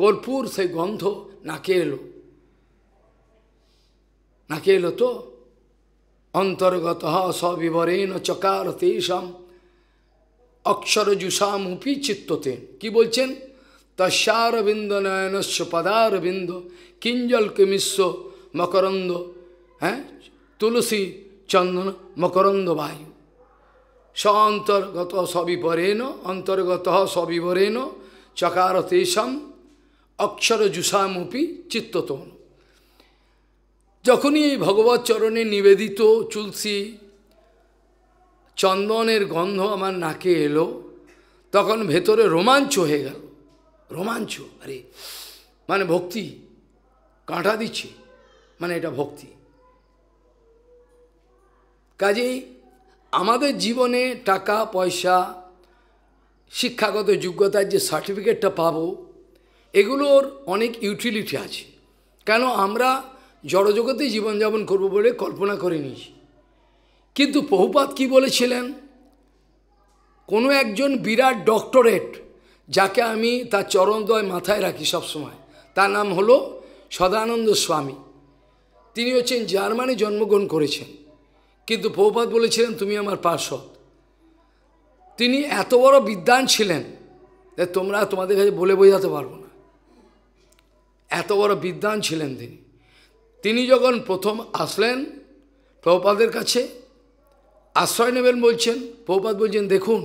কর্পূর সেই গন্ধ নাকে এলো নাকে এলো তো অন্তর্গত সবিবরেণ চকার তেষাম অক্ষরযুষামুপি চিত্ততে কি বলছেন তস্যারবিন্দ নয়নস্য পদারবিন্দ কিঞ্জল কিমিশ্ব মকরন্দ হ্যাঁ তুলসী চন্দন মকরন্দ বায়ু স অন্তর্গত সবিবরেণ অন্তর্গত সবিবরেণ চকার তেষম অক্ষর চিত্ততন যখনই এই ভগবত চরণে নিবেদিত চুলসি চন্দনের গন্ধ আমার নাকে এলো তখন ভেতরে রোমাঞ্চ হয়ে গেল রোমাঞ্চ আরে মানে ভক্তি কাঁটা দিচ্ছে মানে এটা ভক্তি কাজেই আমাদের জীবনে টাকা পয়সা শিক্ষাগত যোগ্যতার যে সার্টিফিকেটটা পাবো এগুলোর অনেক ইউটিলিটি আছে কেন আমরা জড়জগতে জীবনযাপন করব বলে কল্পনা করে নিয়েছি কিন্তু বহুপাত কি বলেছিলেন কোনো একজন বিরাট ডক্টরেট যাকে আমি তার চরণদ্বয় মাথায় রাখি সবসময় তার নাম হলো সদানন্দ স্বামী তিনি হচ্ছেন জার্মানি জন্মগ্রহণ করেছেন কিন্তু প্রভুপাত বলেছিলেন তুমি আমার পার্শ্বদ তিনি এত বড় বিদ্যান ছিলেন তোমরা তোমাদের কাছে বলে বোঝাতে পারবো না এত বড় বিদ্যান ছিলেন তিনি তিনি যখন প্রথম আসলেন প্রভুপাদের কাছে আশ্রয় নেবেন বলছেন প্রভুপাত বলছেন দেখুন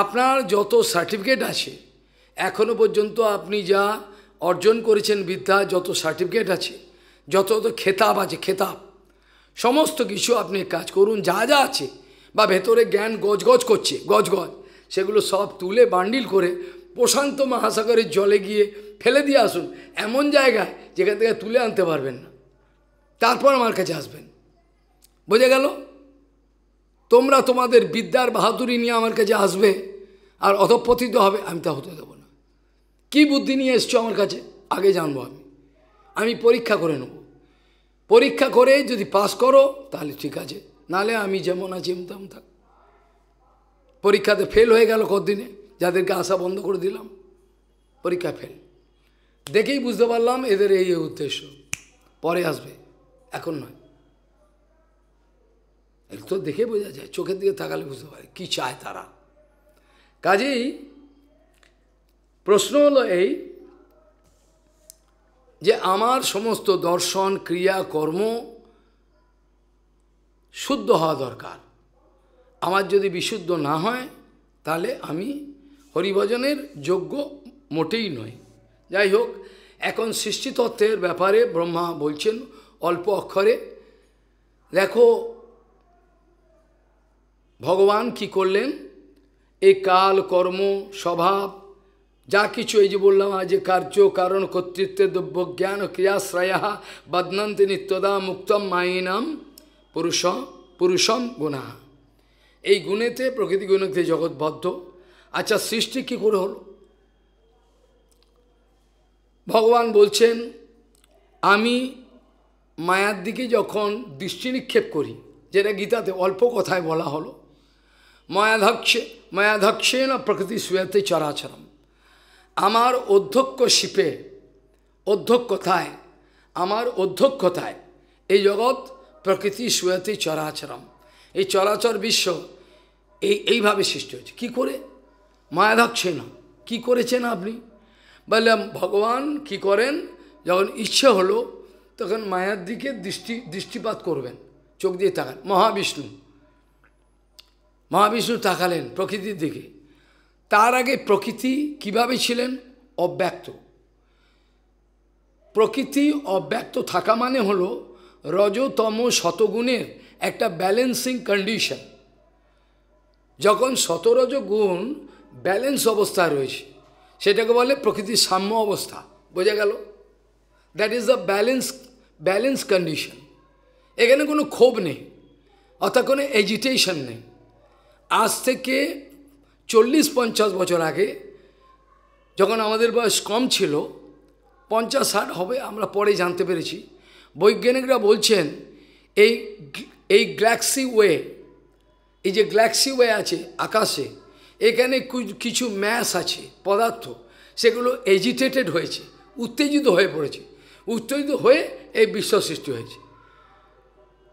আপনার যত সার্টিফিকেট আছে এখনও পর্যন্ত আপনি যা অর্জন করেছেন বিদ্যা যত সার্টিফিকেট আছে যত যত খেতাব আছে খেতাব সমস্ত কিছু আপনি কাজ করুন যা যা আছে বা ভেতরে জ্ঞান গজগজ করছে গজগজ সেগুলো সব তুলে বান্ডিল করে প্রশান্ত মহাসাগরের জলে গিয়ে ফেলে দিয়ে আসুন এমন জায়গায় যেখান থেকে তুলে আনতে পারবেন না তারপর আমার কাছে আসবেন বোঝা গেল তোমরা তোমাদের বিদ্যার বাহাদুরি নিয়ে আমার কাছে আসবে আর অধপতিত হবে আমি তা হতে দেবো না কী বুদ্ধি নিয়ে এসছো আমার কাছে আগে জানবো আমি আমি পরীক্ষা করে নেব পরীক্ষা করে যদি পাস করো তাহলে ঠিক আছে নালে আমি যেমন আছি তেমন থাক পরীক্ষাতে ফেল হয়ে গেল কদিনে যাদেরকে আসা বন্ধ করে দিলাম পরীক্ষা ফেল দেখেই বুঝতে পারলাম এদের এই উদ্দেশ্য পরে আসবে এখন নয় তো দেখে বোঝা যায় চোখের দিকে তাকালে বুঝতে পারে কী চায় তারা কাজেই প্রশ্ন হলো এই যে আমার সমস্ত দর্শন ক্রিয়া কর্ম শুদ্ধ হওয়া দরকার আমার যদি বিশুদ্ধ না হয় তাহলে আমি হরিভজনের যোগ্য মোটেই নই যাই হোক এখন সৃষ্টিতত্ত্বের ব্যাপারে ব্রহ্মা বলছেন অল্প অক্ষরে দেখো ভগবান কি করলেন এই কাল কর্ম স্বভাব যা কিছু এই যে বললাম আজ কার্য কারণ কর্তৃত্বের দ্রব্য জ্ঞান ক্রিয়াশ্রয়া বদনন্তি নিত্যদা মুক্তম মাইনাম পুরুষ পুরুষম গুণা এই গুণেতে প্রকৃতি গুণেতে জগৎবদ্ধ আচ্ছা সৃষ্টি কী করে হল ভগবান বলছেন আমি মায়ার দিকে যখন দৃষ্টি নিক্ষেপ করি যেটা গীতাতে অল্প কথায় বলা হলো মায়াধক্ষে মায়াধক্ষে না প্রকৃতি সুয়াতে চরাচরম আমার অধ্যক্ষ শিপে অধ্যক্ষতায় আমার অধ্যক্ষতায় এই জগৎ প্রকৃতি সুয়াতে চরাচরম এই চরাচর বিশ্ব এই এইভাবে সৃষ্টি হয়েছে কী করে মায়াধক্ষে না কী করেছেন আপনি বললাম ভগবান কি করেন যখন ইচ্ছে হলো তখন মায়ার দিকে দৃষ্টি দৃষ্টিপাত করবেন চোখ দিয়ে তাকান মহাবিষ্ণু মহাবিষ্ণু তাকালেন প্রকৃতির দিকে তার আগে প্রকৃতি কিভাবে ছিলেন অব্যক্ত প্রকৃতি অব্যক্ত থাকা মানে হল রজতম শতগুণের একটা ব্যালেন্সিং কন্ডিশন যখন শতরজ গুণ ব্যালেন্স অবস্থা রয়েছে সেটাকে বলে প্রকৃতির সাম্য অবস্থা বোঝা গেল that is the balance balance condition এখানে কোনো ক্ষোভ নেই অর্থাৎ কোনো এজিটেশন নেই আজ থেকে চল্লিশ পঞ্চাশ বছর আগে যখন আমাদের বয়স কম ছিল পঞ্চাশ ষাট হবে আমরা পরে জানতে পেরেছি বৈজ্ঞানিকরা বলছেন এই এই গ্যালাক্সি ওয়ে এই যে গ্যালাক্সি ওয়ে আছে আকাশে এখানে কিছু ম্যাস আছে পদার্থ সেগুলো এজিটেটেড হয়েছে উত্তেজিত হয়ে পড়েছে উত্তেজিত হয়ে এই বিশ্ব সৃষ্টি হয়েছে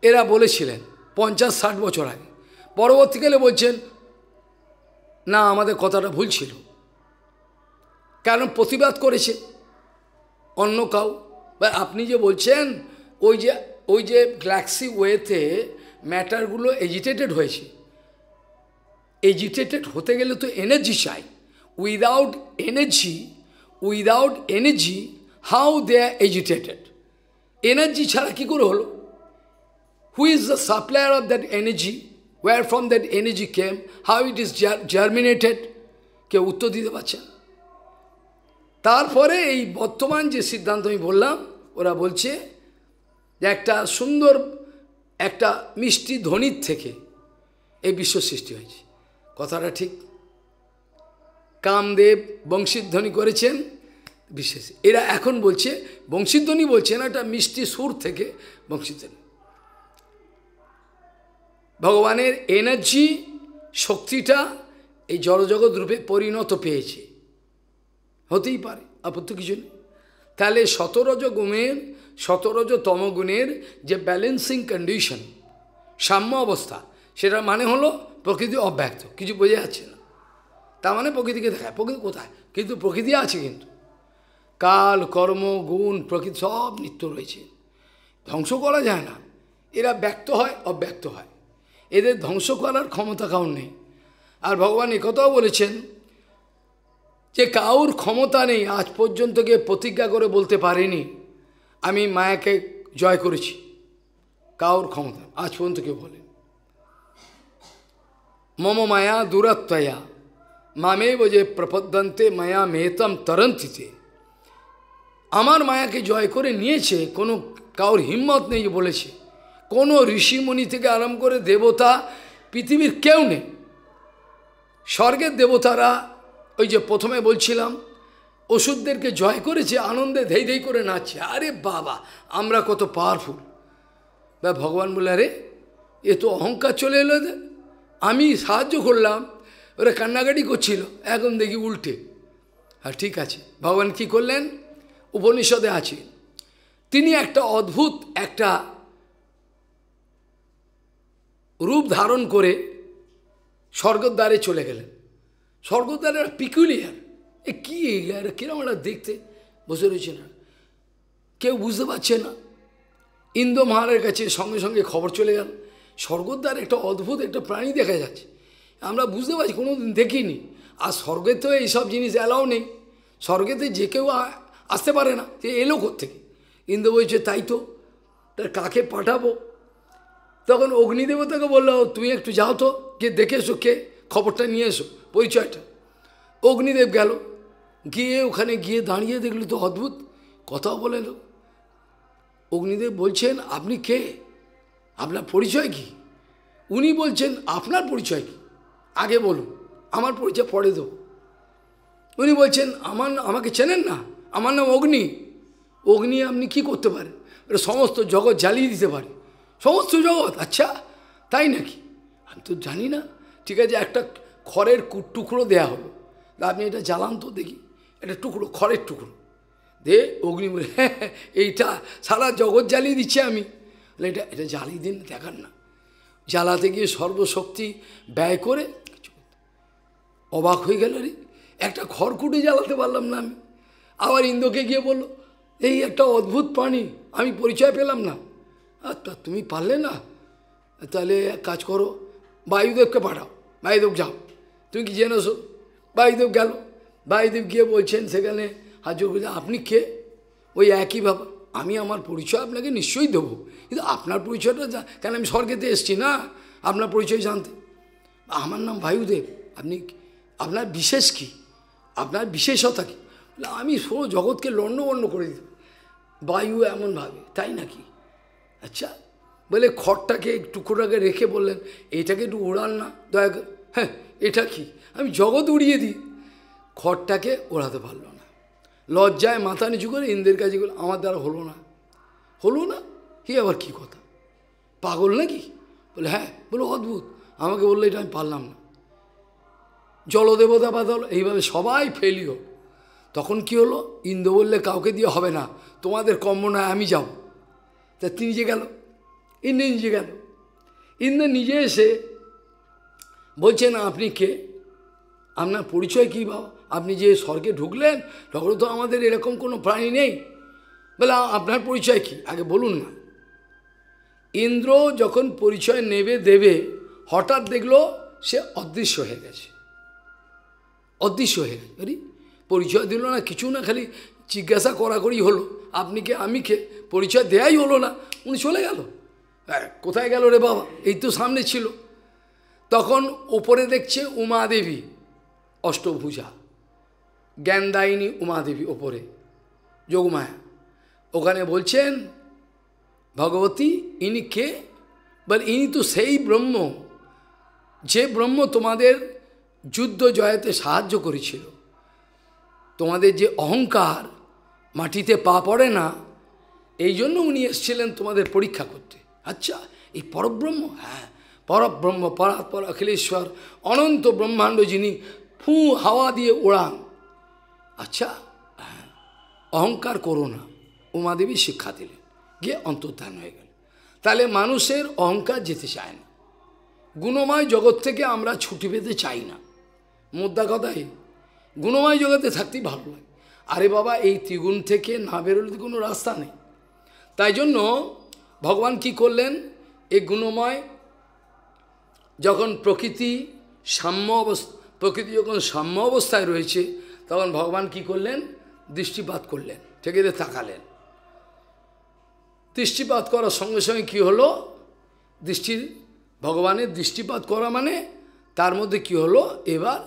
এরা বলেছিলেন পঞ্চাশ ষাট বছর আগে পরবর্তীকালে বলছেন না আমাদের কথাটা ভুল ছিল কারণ প্রতিবাদ করেছে অন্য কাউ বা আপনি যে বলছেন ওই যে ওই যে গ্যালাক্সি ওয়েতে ম্যাটারগুলো এজিটেটেড হয়েছে এজিটেটেড হতে গেলে তো এনার্জি চাই without energy without energy how they are agitated energy ছাড়া কী করে হলো who is the supplier of that energy where from that energy came, how it is germinated, কেউ উত্তর দিতে পারছে না তারপরে এই বর্তমান যে সিদ্ধান্ত আমি বললাম ওরা বলছে যে একটা সুন্দর একটা মিষ্টি ধ্বনির থেকে এই বিশ্ব সৃষ্টি হয়েছে কথাটা ঠিক কামদেব বংশীধ্বনি করেছেন বিশেষ এরা এখন বলছে বংশীধ্বনি বলছেন একটা মিষ্টি সুর থেকে বংশীধ্বনি ভগবানের এনার্জি শক্তিটা এই জড়জগৎ রূপে পরিণত পেয়েছে হতেই পারে আপত্তি কিছু নেই তাহলে শতরজ গুণের শতরজ তমগুণের যে ব্যালেন্সিং কন্ডিশন সাম্য অবস্থা সেটার মানে হলো প্রকৃতি অব্যক্ত কিছু বোঝা যাচ্ছে না তার মানে প্রকৃতিকে দেখায় প্রকৃতি কোথায় কিন্তু প্রকৃতি আছে কিন্তু কাল কর্ম গুণ প্রকৃতি সব নিত্য রয়েছে ধ্বংস করা যায় না এরা ব্যক্ত হয় অব্যক্ত হয় এদের ধ্বংস করার ক্ষমতা কাউর নেই আর ভগবান একথাও বলেছেন যে কাউর ক্ষমতা নেই আজ পর্যন্ত কে প্রতিজ্ঞা করে বলতে পারেনি আমি মায়াকে জয় করেছি কাউর ক্ষমতা আজ পর্যন্ত কেউ বলে মম মায়া দূরত্বয়া মামে বোঝে প্রপদ্যন্তে মায়া মেতম তরন্তিতে আমার মায়াকে জয় করে নিয়েছে কোনো কাউর হিম্মত নেই বলেছে কোনো ঋষিমুনি থেকে আরম্ভ করে দেবতা পৃথিবীর কেউ নেই স্বর্গের দেবতারা ওই যে প্রথমে বলছিলাম ওষুধদেরকে জয় করেছে আনন্দে ধেই ধেই করে নাচছে আরে বাবা আমরা কত পাওয়ারফুল বা ভগবান বলে আরে এ তো অহংকার চলে এলো আমি সাহায্য করলাম ওরা কান্নাকাটি করছিল এখন দেখি উল্টে হ্যাঁ ঠিক আছে ভগবান কি করলেন উপনিষদে আছে তিনি একটা অদ্ভুত একটা রূপ ধারণ করে স্বর্গদ্বারে চলে গেলেন স্বর্গদ্বারে একটা পিকুলিয়ার এ কী এটা কিরম একটা দেখতে বসে রয়েছে না কেউ বুঝতে পারছে না ইন্দ্র মহারের কাছে সঙ্গে সঙ্গে খবর চলে গেল স্বর্গদ্বার একটা অদ্ভুত একটা প্রাণী দেখা যাচ্ছে আমরা বুঝতে পারছি কোনো দিন দেখিনি আর স্বর্গে তো এইসব জিনিস এলাও নেই স্বর্গেতে যে কেউ আসতে পারে না যে এলো থেকে ইন্দ্র বলছে তাই তো তার কাকে পাঠাবো তখন অগ্নিদেবতাকে বললো তুমি একটু যাও তো গিয়ে দেখে এসো কে খবরটা নিয়ে এসো পরিচয়টা অগ্নিদেব গেল গিয়ে ওখানে গিয়ে দাঁড়িয়ে দেখলো তো অদ্ভুত কথাও বলে এলো অগ্নিদেব বলছেন আপনি কে আপনার পরিচয় কি উনি বলছেন আপনার পরিচয় কি আগে বলুন আমার পরিচয় পড়ে দেবো উনি বলছেন আমার আমাকে চেনেন না আমার নাম অগ্নি অগ্নি আপনি কি করতে পারেন এটা সমস্ত জগৎ জ্বালিয়ে দিতে পারে সমস্ত জগৎ আচ্ছা তাই নাকি আমি তো জানি না ঠিক আছে একটা খড়ের টুকরো দেয়া হলো আপনি এটা জ্বালান তো দেখি এটা টুকরো খড়ের টুকরো দে অগ্নি বলে হ্যাঁ, হ্যাঁ, এইটা সারা জগৎ জ্বালিয়ে দিচ্ছি আমি এটা এটা জ্বালিয়ে দিন দেখান না জ্বালাতে গিয়ে সর্বশক্তি ব্যয় করে অবাক হয়ে গেল রে একটা খড়কুটে জ্বালাতে পারলাম না আমি আবার ইন্দ্রকে গিয়ে বলল এই একটা অদ্ভুত প্রাণী আমি পরিচয় পেলাম না তা আচ্ছা, তুমি পারলে না তাহলে এক কাজ করো বায়ুদেবকে পাঠাও বায়ুদেব যাও তুমি কি জেনেছো বায়ুদেব গেল বায়ুদেব গিয়ে বলছেন সেখানে হাজর বলছেন আপনি কে ওই একই ভাব আমি আমার পরিচয় আপনাকে নিশ্চয়ই দেবো কিন্তু আপনার পরিচয়টা কেন আমি স্বর্গেতে এসছি না আপনার পরিচয় জানতে আমার নাম বায়ুদেব আপনি আপনার বিশেষ কি আপনার বিশেষতা কী আমি সো জগৎকে লণ্ডভণ্ড করে দিই বায়ু এমনভাবে তাই নাকি আচ্ছা বলে খড়টাকে টুকরো আগে রেখে বললেন এটাকে একটু ওড়ান না দয়া করে হ্যাঁ এটা কি আমি জগৎ উড়িয়ে দিই খড়টাকে ওড়াতে পারলো না লজ্জায় মাথা নিচু করে ইন্দ্রের কাছে গেল আমার দ্বারা হলো না হলো না কি আবার কি কথা পাগল নাকি বলে হ্যাঁ বলে অদ্ভুত আমাকে বললে এটা আমি পারলাম না জলদেবতা বাদল এইভাবে সবাই ফেলিও তখন কি হলো ইন্দ্র বললে কাউকে দিয়ে হবে না তোমাদের কম্য নয় আমি যাবো তা তিনি যে গেল ইন্দ্র নিজে গেল ইন্দ্র নিজে এসে বলছেন আপনি কে আপনার পরিচয় কী বা আপনি যে স্বর্গে ঢুকলেন তখন তো আমাদের এরকম কোনো প্রাণী নেই বলে আপনার পরিচয় কি আগে বলুন না ইন্দ্র যখন পরিচয় নেবে দেবে হঠাৎ দেখলো সে অদৃশ্য হয়ে গেছে অদৃশ্য হয়ে গেছে পরিচয় দিল না কিছু না খালি জিজ্ঞাসা করা করি হলো আপনি কে আমি কে পরিচয় দেয়াই হলো না উনি চলে গেল হ্যাঁ, কোথায় গেল রে বাবা এই তো সামনে ছিল তখন ওপরে দেখছে উমাদেবী অষ্টভুজা জ্ঞানদায়িনী উমাদেবী ওপরে যোগমায়া ওখানে বলছেন ভগবতী ইনি কে বল ইনি তো সেই ব্রহ্ম যে ব্রহ্ম তোমাদের যুদ্ধ জয়াতে সাহায্য করেছিল তোমাদের যে অহংকার মাটিতে পা পড়ে না এই জন্য উনি এসছিলেন তোমাদের পরীক্ষা করতে আচ্ছা এই পরব্রহ্ম হ্যাঁ পরব্রহ্ম পরাৎপর অখিলেশ্বর অনন্ত ব্রহ্মাণ্ড যিনি ফু হাওয়া দিয়ে ওড়ান আচ্ছা হ্যাঁ অহংকার করো না উমাদেবী শিক্ষা দিলেন গিয়ে অন্তর্ধান হয়ে গেল তাহলে মানুষের অহংকার যেতে চায় না গুণময় জগৎ থেকে আমরা ছুটি পেতে চাই না মুদ্রা কথাই গুণময় জগতে থাকতেই ভালো লাগে আরে বাবা এই ত্রিগুণ থেকে না বেরোলে কোনো রাস্তা নেই তাই জন্য ভগবান কি করলেন এই গুণময় যখন প্রকৃতি সাম্য অবস্থা প্রকৃতি যখন সাম্য অবস্থায় রয়েছে তখন ভগবান কি করলেন দৃষ্টিপাত করলেন ঠিক আছে তাকালেন দৃষ্টিপাত করার সঙ্গে সঙ্গে কী হলো দৃষ্টি ভগবানের দৃষ্টিপাত করা মানে তার মধ্যে কি হলো এবার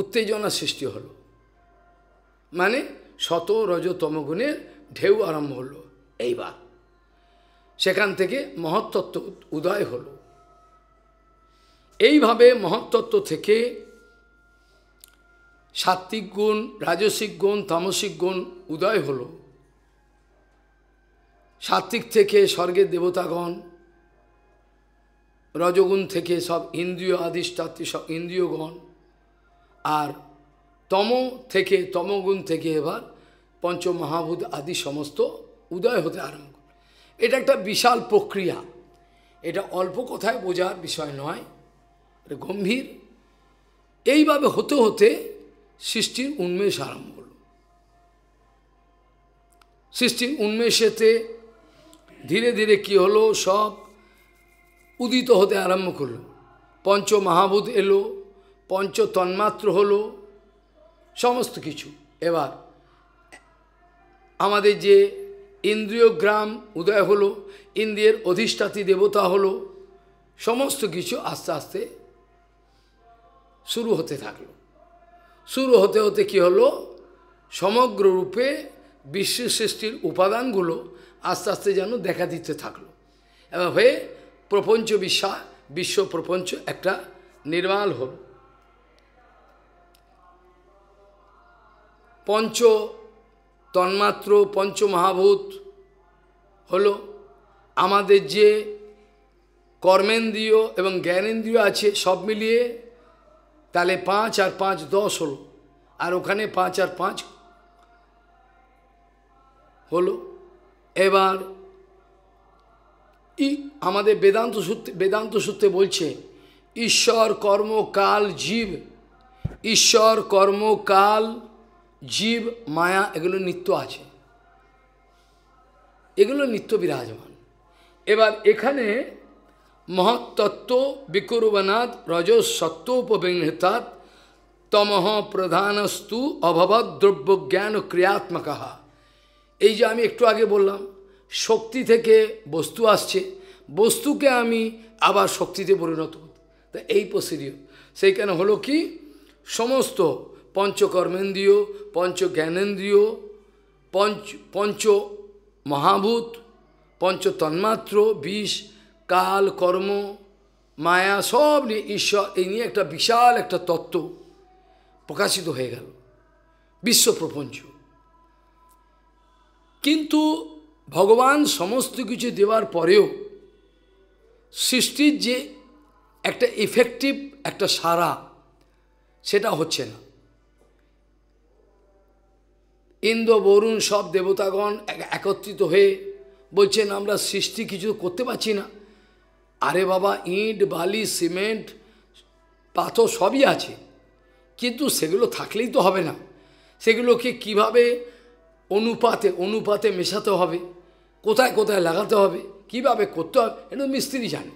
উত্তেজনা সৃষ্টি হলো মানে শত রজ তমগুণের ঢেউ আরম্ভ হলো এইবার সেখান থেকে মহত্তত্ত্ব উদয় হল এইভাবে মহত্তত্ত্ব থেকে সাত্ত্বিক গুণ রাজসিক গুণ তামসিক গুণ উদয় হল সাত্ত্বিক থেকে স্বর্গের দেবতাগণ রজগুণ থেকে সব ইন্দ্রিয় আদিষ্টাত্রী সব ইন্দ্রিয়গণ আর তম থেকে তমগুণ থেকে এবার পঞ্চমহাভূত আদি সমস্ত উদয় হতে আরম্ভ করে এটা একটা বিশাল প্রক্রিয়া এটা অল্প কথায় বোঝার বিষয় নয় এটা গম্ভীর এইভাবে হতে হতে সৃষ্টির উন্মেষ আরম্ভ হল সৃষ্টির উন্মেষেতে ধীরে ধীরে কি হলো সব উদিত হতে আরম্ভ করলো পঞ্চ মহাভূত এলো পঞ্চ তন্মাত্র হলো সমস্ত কিছু এবার আমাদের যে ইন্দ্রিয় গ্রাম উদয় হলো ইন্দ্রিয়ের অধিষ্ঠাতি দেবতা হলো সমস্ত কিছু আস্তে আস্তে শুরু হতে থাকলো শুরু হতে হতে কি হলো সমগ্র রূপে বিশ্ব সৃষ্টির উপাদানগুলো আস্তে আস্তে যেন দেখা দিতে থাকলো এবং হয়ে প্রপঞ্চ বিশ্বা বিশ্ব প্রপঞ্চ একটা নির্মাল হল পঞ্চ তন্মাত্র পঞ্চমহাভূত হলো আমাদের যে কর্মেন্দ্রীয় এবং জ্ঞানেন্দ্রীয় আছে সব মিলিয়ে তাহলে পাঁচ আর পাঁচ দশ হলো আর ওখানে পাঁচ আর পাঁচ হলো এবার ই আমাদের বেদান্ত সূত্রে বেদান্ত সূত্রে বলছে ঈশ্বর কর্মকাল জীব ঈশ্বর কর্মকাল জীব মায়া এগুলো নিত্য আছে এগুলো নিত্য বিরাজমান এবার এখানে মহত্তত্ত্ব বিকুরুবনাথ রজ সত্ত্বোপবিহ্নতাৎ তমহ প্রধানস্তু অভবত দ্রব্য জ্ঞান ক্রিয়াত্মক এই যে আমি একটু আগে বললাম শক্তি থেকে বস্তু আসছে বস্তুকে আমি আবার শক্তিতে পরিণত তা এই প্রসিডিও সেইখানে হলো কি সমস্ত পঞ্চকর্মেন্দ্রীয় পঞ্চজ্ঞানেন্দ্রীয় পঞ্চ পঞ্চ মহাভূত পঞ্চতন্মাত্র বিষ কাল কর্ম মায়া সব নিয়ে ঈশ্বর এই নিয়ে একটা বিশাল একটা তত্ত্ব প্রকাশিত হয়ে গেল বিশ্ব প্রপঞ্চ কিন্তু ভগবান সমস্ত কিছু দেওয়ার পরেও সৃষ্টির যে একটা ইফেক্টিভ একটা সারা সেটা হচ্ছে না ইন্দ্র বরুণ সব দেবতাগণ একত্রিত হয়ে বলছেন আমরা সৃষ্টি কিছু করতে পারছি না আরে বাবা ইট বালি সিমেন্ট পাথর সবই আছে কিন্তু সেগুলো থাকলেই তো হবে না সেগুলোকে কিভাবে অনুপাতে অনুপাতে মেশাতে হবে কোথায় কোথায় লাগাতে হবে কিভাবে করতে হবে এটা মিস্ত্রি জানে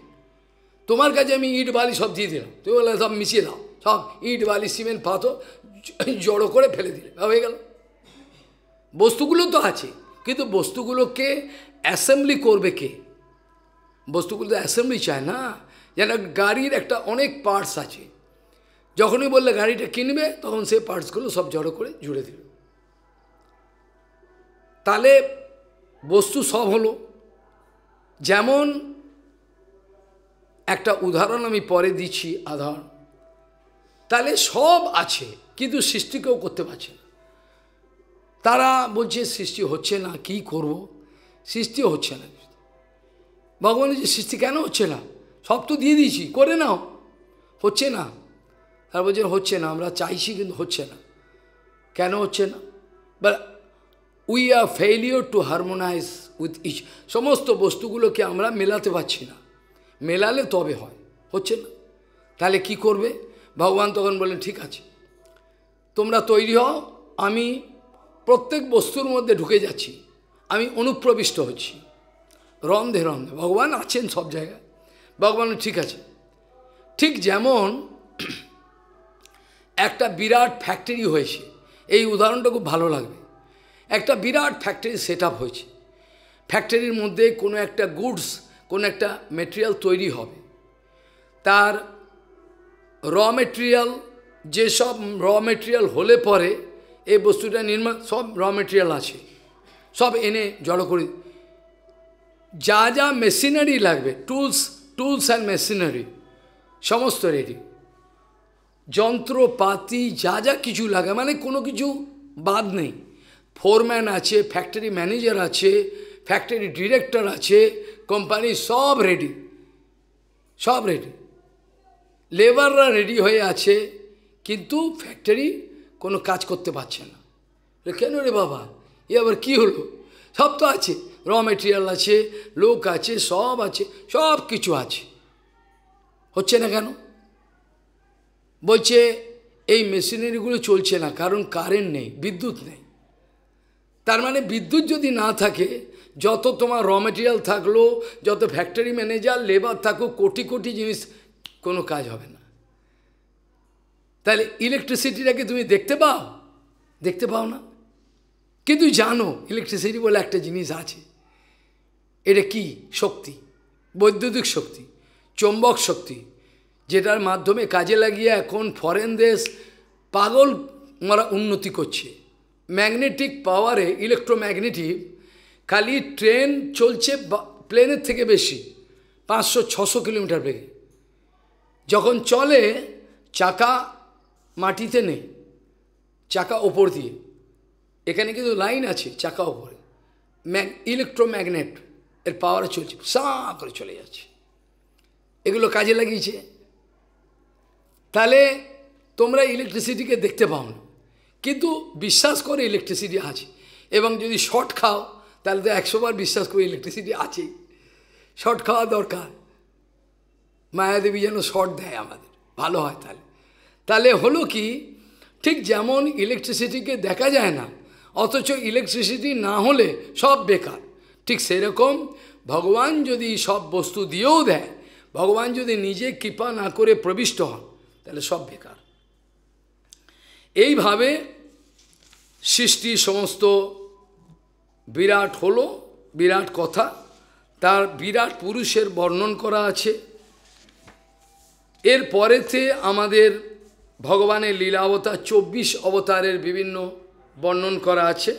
তোমার কাছে আমি ইট বালি সব দিয়ে দিলাম তুমি বলে সব মিশিয়ে দাও সব ইট বালি সিমেন্ট পাথর জড়ো করে ফেলে দিলে হয়ে গেলো বস্তুগুলো তো আছে কিন্তু বস্তুগুলোকে অ্যাসেম্বলি করবে কে বস্তুগুলো তো অ্যাসেম্বলি চায় না যেন গাড়ির একটা অনেক পার্টস আছে যখনই বললে গাড়িটা কিনবে তখন সেই পার্টসগুলো সব জড়ো করে জুড়ে দিল তাহলে বস্তু সব হলো যেমন একটা উদাহরণ আমি পরে দিচ্ছি আধার তাহলে সব আছে কিন্তু সৃষ্টিকেও করতে পারছে তারা বলছে সৃষ্টি হচ্ছে না কি করব সৃষ্টি হচ্ছে না ভগবান যে সৃষ্টি কেন হচ্ছে না সব তো দিয়ে দিয়েছি করে নাও হচ্ছে না তার বলছে হচ্ছে না আমরা চাইছি কিন্তু হচ্ছে না কেন হচ্ছে না বা we are failure to harmonise with each সমস্ত বস্তুগুলোকে আমরা মেলাতে পারছি না মেলালে তবে হয় হচ্ছে না তাহলে কি করবে ভগবান তখন বললেন ঠিক আছে তোমরা তৈরি হও আমি প্রত্যেক বস্তুর মধ্যে ঢুকে যাচ্ছি আমি অনুপ্রবিষ্ট হচ্ছি রন্ধে রন্ধে ভগবান আছেন সব জায়গায় ভগবান ঠিক আছে ঠিক যেমন একটা বিরাট ফ্যাক্টরি হয়েছে এই উদাহরণটা খুব ভালো লাগবে একটা বিরাট ফ্যাক্টরি সেট হয়েছে ফ্যাক্টরির মধ্যে কোনো একটা গুডস কোনো একটা মেটেরিয়াল তৈরি হবে তার র মেটেরিয়াল যেসব র মেটেরিয়াল হলে পরে এই বস্তুটা নির্মাণ সব র মেটেরিয়াল আছে সব এনে জড়ো করে যা যা মেশিনারি লাগবে টুলস টুলস অ্যান্ড মেশিনারি সমস্ত রেডি যন্ত্রপাতি যা যা কিছু লাগে মানে কোনো কিছু বাদ নেই ফোরম্যান আছে ফ্যাক্টরি ম্যানেজার আছে ফ্যাক্টরি ডিরেক্টর আছে কোম্পানি সব রেডি সব রেডি লেবাররা রেডি হয়ে আছে কিন্তু ফ্যাক্টরি কোনো কাজ করতে পারছে না কেন রে বাবা এ আবার কী হলো সব তো আছে র মেটেরিয়াল আছে লোক আছে সব আছে সব কিছু আছে হচ্ছে না কেন বলছে এই মেশিনারিগুলো চলছে না কারণ কারেন্ট নেই বিদ্যুৎ নেই তার মানে বিদ্যুৎ যদি না থাকে যত তোমার র মেটেরিয়াল থাকলো যত ফ্যাক্টরি ম্যানেজার লেবার থাকুক কোটি কোটি জিনিস কোনো কাজ হবে না তাহলে ইলেকট্রিসিটিটাকে তুমি দেখতে পাও দেখতে পাও না কিন্তু জানো ইলেকট্রিসিটি বলে একটা জিনিস আছে এটা কি শক্তি বৈদ্যুতিক শক্তি চম্বক শক্তি যেটার মাধ্যমে কাজে লাগিয়ে এখন ফরেন দেশ পাগল মারা উন্নতি করছে ম্যাগনেটিক পাওয়ারে ইলেকট্রোম্যাগনেটিভ খালি ট্রেন চলছে প্লেনের থেকে বেশি পাঁচশো ছশো কিলোমিটার বেগে যখন চলে চাকা মাটিতে নেই চাকা ওপর দিয়ে এখানে কিন্তু লাইন আছে চাকা ওপরে ম্যাগ ইলেকট্রোম্যাগনেট এর পাওয়ার চলছে সা করে চলে যাচ্ছে এগুলো কাজে লাগিয়েছে তাহলে তোমরা ইলেকট্রিসিটিকে দেখতে পাও না কিন্তু বিশ্বাস করে ইলেকট্রিসিটি আছে এবং যদি শর্ট খাও তাহলে তো একশোবার বিশ্বাস করে ইলেকট্রিসিটি আছেই শর্ট খাওয়া দরকার মায়াদেবী যেন শর্ট দেয় আমাদের ভালো হয় তাহলে তাহলে হলো কি ঠিক যেমন ইলেকট্রিসিটিকে দেখা যায় না অথচ ইলেকট্রিসিটি না হলে সব বেকার ঠিক সেরকম ভগবান যদি সব বস্তু দিয়েও দেয় ভগবান যদি নিজে কৃপা না করে প্রবিষ্ট হন তাহলে সব বেকার এইভাবে সৃষ্টি সমস্ত বিরাট হলো বিরাট কথা তার বিরাট পুরুষের বর্ণন করা আছে এর পরেতে আমাদের ভগবানের লীলা অবতার চব্বিশ অবতারের বিভিন্ন বর্ণন করা আছে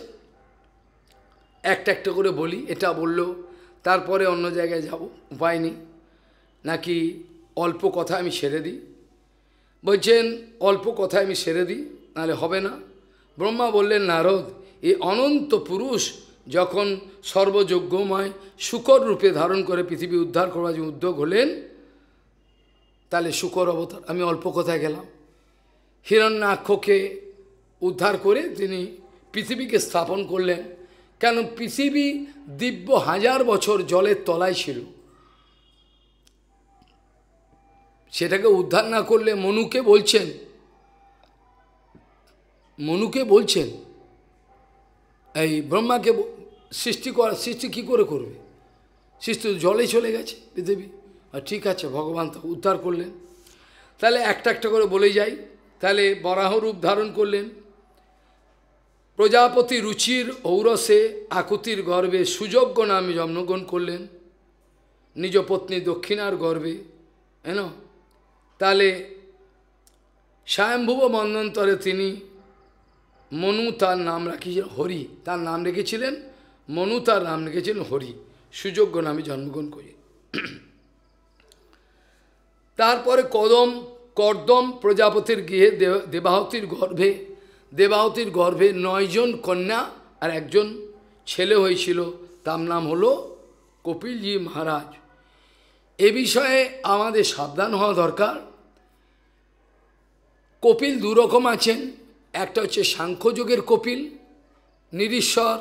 একটা একটা করে বলি এটা বললো তারপরে অন্য জায়গায় যাব উপায় নেই নাকি অল্প কথা আমি সেরে দিই বলছেন অল্প কথা আমি সেরে দিই নাহলে হবে না ব্রহ্মা বললেন নারদ এ অনন্ত পুরুষ যখন সর্বযজ্ঞময় শুকর রূপে ধারণ করে পৃথিবী উদ্ধার করার যে উদ্যোগ হলেন তাহলে শুকর অবতার আমি অল্প কথায় গেলাম হিরণ্যাক্ষকে উদ্ধার করে তিনি পৃথিবীকে স্থাপন করলেন কেন পৃথিবী দিব্য হাজার বছর জলের তলায় ছিল সেটাকে উদ্ধার না করলে মনুকে বলছেন মনুকে বলছেন এই ব্রহ্মাকে সৃষ্টি করা সৃষ্টি কী করে করবে সৃষ্টি জলে চলে গেছে পৃথিবী আর ঠিক আছে ভগবান তো উদ্ধার করলেন তাহলে একটা একটা করে বলে যাই তাহলে বরাহ রূপ ধারণ করলেন প্রজাপতি রুচির ঔরসে আকুতির গর্বে সুযোগ্য নামে জন্মগ্রহণ করলেন নিজ পত্নী দক্ষিণার গর্বে এন হ্যাঁ তাহলে স্বয়ম্ভুব মন্দন্তরে তিনি মনু তার নাম রাখিয়েছিলেন হরি তার নাম রেখেছিলেন মনু তার নাম রেখেছিলেন হরি সুযোগ্য নামে জন্মগ্রহণ করি তারপরে কদম কর্দম প্রজাপতির গৃহে দেবাহতির গর্ভে দেবাহতির গর্ভে নয়জন কন্যা আর একজন ছেলে হয়েছিল তার নাম হলো কপিলজি মহারাজ এ বিষয়ে আমাদের সাবধান হওয়া দরকার কপিল দুরকম আছেন একটা হচ্ছে সাংখ্যযোগের কপিল নিরীশ্বর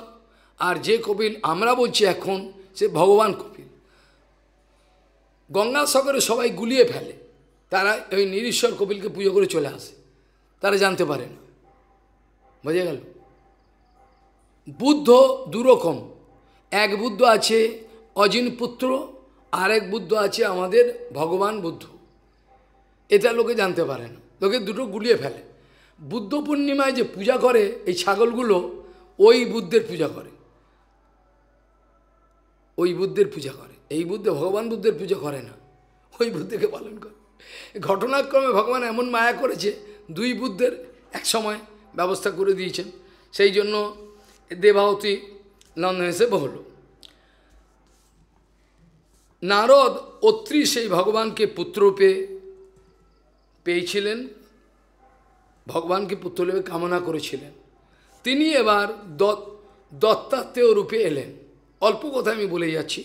আর যে কপিল আমরা বলছি এখন সে ভগবান কপিল গঙ্গাসাগরে সবাই গুলিয়ে ফেলে তারা ওই নিরীশ্বর কপিলকে পুজো করে চলে আসে তারা জানতে পারে না বোঝা গেল বুদ্ধ দুরকম এক বুদ্ধ আছে অজিন পুত্র আরেক বুদ্ধ আছে আমাদের ভগবান বুদ্ধ এটা লোকে জানতে পারে না লোকে দুটো গুলিয়ে ফেলে বুদ্ধ পূর্ণিমায় যে পূজা করে এই ছাগলগুলো ওই বুদ্ধের পূজা করে ওই বুদ্ধের পূজা করে এই বুদ্ধে ভগবান বুদ্ধের পূজা করে না ওই বুদ্ধকে পালন করে ঘটনাক্রমে ভগবান এমন মায়া করেছে দুই বুদ্ধের এক সময় ব্যবস্থা করে দিয়েছেন সেই জন্য দেবাহতী এসে বহল নারদ অত্রি সেই ভগবানকে পুত্ররূপে পেয়েছিলেন ভগবানকে পুত্ররূপে কামনা করেছিলেন তিনি এবার দত্তাত্মেয় রূপে এলেন অল্প কথা আমি বলে যাচ্ছি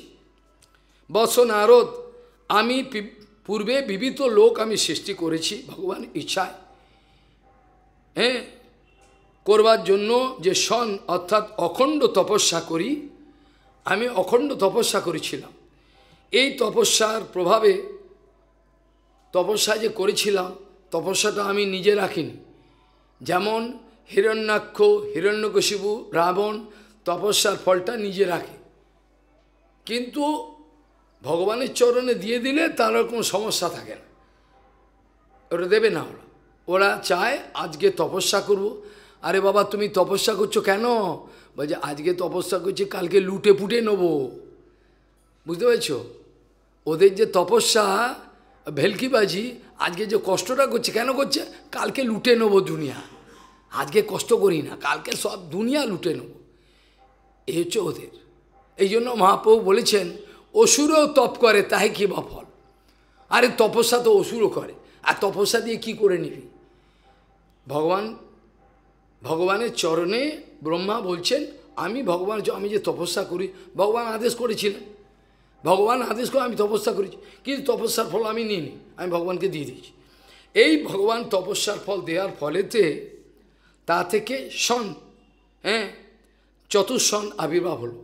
বৎস নারদ আমি পূর্বে বিবিধ লোক আমি সৃষ্টি করেছি ভগবান ইচ্ছায় হ্যাঁ করবার জন্য যে সন অর্থাৎ অখণ্ড তপস্যা করি আমি অখণ্ড তপস্যা করেছিলাম এই তপস্যার প্রভাবে তপস্যা যে করেছিলাম তপস্যাটা আমি নিজে রাখিনি যেমন হিরণ্যাক্ষ হিরণ্যকশিবু রাবণ তপস্যার ফলটা নিজে রাখে কিন্তু ভগবানের চরণে দিয়ে দিলে তার কোনো সমস্যা থাকে না ওটা দেবে না ওরা ওরা চায় আজকে তপস্যা করব আরে বাবা তুমি তপস্যা করছো কেন বলছে আজকে তপস্যা করছি কালকে লুটে পুটে নেবো বুঝতে পেরেছ ওদের যে তপস্যা ভেলকিবাজি আজকে যে কষ্টটা করছে কেন করছে কালকে লুটে নেবো দুনিয়া আজকে কষ্ট করি না কালকে সব দুনিয়া লুটে নেব এ হচ্ছে ওদের এই জন্য মহাপ্রভু বলেছেন অসুরও তপ করে তাই কি বা ফল আরে তপস্যা তো অসুরও করে আর তপস্যা দিয়ে কি করে নিবি ভগবান ভগবানের চরণে ব্রহ্মা বলছেন আমি ভগবান আমি যে তপস্যা করি ভগবান আদেশ করেছিলেন ভগবান আদেশ করে আমি তপস্যা করেছি কিন্তু তপস্যার ফল আমি নিই আমি ভগবানকে দিয়ে দিয়েছি এই ভগবান তপস্যার ফল দেওয়ার ফলেতে তা থেকে সন হ্যাঁ চতুর্ষণ আবির্ভাব হলো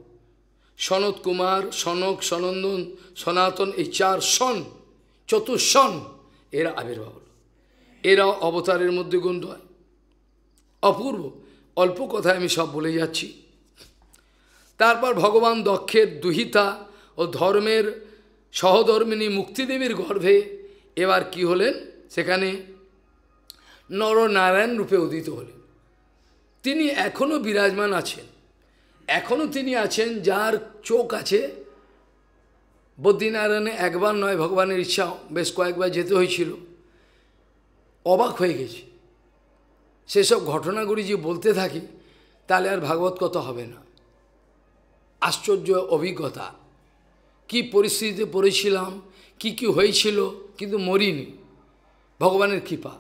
সনত কুমার সনক সনন্দন সনাতন এই চার সন চতুঃসন এরা আবির্ভাব হল এরা অবতারের মধ্যে গুণ হয় অপূর্ব অল্প কথায় আমি সব বলে যাচ্ছি তারপর ভগবান দক্ষের দুহিতা ও ধর্মের সহধর্মিনী মুক্তিদেবীর গর্ভে এবার কি হলেন সেখানে নরনারায়ণ রূপে উদিত হলেন তিনি এখনও বিরাজমান আছেন এখনও তিনি আছেন যার চোখ আছে বদ্রীনারায়ণে একবার নয় ভগবানের ইচ্ছা বেশ কয়েকবার যেতে হয়েছিল অবাক হয়ে গেছে সেসব ঘটনাগুলি যে বলতে থাকি তাহলে আর ভাগবত কত হবে না আশ্চর্য অভিজ্ঞতা কি পরিস্থিতিতে পড়েছিলাম কি কি হয়েছিল কিন্তু মরিনি ভগবানের কৃপা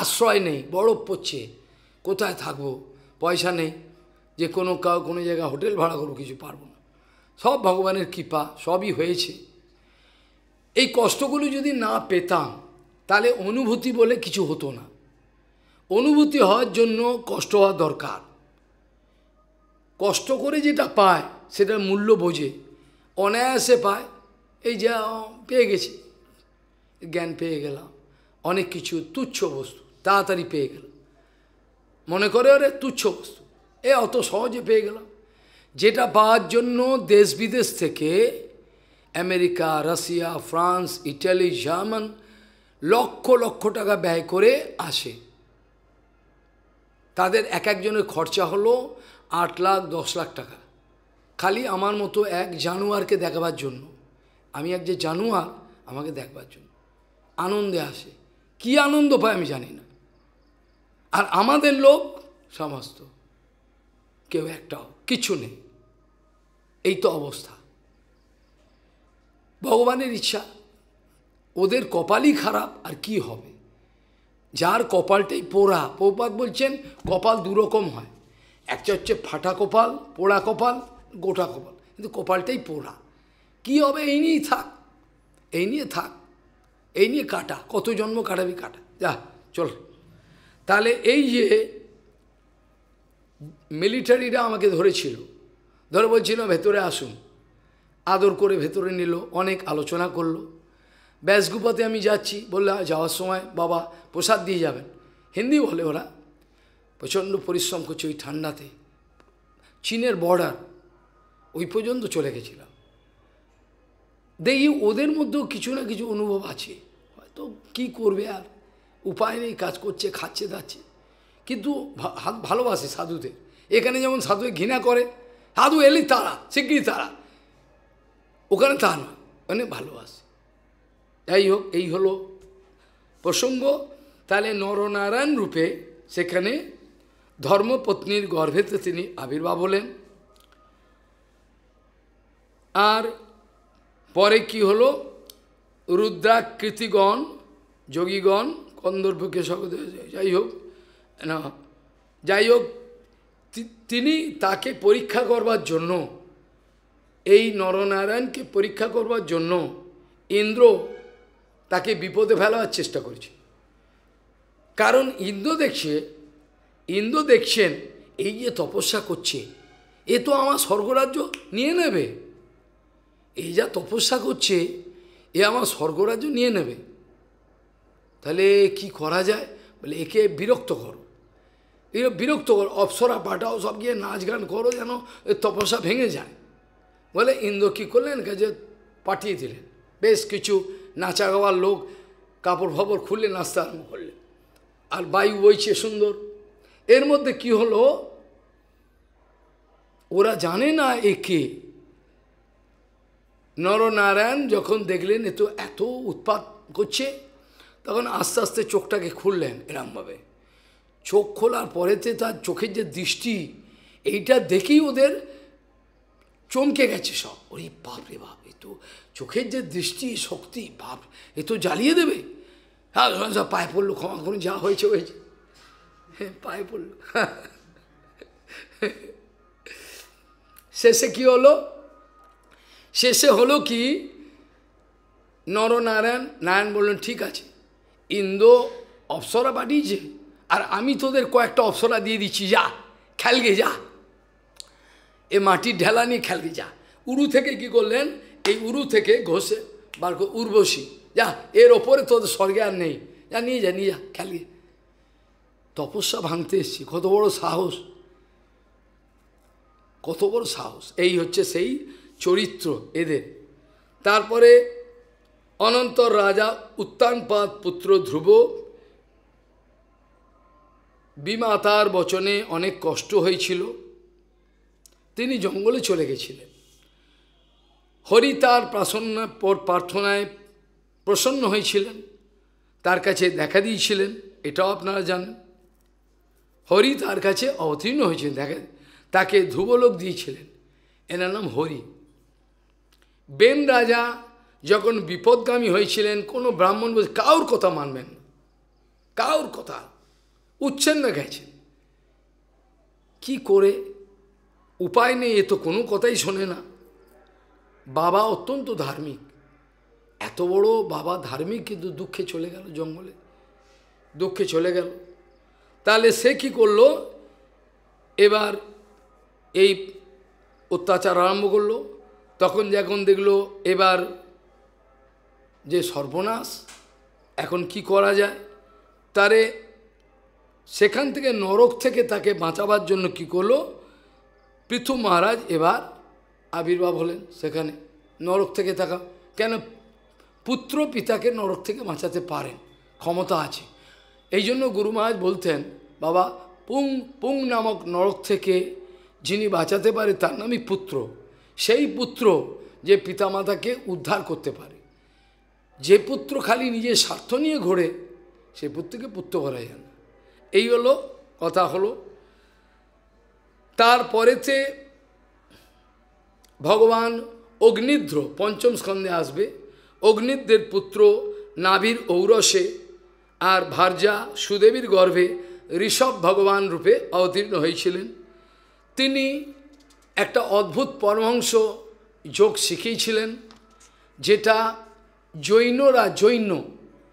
আশ্রয় নেই বরফ পড়ছে কোথায় থাকবো পয়সা নেই যে কোনো কাউ কোনো জায়গায় হোটেল ভাড়া করবো কিছু পারবো না সব ভগবানের কৃপা সবই হয়েছে এই কষ্টগুলো যদি না পেতাম তাহলে অনুভূতি বলে কিছু হতো না অনুভূতি হওয়ার জন্য কষ্ট হওয়া দরকার কষ্ট করে যেটা পায় সেটার মূল্য বোঝে অনায়াসে পায় এই যা পেয়ে গেছি জ্ঞান পেয়ে গেলাম অনেক কিছু তুচ্ছ বস্তু তাড়াতাড়ি পেয়ে গেল মনে করে ওরে তুচ্ছ বস্তু এ অত সহজে পেয়ে গেলাম যেটা পাওয়ার জন্য দেশ বিদেশ থেকে America Russia France Italy German lakh lakh টাকা ব্যয় করে আসে তাদের এক একজনের খরচা হলো আট লাখ দশ লাখ টাকা খালি আমার মতো এক জানুয়ারকে দেখাবার জন্য আমি এক যে জানুয়ার আমাকে দেখবার জন্য আনন্দে আসে কি আনন্দ পায় আমি জানি না আর আমাদের লোক সমস্ত কেউ একটাও কিছু নেই এই তো অবস্থা ভগবানের ইচ্ছা ওদের কপালই খারাপ আর কি হবে যার কপালটাই পোড়া পৌপাত বলছেন কপাল দুরকম হয় একটা হচ্ছে ফাটা কপাল পোড়া কপাল গোটা কপাল কিন্তু কপালটাই পোড়া কি হবে এই নিয়েই থাক এই নিয়ে থাক এই নিয়ে কাটা কত জন্ম কাটাবি কাটা যা চল তাহলে এই যে মিলিটারিরা আমাকে ধরেছিল ধরে বলছিল ভেতরে আসুন আদর করে ভেতরে নিল অনেক আলোচনা করলো ব্যাসগুপাতে আমি যাচ্ছি বললে যাওয়ার সময় বাবা প্রসাদ দিয়ে যাবেন হিন্দি বলে ওরা প্রচণ্ড পরিশ্রম করছে ওই ঠান্ডাতে চীনের বর্ডার ওই পর্যন্ত চলে গেছিলাম দেখি ওদের মধ্যেও কিছু না কিছু অনুভব আছে হয়তো কি করবে আর উপায় নেই কাজ করছে খাচ্ছে দাচ্ছে কিন্তু ভালোবাসে সাধুদের এখানে যেমন সাধুকে ঘৃণা করে সাধু এলি তারা শিগগিরি তারা ওখানে তা নয় ওখানে ভালোবাসে যাই হোক এই হলো প্রসঙ্গ তাহলে নরনারায়ণ রূপে সেখানে ধর্মপত্নীর গর্ভেতে তিনি আবির্ভাব হলেন আর পরে কি হলো রুদ্রাকৃতিগণ যোগীগণ কন্দর্ভকে সগদে যাই হোক না যাই হোক তিনি তাকে পরীক্ষা করবার জন্য এই নরনারায়ণকে পরীক্ষা করবার জন্য ইন্দ্র তাকে বিপদে ফেলার চেষ্টা করেছে কারণ ইন্দ্র দেখছে ইন্দ্র দেখছেন এই যে তপস্যা করছে এ তো আমার স্বর্গরাজ্য নিয়ে নেবে এই যা তপস্যা করছে এ আমার স্বর্গরাজ্য নিয়ে নেবে তাহলে কি করা যায় বলে একে বিরক্ত করো বিরক্ত করো অপসরা পাঠাও সব গিয়ে নাচ গান করো যেন তপস্যা ভেঙে যায় বলে ইন্দ্র কী করলেন কাজে পাঠিয়ে দিলেন বেশ কিছু নাচা গাওয়ার লোক কাপড় ফাপড় খুললে নাচতে আরম্ভ করলেন আর বায়ু বইছে সুন্দর এর মধ্যে কি হলো ওরা জানে না একে নরনারায়ণ যখন দেখলেন এ তো এত উৎপাত করছে তখন আস্তে আস্তে চোখটাকে খুললেন এরমভাবে চোখ খোলার পরেতে তার চোখের যে দৃষ্টি এইটা দেখেই ওদের চমকে গেছে সব ওরে বাপ রে বাপ এ তো চোখের যে দৃষ্টি শক্তি বাপ এ তো জ্বালিয়ে দেবে হ্যাঁ সব পায়ে পড়লো ক্ষমা করুন যা হয়েছে হয়েছে হ্যাঁ পায়ে পড়লো শেষে কি হলো শেষে হলো কি নরনারায়ণ নারায়ণ বললেন ঠিক আছে ইন্দ্র অপসরা পাঠিয়েছে আর আমি তোদের কয়েকটা অপশনা দিয়ে দিচ্ছি যা খেলগে যা এ মাটির ঢেলা নিয়ে খেলগে যা উরু থেকে কি করলেন এই উরু থেকে ঘষে বার উর্বশী যা এর ওপরে তোদের স্বর্গে আর নেই যা নিয়ে যা নিয়ে যা খেলগে তপস্যা ভাঙতে এসছি কত বড় সাহস কত বড় সাহস এই হচ্ছে সেই চরিত্র এদের তারপরে অনন্তর রাজা উত্তানপাদ পুত্র ধ্রুব বিমাতার বচনে অনেক কষ্ট হয়েছিল তিনি জঙ্গলে চলে গেছিলেন হরি তার পর প্রার্থনায় প্রসন্ন হয়েছিলেন তার কাছে দেখা দিয়েছিলেন এটাও আপনারা জানেন হরি তার কাছে অবতীর্ণ হয়েছিলেন দেখা তাকে ধ্রুবলোক দিয়েছিলেন এনার নাম হরি বেম রাজা যখন বিপদগামী হয়েছিলেন কোনো ব্রাহ্মণ বোধ কাউর কথা মানবেন কাউর কথা উচ্ছন্ন গেছেন কি করে উপায় নেই এ তো কোনো কথাই শোনে না বাবা অত্যন্ত ধার্মিক এত বড় বাবা ধার্মিক কিন্তু দুঃখে চলে গেল জঙ্গলে দুঃখে চলে গেল তাহলে সে কি করল এবার এই অত্যাচার আরম্ভ করলো তখন যখন দেখলো এবার যে সর্বনাশ এখন কি করা যায় তারে সেখান থেকে নরক থেকে তাকে বাঁচাবার জন্য কি করলো পৃথু মহারাজ এবার আবির্ভাব হলেন সেখানে নরক থেকে থাকা কেন পুত্র পিতাকে নরক থেকে বাঁচাতে পারেন ক্ষমতা আছে এই জন্য গুরু মহারাজ বলতেন বাবা পুং পুং নামক নরক থেকে যিনি বাঁচাতে পারে তার নামই পুত্র সেই পুত্র যে পিতামাতাকে উদ্ধার করতে পারে যে পুত্র খালি নিজের স্বার্থ নিয়ে ঘোরে সে পুত্রকে পুত্র করা যায় এই হলো কথা হলো তারপরেতে ভগবান অগ্নিদ্র পঞ্চম স্কন্ধে আসবে অগ্নিদ্রের পুত্র নাভির ঔরসে আর ভার্যা সুদেবীর গর্ভে ঋষভ ভগবান রূপে অবতীর্ণ হয়েছিলেন তিনি একটা অদ্ভুত পরমহংস যোগ শিখিয়েছিলেন যেটা জৈনরা জৈন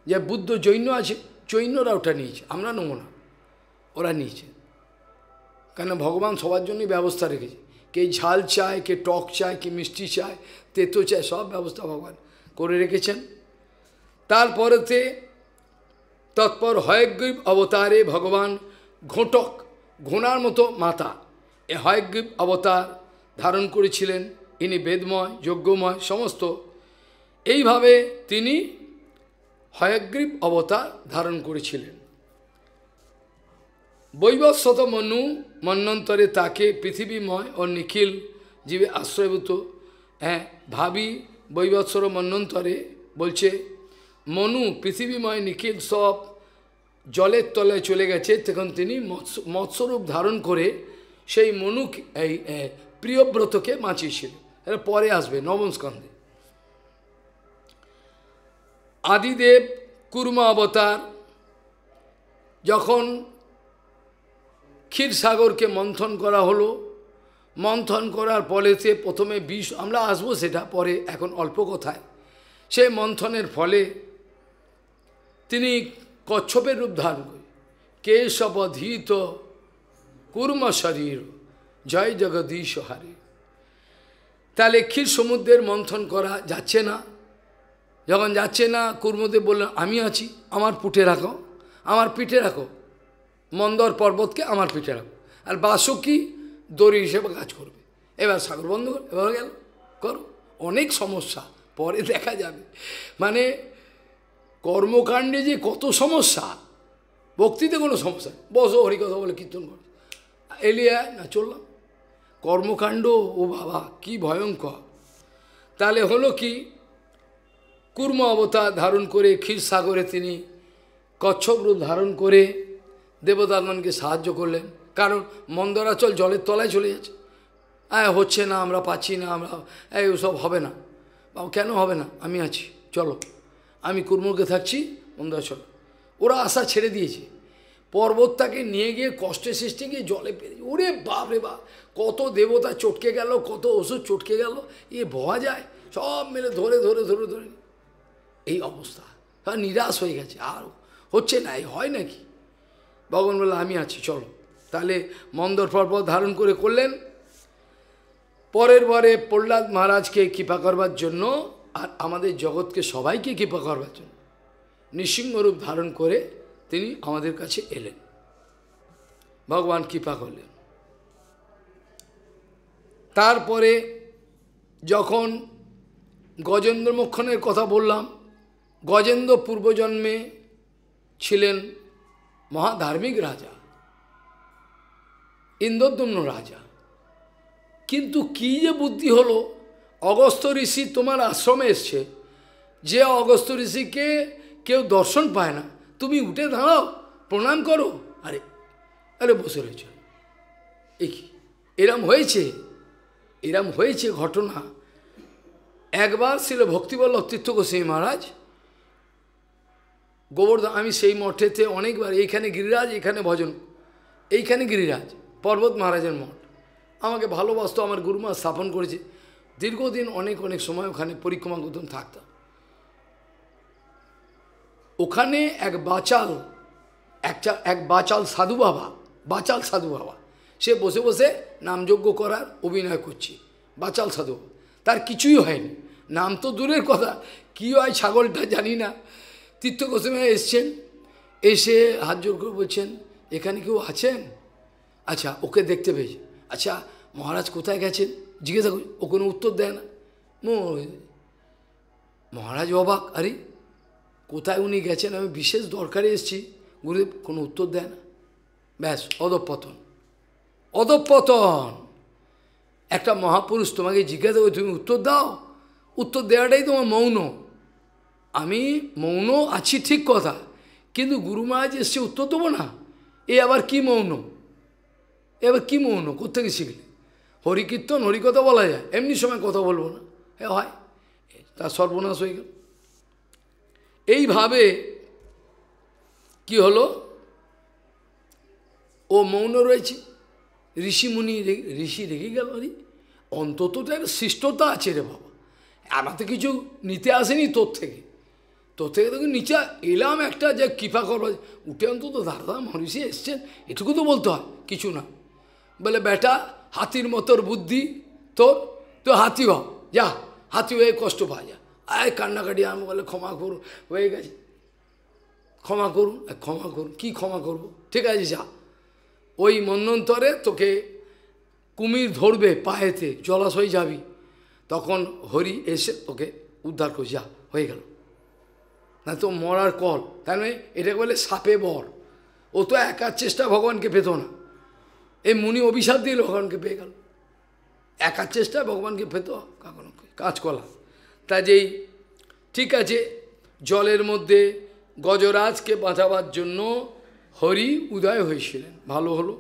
যে বুদ্ধ জৈন আছে জৈনরা ওটা নিয়েছে আমরা নমুনা ওরা নিয়েছে কেন ভগবান সবার জন্যই ব্যবস্থা রেখেছে কে ঝাল চায় কে টক চায় কে মিষ্টি চায় তেতো চায় সব ব্যবস্থা ভগবান করে রেখেছেন তারপরেতে তৎপর হয়গ্রীব অবতারে ভগবান ঘোটক ঘোনার মতো মাতা এ হয়গ্রীব অবতার ধারণ করেছিলেন ইনি বেদময় যজ্ঞময় সমস্ত এইভাবে তিনি হয়গ্রীব অবতার ধারণ করেছিলেন বৈবস্বত মনু মন্যন্তরে তাকে পৃথিবীময় ও নিখিল জীবে আশ্রয়ভূত হ্যাঁ ভাবি বৈবৎসর মন্য়ন্তরে বলছে মনু পৃথিবীময় নিখিল সব জলের তলায় চলে গেছে তখন তিনি মৎস্য মৎস্যরূপ ধারণ করে সেই মনু এই প্রিয়ব্রতকে বাঁচিয়েছিল এটা পরে আসবে নবম স্কন্ধে আদিদেব কুর্মা অবতার যখন ক্ষীরসাগরকে মন্থন করা হলো মন্থন করার ফলেতে প্রথমে বিষ আমরা আসবো সেটা পরে এখন অল্প কথায় সেই মন্থনের ফলে তিনি কচ্ছপের রূপ ধারণ করে কেশবধীত কুর্ম শরীর জয় জগদীশ হারে তাহলে ক্ষীর সমুদ্রের মন্থন করা যাচ্ছে না যখন যাচ্ছে না কুর্মদেব বললেন আমি আছি আমার পুটে রাখো আমার পিঠে রাখো মন্দর পর্বতকে আমার পিঠে রাখবো আর কি দড়ি হিসেবে কাজ করবে এবার সাগর বন্ধ করো এবার গেল করো অনেক সমস্যা পরে দেখা যাবে মানে কর্মকাণ্ডে যে কত সমস্যা ভক্তিতে কোনো সমস্যা বসো হরিকথা বলে কীর্তন করো এলিয়া না চললাম কর্মকাণ্ড ও বাবা কি ভয়ঙ্কর তাহলে হলো কি কুর্ম অবতার ধারণ করে ক্ষীর সাগরে তিনি কচ্ছপ রূপ ধারণ করে দেবদানকে সাহায্য করলেন কারণ মন্দরাচল জলের তলায় চলে যাচ্ছে হ্যাঁ হচ্ছে না আমরা পাচ্ছি না আমরা এই ওসব হবে না কেন হবে না আমি আছি চলো আমি কুর্মকে থাকছি মন্দরাচল ওরা আশা ছেড়ে দিয়েছে পর্বতটাকে নিয়ে গিয়ে কষ্টে সৃষ্টি গিয়ে জলে পেরে ওরে বাপ রে বাপ কত দেবতা চটকে গেল কত ওষুধ চটকে গেল এ ভয়া যায় সব মিলে ধরে ধরে ধরে ধরে এই অবস্থা হ্যাঁ, নিরাশ হয়ে গেছে আর হচ্ছে না এই হয় নাকি ভগবান বললো আমি আছি চলো তাহলে মন্দর পর্বত ধারণ করে করলেন পরের বারে প্রহ্লাদ মহারাজকে কৃপা করবার জন্য আর আমাদের জগৎকে সবাইকে কৃপা করবার জন্য নৃসিংহরূপ ধারণ করে তিনি আমাদের কাছে এলেন ভগবান কৃপা করলেন তারপরে যখন গজেন্দ্র মক্ষণের কথা বললাম গজেন্দ্র পূর্বজন্মে ছিলেন মহাধার্মিক রাজা ইন্দ্রদম্ন রাজা কিন্তু কি যে বুদ্ধি হলো অগস্ত ঋষি তোমার আশ্রমে এসছে যে অগস্ত ঋষিকে কেউ দর্শন পায় না তুমি উঠে দাঁড়াও প্রণাম করো আরে আরে বসে রয়েছে এ এরম হয়েছে এরম হয়েছে ঘটনা একবার ছিল ভক্তিবল্লভ তীর্থ গোস্বামী মহারাজ গোবর্ধন আমি সেই মঠেতে অনেকবার এইখানে গিরিরাজ এখানে ভজন এইখানে গিরিরাজ পর্বত মহারাজের মঠ আমাকে ভালোবাসত আমার গুরুমা স্থাপন করেছে দীর্ঘদিন অনেক অনেক সময় ওখানে পরিক্রমা করতাম থাকতাম ওখানে এক বাচাল একটা এক বাচাল সাধু বাবা বাচাল সাধু বাবা সে বসে বসে নামযজ্ঞ করার অভিনয় করছে বাচাল সাধু তার কিছুই হয়নি নাম তো দূরের কথা কি হয় ছাগলটা জানি না তীর্থ গোস্বামীরা এসছেন এসে হাত জোর করে বলছেন এখানে কেউ আছেন আচ্ছা ওকে দেখতে পেয়েছে আচ্ছা মহারাজ কোথায় গেছেন জিজ্ঞাসা করি ও কোনো উত্তর দেয় না মহারাজ অবাক আরে কোথায় উনি গেছেন আমি বিশেষ দরকারে এসেছি গুরুদেব কোনো উত্তর দেয় না ব্যাস অদপতন অদপতন একটা মহাপুরুষ তোমাকে জিজ্ঞাসা করি তুমি উত্তর দাও উত্তর দেওয়াটাই তোমার মৌন আমি মৌন আছি ঠিক কথা কিন্তু গুরু মহারাজ এসছে উত্তর দেবো না এ আবার কি মৌন এ আবার কী মৌন কোথেকে শিখলে হরিকীর্তন হরিকথা বলা যায় এমনি সময় কথা বলবো না হ্যাঁ হয় তার সর্বনাশ হয়ে গেল এইভাবে কি হলো ও মৌন রয়েছে ঋষিমুনি ঋষি রেগে গেল রে অন্তত একটা শ্রেষ্ঠতা আছে রে বাবা আমার তো কিছু নিতে আসেনি তোর থেকে তো থেকে দেখুন নিচে এলাম একটা যে কৃপা করো উঠে অন্তত দাদা মানুষই এসছেন এটুকু তো বলতে হয় কিছু না বলে বেটা হাতির মতোর বুদ্ধি তোর তো হাতি হ যা হাতি হয়ে কষ্ট পাওয়া যা আয় কান্নাকাটি আমি বলে ক্ষমা করুন হয়ে গেছে ক্ষমা করুন ক্ষমা করুন কি ক্ষমা করব ঠিক আছে যা ওই মন্নন্তরে তোকে কুমির ধরবে পায়েতে জলাশয় যাবি তখন হরি এসে তোকে উদ্ধার করে যা হয়ে গেল না তো মরার কল তাই নয় মানে এটাকে বলে সাপে বর ও তো একার চেষ্টা ভগবানকে পেত না এই মুনি অভিশাপ দিয়ে ভগবানকে পেয়ে গেল একার চেষ্টা ভগবানকে পেত কখনো কাজকলা তা যেই ঠিক আছে জলের মধ্যে গজরাজকে বাঁচাবার জন্য হরি উদয় হয়েছিলেন ভালো হলো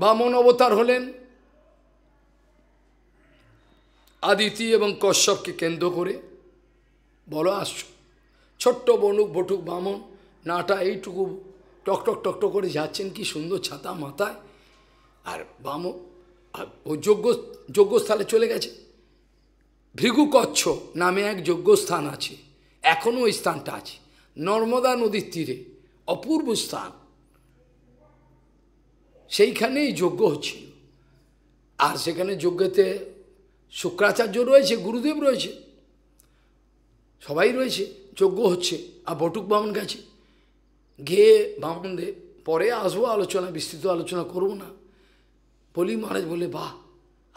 বামন অবতার হলেন আদিতি এবং কশ্যপকে কেন্দ্র করে বড় আসছো ছোট্ট বনুক বটুক বামন নাটা এইটুকু টকটক টকটক করে যাচ্ছেন কি সুন্দর ছাতা মাথায় আর বামন আর ও যোগ্য যোগ্যস্থলে চলে গেছে ভৃগু কচ্ছ নামে এক যোগ্যস্থান আছে এখনও ওই স্থানটা আছে নর্মদা নদীর তীরে অপূর্ব স্থান সেইখানেই যজ্ঞ হচ্ছিল আর সেখানে যজ্ঞতে শুক্রাচার্য রয়েছে গুরুদেব রয়েছে সবাই রয়েছে যোগ্য হচ্ছে আর বটুক বামন গেছে গিয়ে বামনদের পরে আসবো আলোচনা বিস্তৃত আলোচনা করব না বলি মহারাজ বলে বাহ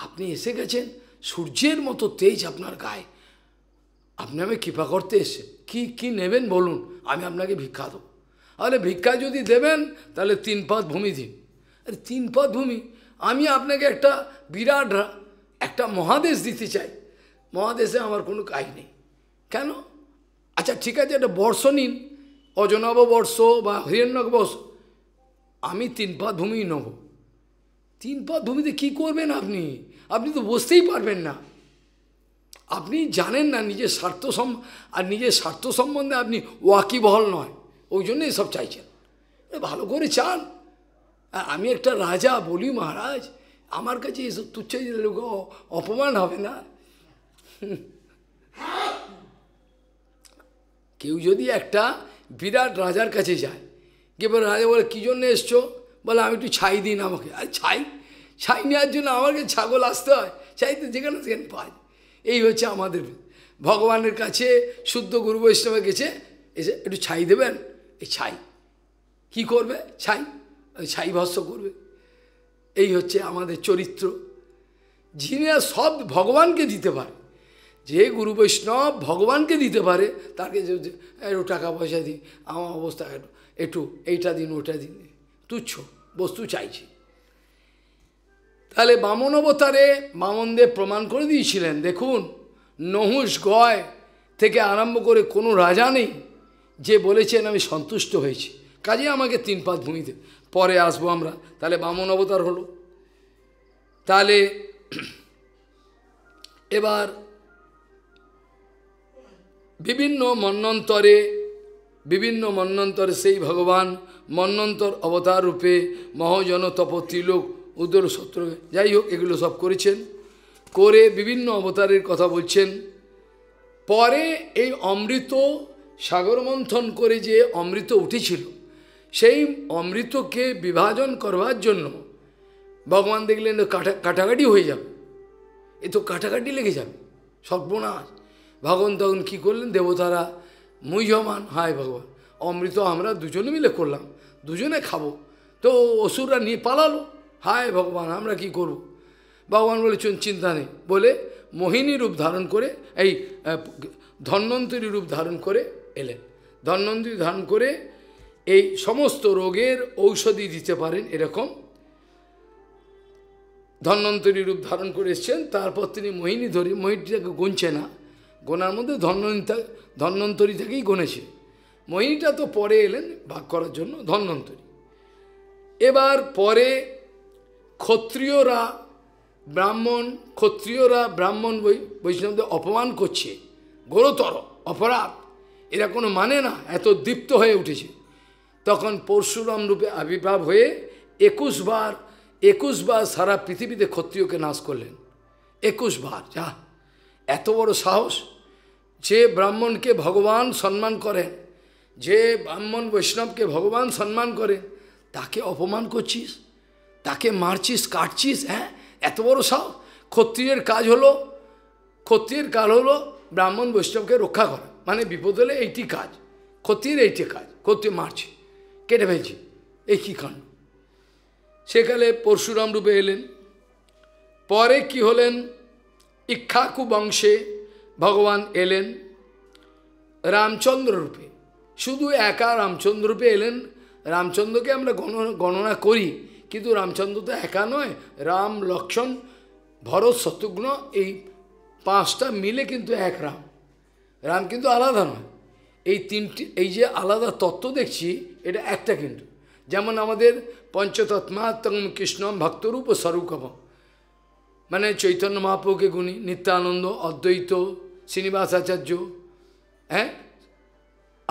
আপনি এসে গেছেন সূর্যের মতো তেজ আপনার গায়ে আপনি আমি কৃপা করতে এসে কি কি নেবেন বলুন আমি আপনাকে ভিক্ষা দেবো আরে ভিক্ষা যদি দেবেন তাহলে তিন পাঁচ ভূমি দিন আরে তিন পাঁচ ভূমি আমি আপনাকে একটা বিরাট একটা মহাদেশ দিতে চাই মহাদেশে আমার কোনো কাজ নেই কেন আচ্ছা ঠিক আছে একটা বর্ষ নিন অজনব বর্ষ বা হিরণ্যক বর্ষ আমি তিন পা ভূমি নেব তিন পা ভূমিতে কী করবেন আপনি আপনি তো বসতেই পারবেন না আপনি জানেন না নিজের স্বার্থ সম আর নিজের স্বার্থ সম্বন্ধে আপনি ওয়াকিবহল নয় ওই জন্যই সব চাইছেন ভালো করে চান আমি একটা রাজা বলি মহারাজ আমার কাছে এসব তুচ্ছ লোক অপমান হবে না কেউ যদি একটা বিরাট রাজার কাছে যায় গিয়ে রাজা বলে কী জন্য এসছো বলে আমি একটু ছাই দিন আমাকে আর ছাই ছাই নেওয়ার জন্য আমাকে ছাগল আসতে হয় ছাই তো যেখানে সেখানে পায় এই হচ্ছে আমাদের ভগবানের কাছে শুদ্ধ গুরু বৈষ্ণবে গেছে এসে একটু ছাই দেবেন এই ছাই কি করবে ছাই ছাই ভস্য করবে এই হচ্ছে আমাদের চরিত্র যিনি সব ভগবানকে দিতে পারে যে গুরু বৈষ্ণব ভগবানকে দিতে পারে তাকে একটু টাকা পয়সা দিই আমার অবস্থা একটু এইটা দিন ওটা দিন তুচ্ছ বস্তু চাইছি তাহলে বামন অবতারে বামনদেব প্রমাণ করে দিয়েছিলেন দেখুন নহুষ গয় থেকে আরম্ভ করে কোনো রাজা নেই যে বলেছেন আমি সন্তুষ্ট হয়েছি কাজে আমাকে তিন পাঁচ ভূমিতে পরে আসবো আমরা তাহলে বামন অবতার হলো তাহলে এবার বিভিন্ন মন্নন্তরে বিভিন্ন মন্নন্তরে সেই ভগবান মন্নন্তর অবতার রূপে মহজন তপ তিলক উদর শত্রু যাই হোক এগুলো সব করেছেন করে বিভিন্ন অবতারের কথা বলছেন পরে এই অমৃত সাগর মন্থন করে যে অমৃত উঠেছিল সেই অমৃতকে বিভাজন করবার জন্য ভগবান দেখলেন কাটা কাটাকাটি হয়ে যাবে এ তো কাটাকাটি লেগে যাবে সর্বনাশ ভগবান তখন কী করলেন দেবতারা মুহ্যমান হায় ভগবান অমৃত আমরা দুজনে মিলে করলাম দুজনে খাবো তো অসুররা নিয়ে পালালো হায় ভগবান আমরা কি করব। ভগবান বলে চিন্তা নেই বলে মোহিনী রূপ ধারণ করে এই ধন্বন্তরী রূপ ধারণ করে এলেন ধন্বন্তরী ধারণ করে এই সমস্ত রোগের ঔষধি দিতে পারেন এরকম ধন্বন্তরী রূপ ধারণ করে এসছেন তারপর তিনি মোহিনী ধরে মোহিনীটাকে গুনছে না গোনার মধ্যে ধন্যন্তা ধন্যন্তরী থেকেই গনেছে মোহিনীটা তো পরে এলেন ভাগ করার জন্য ধন্যন্তরী এবার পরে ক্ষত্রিয়রা ব্রাহ্মণ ক্ষত্রিয়রা ব্রাহ্মণ বৈষ্ণবদের অপমান করছে গোরতর অপরাধ এরা কোনো মানে না এত দীপ্ত হয়ে উঠেছে তখন পরশুরাম রূপে আবির্ভাব হয়ে একুশবার একুশবার সারা পৃথিবীতে ক্ষত্রিয়কে নাশ করলেন একুশবার যা এত বড় সাহস যে ব্রাহ্মণকে ভগবান সম্মান করেন যে ব্রাহ্মণ বৈষ্ণবকে ভগবান সম্মান করে তাকে অপমান করছিস তাকে মারছিস কাটছিস হ্যাঁ এত বড় সাহস ক্ষত্রিয়ের কাজ হলো ক্ষত্রিয়ের কাজ হলো ব্রাহ্মণ বৈষ্ণবকে রক্ষা করা মানে বিপদ হলে এইটি কাজ ক্ষত্রিয়ের এইটি কাজ ক্ষত্রিয় মারছে কেটে ফেলছি এই কী কাণ্ড সেকালে পরশুরাম রূপে এলেন পরে কি হলেন ইক্ষাকু বংশে ভগবান এলেন রামচন্দ্র রূপে শুধু একা রামচন্দ্র রূপে এলেন রামচন্দ্রকে আমরা গণনা করি কিন্তু রামচন্দ্র তো একা নয় রাম লক্ষণ ভরত শত্রুঘ্ন এই পাঁচটা মিলে কিন্তু এক রাম রাম কিন্তু আলাদা নয় এই তিনটি এই যে আলাদা তত্ত্ব দেখছি এটা একটা কিন্তু যেমন আমাদের পঞ্চতত্মাত্ম কৃষ্ণম ভক্তরূপ স্বরূপম মানে চৈতন্য মহাপ্রভুকে গুণী নিত্যানন্দ অদ্বৈত শ্রীনিবাস আচার্য হ্যাঁ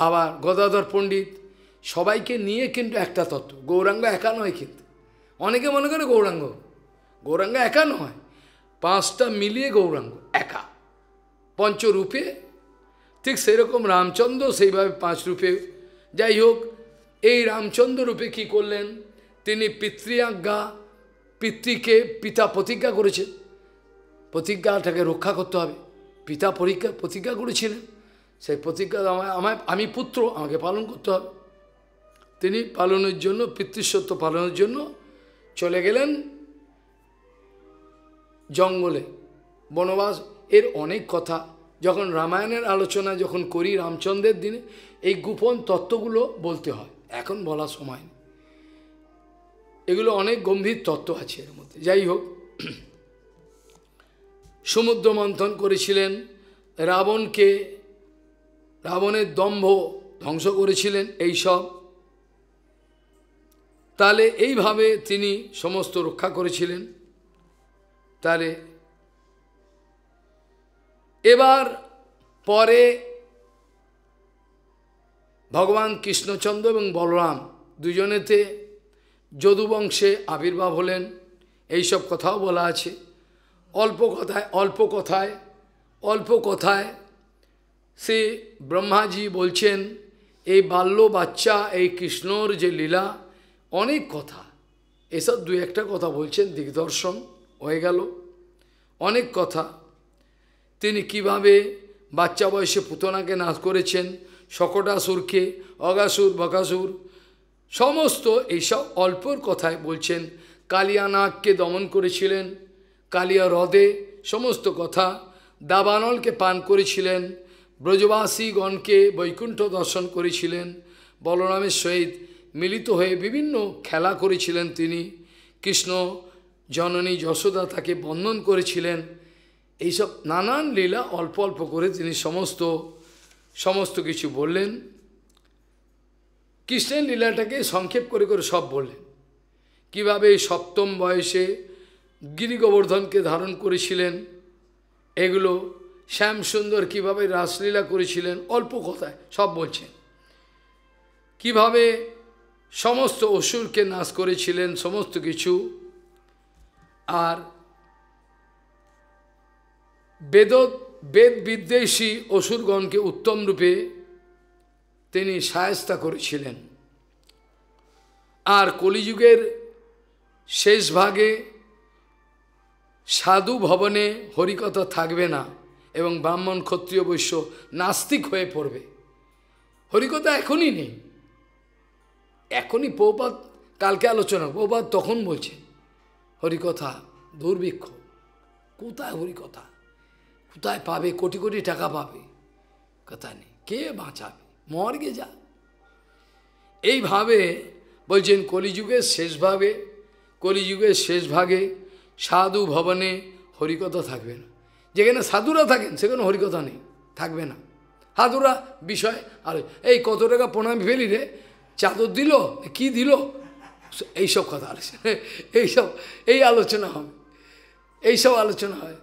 আবার গদাধর পণ্ডিত সবাইকে নিয়ে কিন্তু একটা তত্ত্ব গৌরাঙ্গ একা নয় কিন্তু অনেকে মনে করে গৌরাঙ্গ গৌরাঙ্গ একা নয় পাঁচটা মিলিয়ে গৌরাঙ্গ একা পঞ্চরূপে ঠিক সেরকম রামচন্দ্র সেইভাবে পাঁচ রূপে যাই হোক এই রামচন্দ্র রূপে কি করলেন তিনি পিতৃয়াজ্ঞা পিতৃকে পিতা প্রতিজ্ঞা করেছে প্রতিজ্ঞাটাকে রক্ষা করতে হবে পিতা পরীক্ষা প্রতিজ্ঞা করেছিলেন সেই প্রতিজ্ঞা আমায় আমায় আমি পুত্র আমাকে পালন করতে হবে তিনি পালনের জন্য পিতৃসত্ব পালনের জন্য চলে গেলেন জঙ্গলে বনবাস এর অনেক কথা যখন রামায়ণের আলোচনা যখন করি রামচন্দ্রের দিনে এই গোপন তত্ত্বগুলো বলতে হয় এখন বলা সময় নেই এগুলো অনেক গম্ভীর তত্ত্ব আছে এর মধ্যে যাই হোক সমুদ্র মন্থন করেছিলেন রাবণকে রাবণের দম্ভ ধ্বংস করেছিলেন এই সব তাহলে এইভাবে তিনি সমস্ত রক্ষা করেছিলেন তাহলে এবার পরে ভগবান কৃষ্ণচন্দ্র এবং বলরাম দুজনেতে যদুবংশে আবির্ভাব হলেন এইসব কথাও বলা আছে অল্প কথায় অল্প কথায় অল্প কথায় সে ব্রহ্মাজি বলছেন এই বাল্য বাচ্চা এই কৃষ্ণর যে লীলা অনেক কথা এসব দু একটা কথা বলছেন দিগদর্শন হয়ে গেল অনেক কথা তিনি কিভাবে বাচ্চা বয়সে পুতনাকে নাশ করেছেন শকটাসুরকে অগাসুর বকাসুর সমস্ত এইসব অল্পর কথায় বলছেন কালিয়ানাগকে দমন করেছিলেন কালিয়া হ্রদে সমস্ত কথা দাবানলকে পান করেছিলেন ব্রজবাসীগণকে বৈকুণ্ঠ দর্শন করেছিলেন বলরামের সহিত মিলিত হয়ে বিভিন্ন খেলা করেছিলেন তিনি কৃষ্ণ জননী যশোদা তাকে বন্ধন করেছিলেন এইসব নানান লীলা অল্প অল্প করে তিনি সমস্ত সমস্ত কিছু বললেন কৃষ্ণের লীলাটাকে সংক্ষেপ করে করে সব বললেন কিভাবে সপ্তম বয়সে গিরি গোবর্ধনকে ধারণ করেছিলেন এগুলো শ্যামসুন্দর কীভাবে রাসলীলা করেছিলেন অল্প কথায় সব বলছেন কিভাবে সমস্ত অসুরকে নাশ করেছিলেন সমস্ত কিছু আর বেদ বেদ বিদ্বেষী অসুরগণকে উত্তম রূপে তিনি সায়স্তা করেছিলেন আর কলিযুগের শেষ ভাগে সাধু ভবনে হরিকথা থাকবে না এবং ব্রাহ্মণ ক্ষত্রিয় বৈশ্য নাস্তিক হয়ে পড়বে হরিকথা এখনই নেই এখনই পৌপাত কালকে আলোচনা পৌপাত তখন বলছে হরিকথা দুর্ভিক্ষ কোথায় হরিকথা কোথায় পাবে কোটি কোটি টাকা পাবে কথা নেই কে বাঁচাবে মর্গে যা এইভাবে বলছেন কলিযুগের শেষ কলিযুগের শেষ ভাগে সাধু ভবনে হরিকথা থাকবে না যেখানে সাধুরা থাকেন সেখানে হরিকথা নেই থাকবে না সাধুরা বিষয় আর এই কত টাকা প্রণাম ফেলি রে চাদর দিল কি দিল এইসব কথা আলোচনা এইসব এই আলোচনা হবে এইসব আলোচনা হয়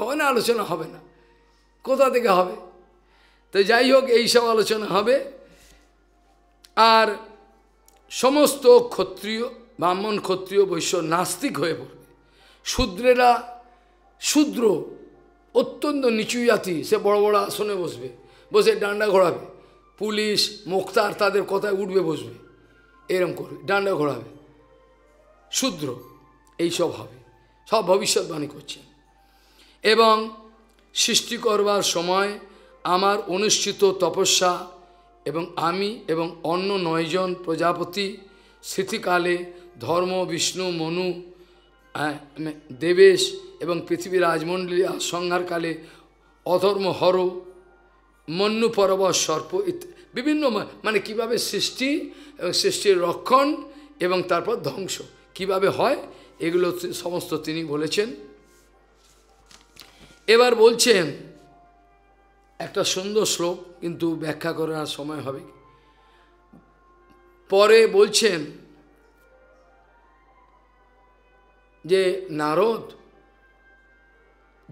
হবে না আলোচনা হবে না কোথা থেকে হবে তো যাই হোক এইসব আলোচনা হবে আর সমস্ত ক্ষত্রিয় ব্রাহ্মণ ক্ষত্রিয় বৈশ্য নাস্তিক হয়ে পড়বে শূদ্রেরা শূদ্র অত্যন্ত নিচু জাতি সে বড় বড় আসনে বসবে বসে ডান্ডা ঘোরাবে পুলিশ মোক্তার তাদের কথায় উঠবে বসবে এরম করবে ডান্ডা ঘোরাবে শূদ্র এইসব হবে সব ভবিষ্যৎবাণী করছে এবং সৃষ্টি করবার সময় আমার অনুষ্ঠিত তপস্যা এবং আমি এবং অন্য নয়জন প্রজাপতি স্মৃতিকালে ধর্ম বিষ্ণু মনু মানে দেবেশ এবং পৃথিবী রাজমণ্ডলী সংহারকালে অধর্ম হর মন্যু পরব সর্প বিভিন্ন মানে কিভাবে সৃষ্টি এবং সৃষ্টির রক্ষণ এবং তারপর ধ্বংস কিভাবে হয় এগুলো সমস্ত তিনি বলেছেন এবার বলছেন একটা সুন্দর শ্লোক কিন্তু ব্যাখ্যা করার সময় হবে পরে বলছেন যে নারদ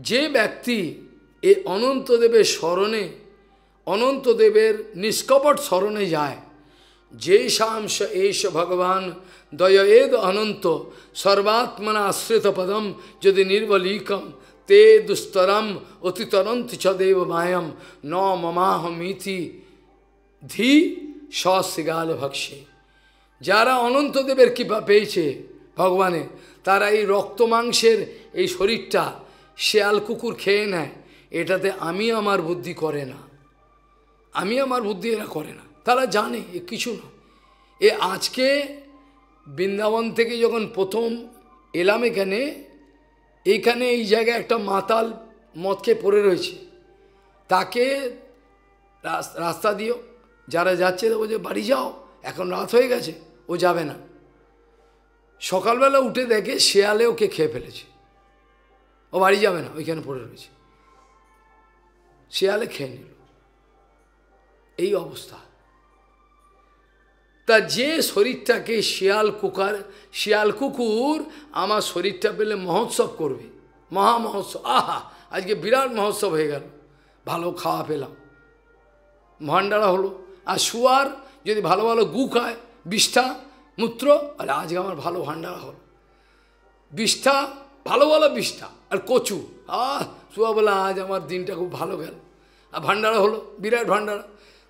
যে ব্যক্তি এ অনন্তদেবের স্মরণে অনন্তদেবের নিষ্কপট স্মরণে যায় যে শামস এস ভগবান দয় অনন্ত সর্বাত্মনা আশ্রিত পদম যদি নির্বলিকম তে দুস্তরম অতিতরন্তি চদেব মায়ম ন মমাহমিতি ধি সশৃগাল ভক্সে যারা অনন্তদেবের কৃপা পেয়েছে ভগবানে তারা এই রক্ত মাংসের এই শরীরটা শেয়াল কুকুর খেয়ে নেয় এটাতে আমি আমার বুদ্ধি করে না আমি আমার বুদ্ধি এরা করে না তারা জানে এ কিছু না এ আজকে বৃন্দাবন থেকে যখন প্রথম এলাম এখানে এইখানে এই জায়গায় একটা মাতাল মদকে পড়ে রয়েছে তাকে রাস্তা দিও যারা যাচ্ছে ও যে বাড়ি যাও এখন রাত হয়ে গেছে ও যাবে না সকালবেলা উঠে দেখে শেয়ালে ওকে খেয়ে ফেলেছে ও বাড়ি যাবে না ওইখানে পড়ে রয়েছে শেয়ালে খেয়ে নিল এই অবস্থা তা যে শরীরটাকে শিয়াল কুকার শিয়াল কুকুর আমার শরীরটা পেলে মহোৎসব করবে মহা মহোৎসব আহা আজকে বিরাট মহোৎসব হয়ে গেল ভালো খাওয়া পেলাম ভান্ডারা হলো আর শুয়ার যদি ভালো ভালো গু খায় বিষ্ঠা মূত্র আর আজকে আমার ভালো ভান্ডারা হলো বিষ্ঠা ভালো ভালো বিষ্ঠা আর কচু আহ শুয়া বলে আজ আমার দিনটা খুব ভালো গেল আর ভান্ডারা হলো বিরাট ভান্ডারা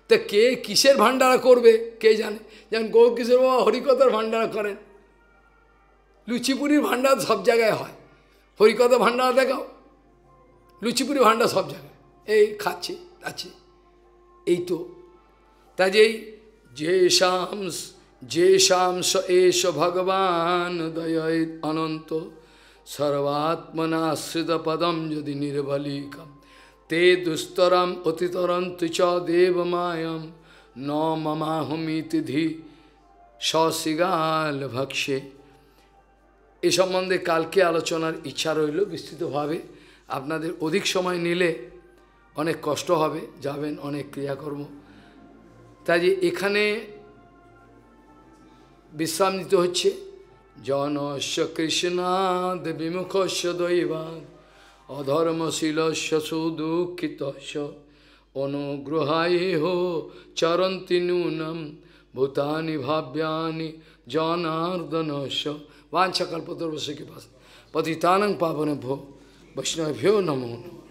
তা কে কিসের ভাণ্ডারা করবে কে জানে যেমন কিশোর বাবা হরিকতার ভাণ্ডারা করেন লুচিপুরির ভাণ্ডার সব জায়গায় হয় হরিকতা ভাণ্ডার দেখাও লুচিপুরি ভাণ্ডার সব জায়গায় এই খাচ্ছি আছে এই তো যেই যে শাম যে শাম স এস ভগবান দয় অনন্ত সর্বাত্মনাশ্রিত পদম যদি নির্বলিকম তে दुस्तरम अतितरम तुच देवमायम न ममाहमीति धि সশিগাল ভক্সে এ সম্বন্ধে কালকে আলোচনার ইচ্ছা রইল বিস্তৃতভাবে আপনাদের অধিক সময় নিলে অনেক কষ্ট হবে যাবেন অনেক ক্রিয়াকর্ম তাই যে এখানে বিশ্রাম নিতে হচ্ছে জনস্য কৃষ্ণাদ বিমুখস্য দৈবাদ অধর্মশীলস্য সুদুঃখিতস্য অনুগ্রহায় চরন্তি নূনম ভূতানি ভাব্যানি জনার্দনস্য বাঞ্ছাকল্পতর্বশ কৃপা পতিতানং পাবন ভো বৈষ্ণভ্যো নমো নমঃ